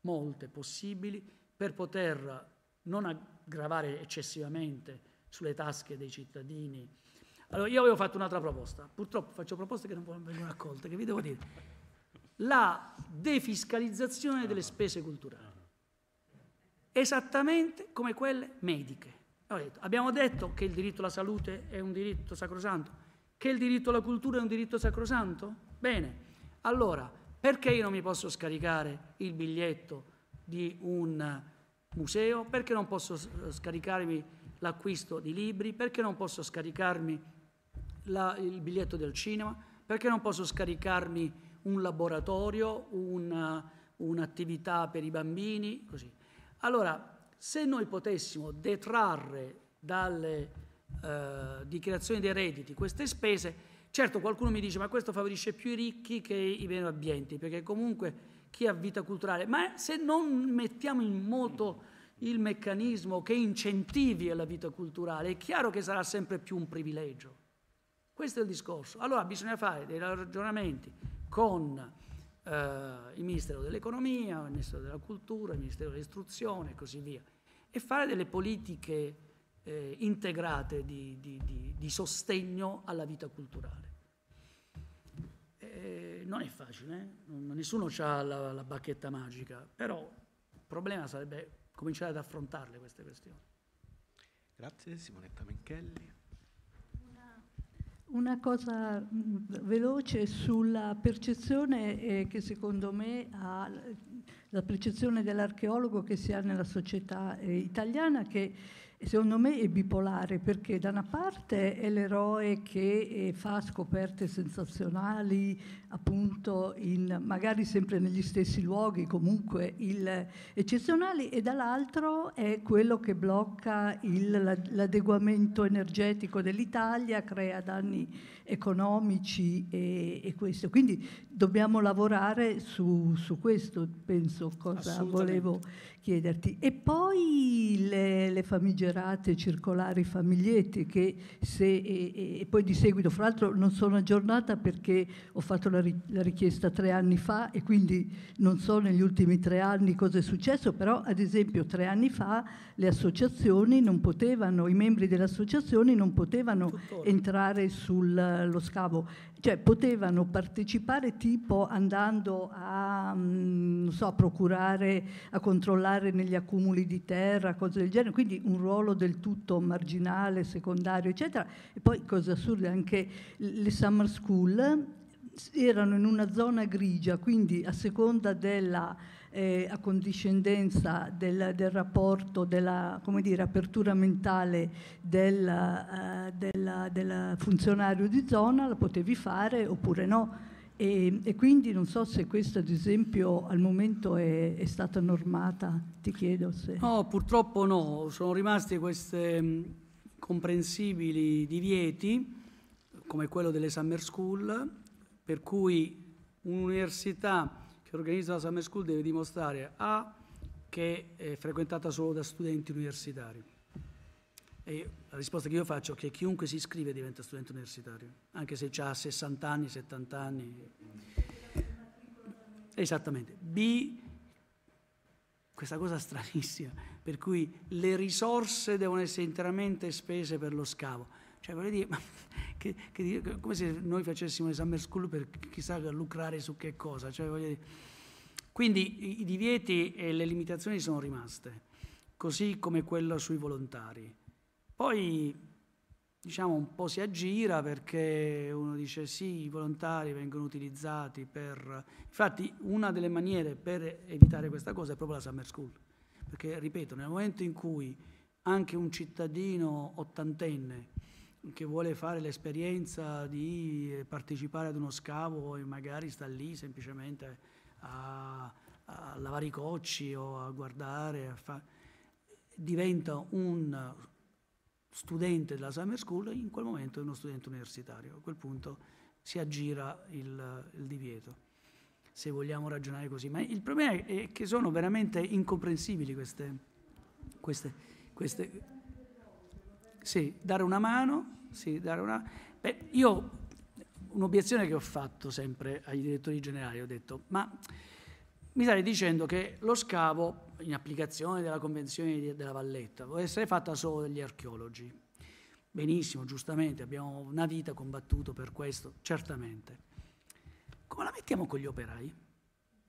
molte possibili, per poter non aggravare eccessivamente sulle tasche dei cittadini allora io avevo fatto un'altra proposta, purtroppo faccio proposte che non vengono accolte, che vi devo dire. La defiscalizzazione delle ah. spese culturali, esattamente come quelle mediche. Detto, abbiamo detto che il diritto alla salute è un diritto sacrosanto, che il diritto alla cultura è un diritto sacrosanto? Bene, allora perché io non mi posso scaricare il biglietto di un museo? Perché non posso scaricarmi l'acquisto di libri? Perché non posso scaricarmi la, il biglietto del cinema? Perché non posso scaricarmi un laboratorio, una, un'attività per i bambini? Così. Allora, se noi potessimo detrarre dalle eh, dichiarazioni dei redditi queste spese, certo qualcuno mi dice ma questo favorisce più i ricchi che i meno abbienti, perché comunque chi ha vita culturale, ma se non mettiamo in moto il meccanismo che incentivi alla vita culturale, è chiaro che sarà sempre più un privilegio. Questo è il discorso. Allora bisogna fare dei ragionamenti con eh, il Ministero dell'Economia, il Ministero della Cultura, il Ministero dell'Istruzione e così via, e fare delle politiche eh, integrate di, di, di, di, sostegno alla vita culturale. E eh, non è facile, eh? nessuno ha la, la bacchetta magica, però il problema sarebbe cominciare ad affrontarle queste questioni. Grazie Simonetta Menchelli. Una cosa mm, veloce sulla percezione eh, che secondo me ha la percezione dell'archeologo che si ha nella società eh, italiana che secondo me è bipolare perché da una parte è l'eroe che eh, fa scoperte sensazionali appunto in, magari sempre negli stessi luoghi comunque eccezionali e dall'altro è quello che blocca il, l'adeguamento energetico dell'Italia, crea danni economici e, e questo. Quindi dobbiamo lavorare su, su questo, penso cosa volevo chiederti. E poi le, le famigerate circolari famiglietti che se, e, e, poi di seguito, fra l'altro non sono aggiornata perché ho fatto la, la, richiesta tre anni fa e quindi non so negli ultimi tre anni cosa è successo, però ad esempio tre anni fa le associazioni non potevano, i membri delle associazioni non potevano Tuttora. entrare sullo scavo cioè potevano partecipare tipo andando a, mm, so, a, procurare, a controllare negli accumuli di terra, cose del genere, quindi un ruolo del tutto marginale, secondario, eccetera. E poi, cosa assurda, anche le summer school erano in una zona grigia, quindi a seconda della eh, accondiscendenza del, del rapporto, della come dire, apertura mentale del, eh, del, del, funzionario di zona, la potevi fare oppure no. E, e quindi non so se questa, ad esempio, al momento è, è stata normata, ti chiedo se... No, purtroppo no, sono rimasti questi mm, comprensibili divieti, come quello delle summer school, per cui un'università che organizza la Summer School deve dimostrare A che è frequentata solo da studenti universitari. E la risposta che io faccio è che chiunque si iscrive diventa studente universitario, anche se ha 60 anni, 70 anni. Esattamente. B, questa cosa stranissima, per cui le risorse devono essere interamente spese per lo scavo. Cioè, voglio dire, che, che, come se noi facessimo le summer school per chissà lucrare su che cosa. Cioè, dire. Quindi i divieti e le limitazioni sono rimaste, così come quello sui volontari. Poi diciamo, un po' si aggira perché uno dice sì, i volontari vengono utilizzati per... Infatti una delle maniere per evitare questa cosa è proprio la summer school, perché ripeto, nel momento in cui anche un cittadino ottantenne che vuole fare l'esperienza di partecipare ad uno scavo e magari sta lì semplicemente a, a lavare i cocci o a guardare, a fa... diventa un studente della summer school in quel momento è uno studente universitario. A quel punto si aggira il, il divieto, se vogliamo ragionare così. Ma il problema è che sono veramente incomprensibili queste, queste, queste sì, dare una mano. Sì, dare una... Beh, io un'obiezione che ho fatto sempre agli direttori generali, ho detto, ma mi stai dicendo che lo scavo, in applicazione della Convenzione della Valletta, può essere fatta solo dagli archeologi. Benissimo, giustamente, abbiamo una vita combattuto per questo, certamente. Come la mettiamo con gli operai?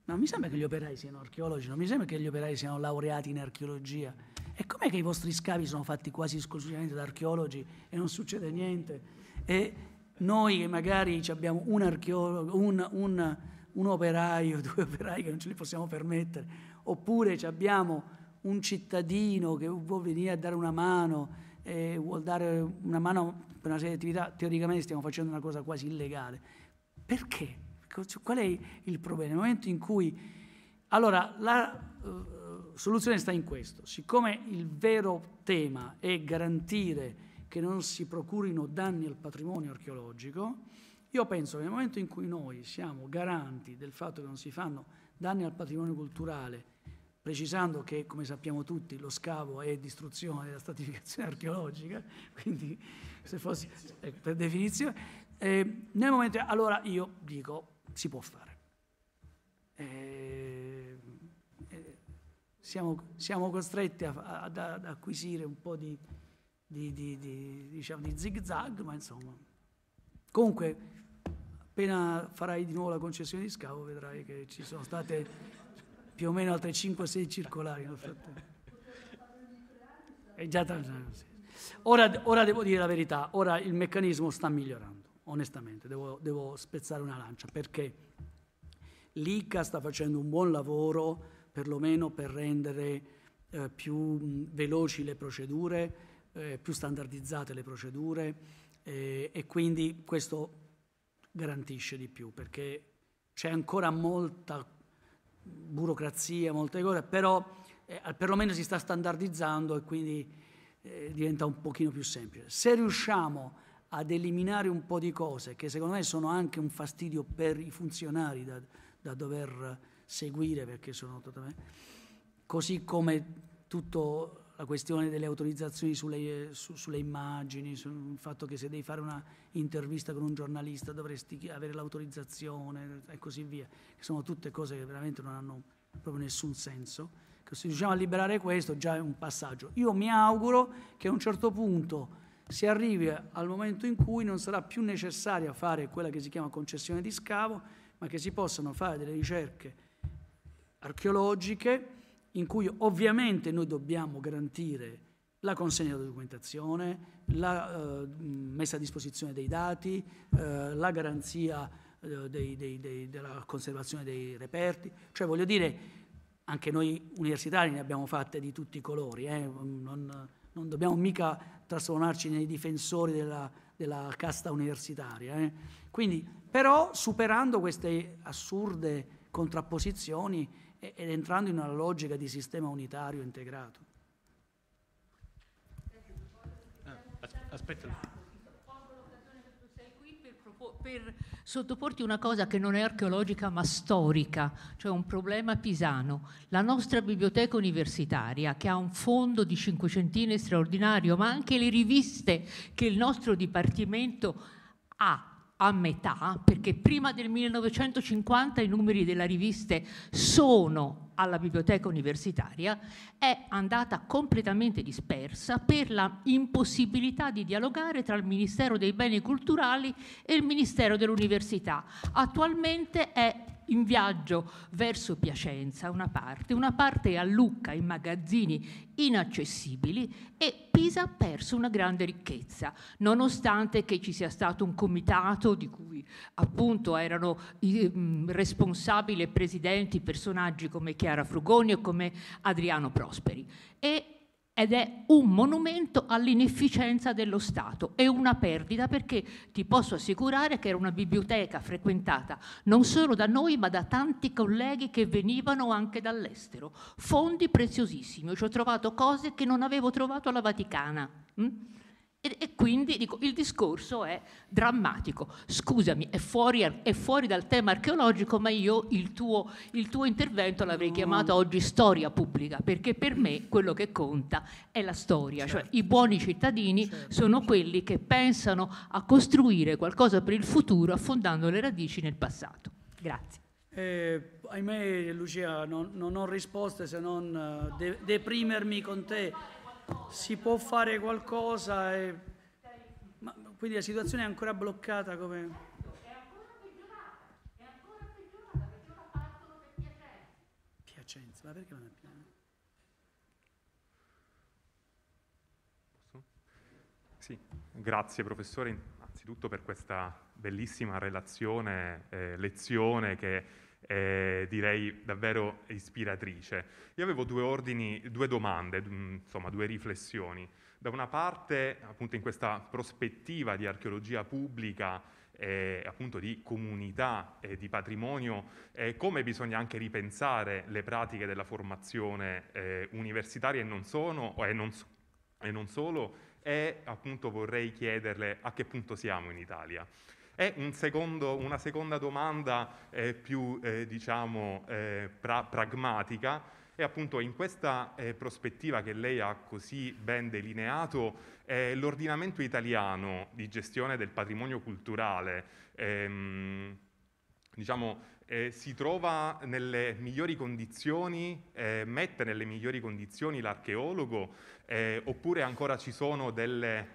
Non mi sembra che gli operai siano archeologi, non mi sembra che gli operai siano laureati in archeologia. E com'è che i vostri scavi sono fatti quasi esclusivamente da archeologi e non succede niente? E noi che magari abbiamo un archeologo, un, un, un operaio, due operai che non ce li possiamo permettere, oppure abbiamo un cittadino che vuol venire a dare una mano, eh, vuol dare una mano per una serie di attività, teoricamente stiamo facendo una cosa quasi illegale. Perché? Qual è il problema? Nel momento in cui... Allora, la, soluzione sta in questo. Siccome il vero tema è garantire che non si procurino danni al patrimonio archeologico, io penso che nel momento in cui noi siamo garanti del fatto che non si fanno danni al patrimonio culturale, precisando che, come sappiamo tutti, lo scavo è distruzione della stratificazione archeologica, quindi se fosse eh, per definizione, eh, nel momento allora io dico si può fare. Eh, siamo, siamo costretti a, a, ad acquisire un po' di, di, di, di, diciamo, di zig ma insomma. Comunque, appena farai di nuovo la concessione di scavo, vedrai che ci sono state più o meno altre 5-6 circolari nel frattempo. È già tanto. Ora, ora, devo dire la verità, ora il meccanismo sta migliorando, onestamente, devo, devo spezzare una lancia perché l'ICA sta facendo un buon lavoro perlomeno per rendere eh, più mh, veloci le procedure, eh, più standardizzate le procedure eh, e quindi questo garantisce di più perché c'è ancora molta burocrazia, molte cose, però eh, perlomeno si sta standardizzando e quindi eh, diventa un pochino più semplice. Se riusciamo ad eliminare un po' di cose che secondo me sono anche un fastidio per i funzionari da, da dover seguire perché sono totalmente... Così come tutta la questione delle autorizzazioni sulle, su, sulle immagini, sul fatto che se devi fare una intervista con un giornalista dovresti avere l'autorizzazione e così via, che sono tutte cose che veramente non hanno proprio nessun senso. se riusciamo a liberare questo già è un passaggio. Io mi auguro che a un certo punto si arrivi al momento in cui non sarà più necessario fare quella che si chiama concessione di scavo, ma che si possano fare delle ricerche archeologiche in cui ovviamente noi dobbiamo garantire la consegna della documentazione, la eh, messa a disposizione dei dati, eh, la garanzia eh, dei, dei, dei, della conservazione dei reperti, cioè voglio dire anche noi universitari ne abbiamo fatte di tutti i colori, eh. non, non, dobbiamo mica trasformarci nei difensori della, della casta universitaria. Eh. Quindi, però superando queste assurde contrapposizioni, ed entrando in una logica di sistema unitario integrato. Ah, Aspetta. Per sottoporti una cosa che non è archeologica ma storica, cioè un problema pisano, la nostra biblioteca universitaria che ha un fondo di cinquecentine straordinario, ma anche le riviste che il nostro dipartimento ha a metà, perché prima del 1950 i numeri della rivista sono alla biblioteca universitaria, è andata completamente dispersa per la impossibilità di dialogare tra il Ministero dei Beni Culturali e il Ministero dell'Università. Attualmente è in viaggio verso Piacenza una parte, una parte a Lucca in magazzini inaccessibili e Pisa ha perso una grande ricchezza, nonostante che ci sia stato un comitato di cui appunto erano mm, responsabili e presidenti personaggi come Chiara Frugoni e come Adriano Prosperi. E ed è un monumento all'inefficienza dello Stato e una perdita perché ti posso assicurare che era una biblioteca frequentata non solo da noi ma da tanti colleghi che venivano anche dall'estero. Fondi preziosissimi, ci ho trovato cose che non avevo trovato alla Vaticana. Mm? E, e quindi dico, il discorso è drammatico. Scusami, è fuori, è fuori dal tema archeologico, ma io il tuo, il tuo intervento l'avrei chiamato mm. oggi storia pubblica, perché per me quello che conta è la storia, cioè certo. cioè i buoni cittadini certo. sono quelli che pensano a costruire qualcosa per il futuro affondando le radici nel passato. Grazie. Eh, ahimè Lucia non, non, ho risposte se non eh, de- deprimermi con te si può fare qualcosa, e... Ma, quindi la situazione è ancora bloccata come... Piacenza, ma perché non è piano? Sì, grazie professore innanzitutto per questa bellissima relazione, eh, lezione che eh, direi davvero ispiratrice. Io avevo due ordini, due domande, mm, insomma due riflessioni. Da una parte, appunto in questa prospettiva di archeologia pubblica, eh, appunto di comunità e eh, di patrimonio, eh, come bisogna anche ripensare le pratiche della formazione eh, universitaria e non, sono, e, non, e non solo, e appunto vorrei chiederle a che punto siamo in Italia. E un secondo, una seconda domanda eh, più eh, diciamo, eh, pra- pragmatica è appunto in questa eh, prospettiva che lei ha così ben delineato l'ordinamento italiano di gestione del patrimonio culturale. Ehm, diciamo, eh, si trova nelle migliori condizioni, eh, mette nelle migliori condizioni l'archeologo, eh, oppure ancora ci sono delle,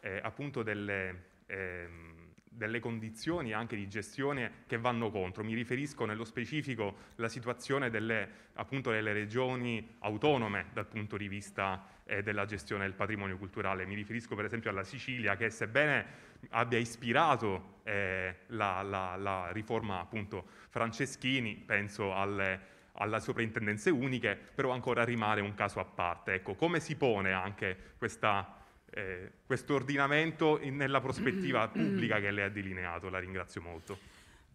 eh, appunto delle ehm, delle condizioni anche di gestione che vanno contro. Mi riferisco nello specifico alla situazione delle, appunto, delle regioni autonome dal punto di vista eh, della gestione del patrimonio culturale. Mi riferisco per esempio alla Sicilia che sebbene abbia ispirato eh, la, la, la, riforma appunto, Franceschini, penso alle alle soprintendenze uniche, però ancora rimane un caso a parte. Ecco, come si pone anche questa eh, questo ordinamento nella prospettiva pubblica che lei ha delineato. La ringrazio molto.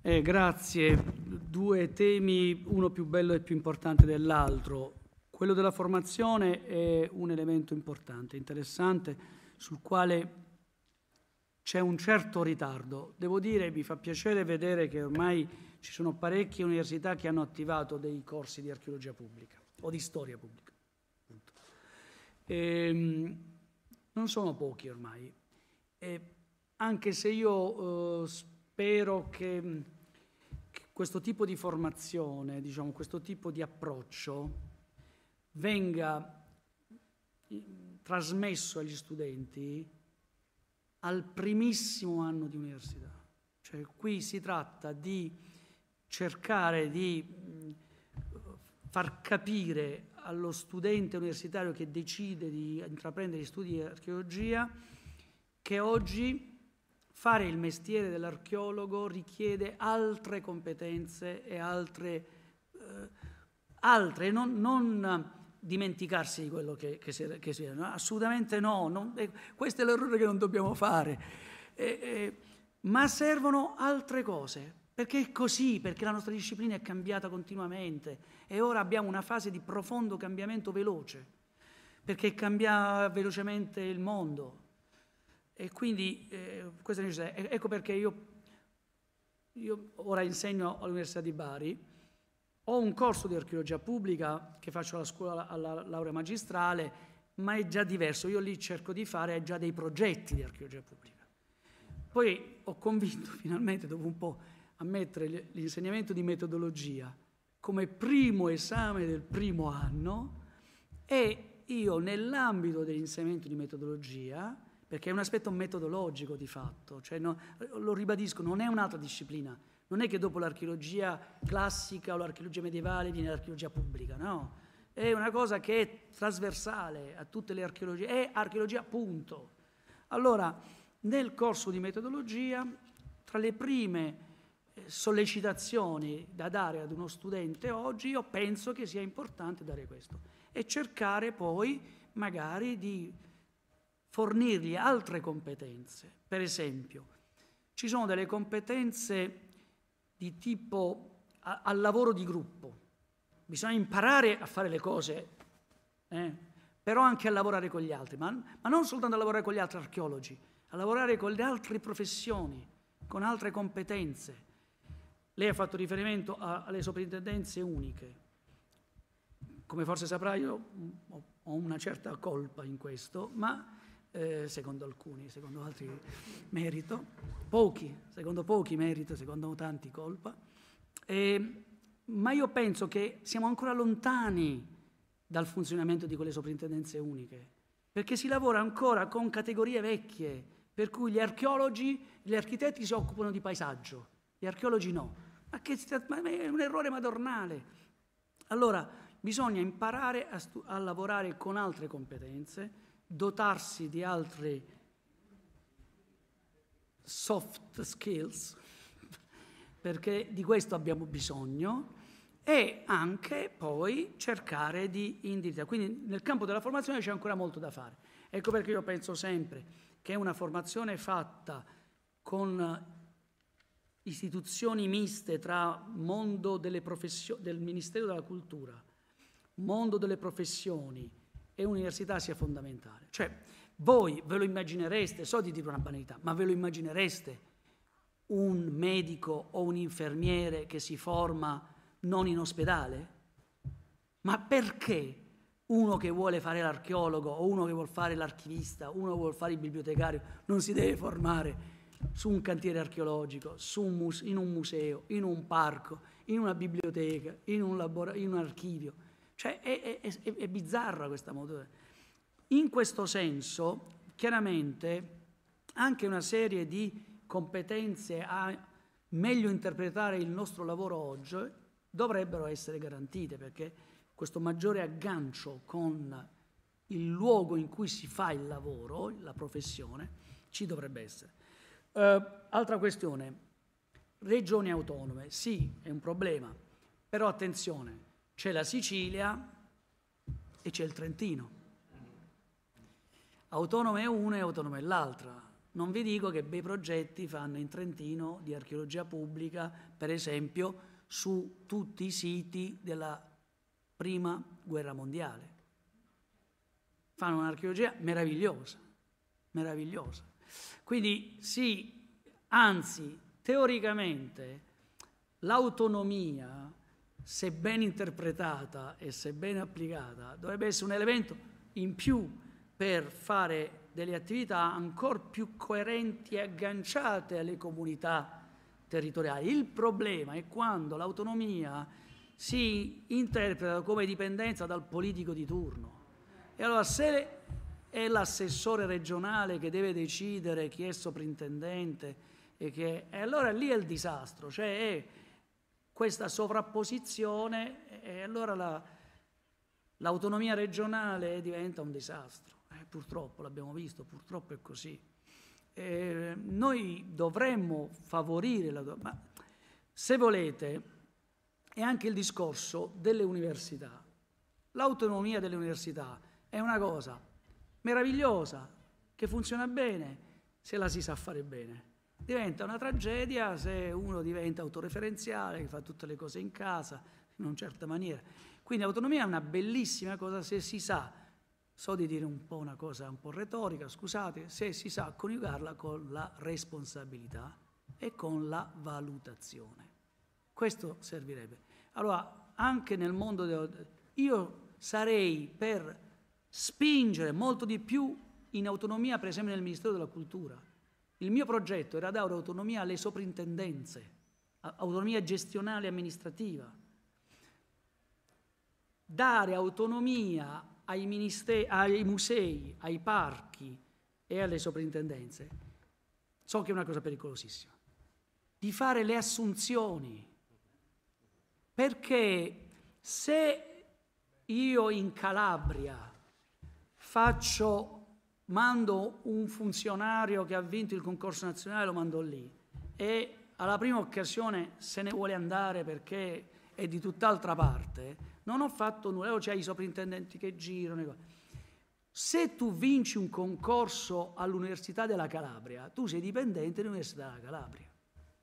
Eh, grazie. Due temi, uno più bello e più importante dell'altro. Quello della formazione è un elemento importante, interessante, sul quale c'è un certo ritardo. Devo dire, mi fa piacere vedere che ormai ci sono parecchie università che hanno attivato dei corsi di archeologia pubblica o di storia pubblica. Ehm, non sono pochi ormai, e anche se io eh, spero che, mm, che, questo tipo di formazione, diciamo, questo tipo di approccio venga trasmesso agli studenti al primissimo anno di università. Cioè qui si tratta di cercare di far capire allo studente universitario che decide di intraprendere gli studi di archeologia che oggi fare il mestiere dell'archeologo richiede altre competenze e altre, eh, altre non, non, dimenticarsi di quello che, che si, era, che si era no? assolutamente no, non, eh, questo è l'errore che non dobbiamo fare, eh, ma servono altre cose perché è così, perché la nostra disciplina è cambiata continuamente e ora abbiamo una fase di profondo cambiamento veloce, perché cambia velocemente il mondo. E quindi eh, questa è necessità. Ecco perché io, io ora insegno all'Università di Bari, ho un corso di archeologia pubblica che faccio alla scuola alla laurea magistrale, ma è già diverso. Io lì cerco di fare già dei progetti di archeologia pubblica. Poi ho convinto finalmente, dopo un po' a mettere l'insegnamento di metodologia come primo esame del primo anno e io nell'ambito dell'insegnamento di metodologia, perché è un aspetto metodologico di fatto, cioè no, lo ribadisco, non è un'altra disciplina, non è che dopo l'archeologia classica o l'archeologia medievale viene l'archeologia pubblica, no, è una cosa che è trasversale a tutte le archeologie, è archeologia punto. Allora, nel corso di metodologia, tra le prime sollecitazioni da dare ad uno studente oggi, io penso che sia importante dare questo e cercare poi magari di fornirgli altre competenze. Per esempio, ci sono delle competenze di tipo a, al lavoro di gruppo, bisogna imparare a fare le cose, eh? però anche a lavorare con gli altri, ma, ma non soltanto a lavorare con gli altri archeologi, a lavorare con le altre professioni, con altre competenze lei ha fatto riferimento a, alle soprintendenze uniche. Come forse saprà io ho, mm, ho una certa colpa in questo, ma eh, secondo alcuni, secondo altri merito, pochi, secondo pochi merito, secondo tanti colpa. Eh, ma io penso che siamo ancora lontani dal funzionamento di quelle soprintendenze uniche, perché si lavora ancora con categorie vecchie, per cui gli archeologi, gli architetti si occupano di paesaggio, gli archeologi no. Ma che ma è un errore madornale. Allora, bisogna imparare a, a lavorare con altre competenze, dotarsi di altre soft skills, perché di questo abbiamo bisogno, e anche poi cercare di indirizzare. Quindi nel campo della formazione c'è ancora molto da fare. Ecco perché io penso sempre che una formazione fatta con istituzioni miste tra mondo delle professioni, del Ministero della Cultura, mondo delle professioni e università sia fondamentale. Cioè, voi ve lo immaginereste, so di dire una banalità, ma ve lo immaginereste un medico o un infermiere che si forma non in ospedale? Ma perché uno che vuole fare l'archeologo o uno che vuole fare l'archivista, uno che vuole fare il bibliotecario, non si deve formare su un cantiere archeologico, un museo, in un museo, in un parco, in una biblioteca, in un, labora- in un archivio. Cioè è, è, è, è bizzarra questa moda. In questo senso, chiaramente, anche una serie di competenze a meglio interpretare il nostro lavoro oggi dovrebbero essere garantite perché questo maggiore aggancio con il luogo in cui si fa il lavoro, la professione, ci dovrebbe essere. Eh, altra questione, regioni autonome, sì, è un problema, però attenzione, c'è la Sicilia e c'è il Trentino. Autonome è una e autonome è l'altra. Non vi dico che bei progetti fanno in Trentino di archeologia pubblica, per esempio, su tutti i siti della prima guerra mondiale. Fanno un'archeologia meravigliosa, meravigliosa. Quindi sì, anzi, teoricamente l'autonomia, se ben interpretata e se ben applicata, dovrebbe essere un elemento in più per fare delle attività ancora più coerenti e agganciate alle comunità territoriali. Il problema è quando l'autonomia si interpreta come dipendenza dal politico di turno. E allora se è l'assessore regionale che deve decidere chi è soprintendente e, che, e allora lì è il disastro, cioè è questa sovrapposizione e allora la, l'autonomia regionale diventa un disastro, eh, purtroppo l'abbiamo visto, purtroppo è così. Eh, noi dovremmo favorire la... Ma se volete, è anche il discorso delle università. L'autonomia delle università è una cosa, meravigliosa, che funziona bene se la si sa fare bene. Diventa una tragedia se uno diventa autoreferenziale, che fa tutte le cose in casa, in una certa maniera. Quindi l'autonomia è una bellissima cosa se si sa, so di dire un po' una cosa un po' retorica, scusate, se si sa coniugarla con la responsabilità e con la valutazione. Questo servirebbe. Allora, anche nel mondo... De... Io sarei per spingere molto di più in autonomia, per esempio nel Ministero della Cultura. Il mio progetto era dare autonomia alle soprintendenze, autonomia gestionale e amministrativa, dare autonomia ai, ministeri, ai musei, ai parchi e alle soprintendenze. So che è una cosa pericolosissima. Di fare le assunzioni. Perché se io in Calabria faccio, mando un funzionario che ha vinto il concorso nazionale, lo mando lì e alla prima occasione se ne vuole andare perché è di tutt'altra parte, non ho fatto nulla, o c'è i soprintendenti che girano. Ecco. Se tu vinci un concorso all'Università della Calabria, tu sei dipendente dell'Università della Calabria.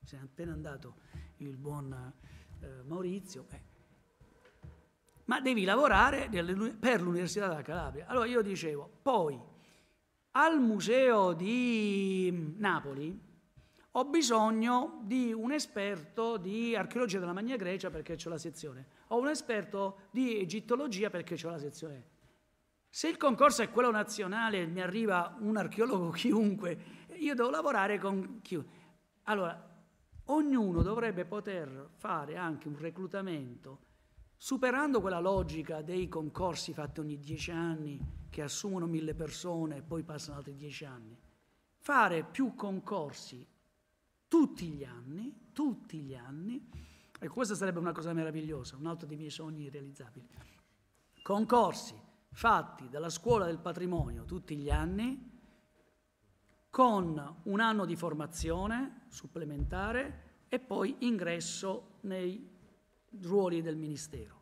Se è appena andato il buon eh, Maurizio. Eh ma devi lavorare per l'Università della Calabria. Allora io dicevo, poi al museo di Napoli ho bisogno di un esperto di archeologia della Magna Grecia perché ho la sezione, ho un esperto di egittologia perché ho la sezione. Se il concorso è quello nazionale e mi arriva un archeologo chiunque, io devo lavorare con chiunque. Allora, ognuno dovrebbe poter fare anche un reclutamento superando quella logica dei concorsi fatti ogni dieci anni che assumono mille persone e poi passano altri dieci anni, fare più concorsi tutti gli anni, tutti gli anni, e questa sarebbe una cosa meravigliosa, un altro dei miei sogni irrealizzabili. Concorsi fatti dalla scuola del patrimonio tutti gli anni, con un anno di formazione supplementare e poi ingresso nei ruoli del Ministero.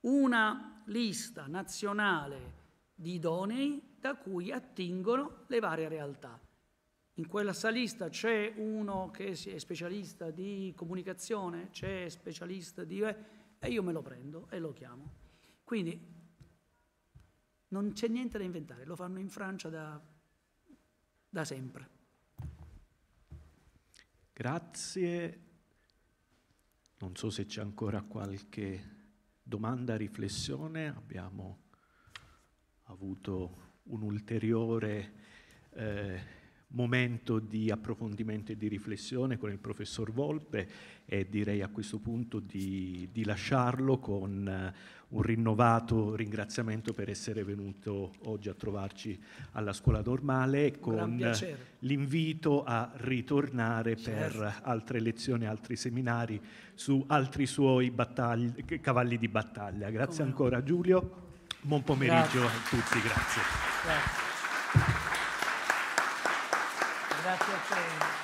Una lista nazionale di idonei da cui attingono le varie realtà. In quella lista c'è uno che è specialista di comunicazione, c'è specialista di... e io me lo prendo e lo chiamo. Quindi non c'è niente da inventare, lo fanno in Francia da, da sempre. Grazie non so se c'è ancora qualche domanda, riflessione. Abbiamo avuto un'ulteriore eh, momento di approfondimento e di riflessione con il professor Volpe e direi a questo punto di, di lasciarlo con eh, un rinnovato ringraziamento per essere venuto oggi a trovarci alla scuola normale e con l'invito a ritornare certo. per altre lezioni, altri seminari su altri suoi battagli, cavalli di battaglia. Grazie Come ancora no. Giulio, buon pomeriggio grazie. a tutti, grazie. grazie. Graças a Deus.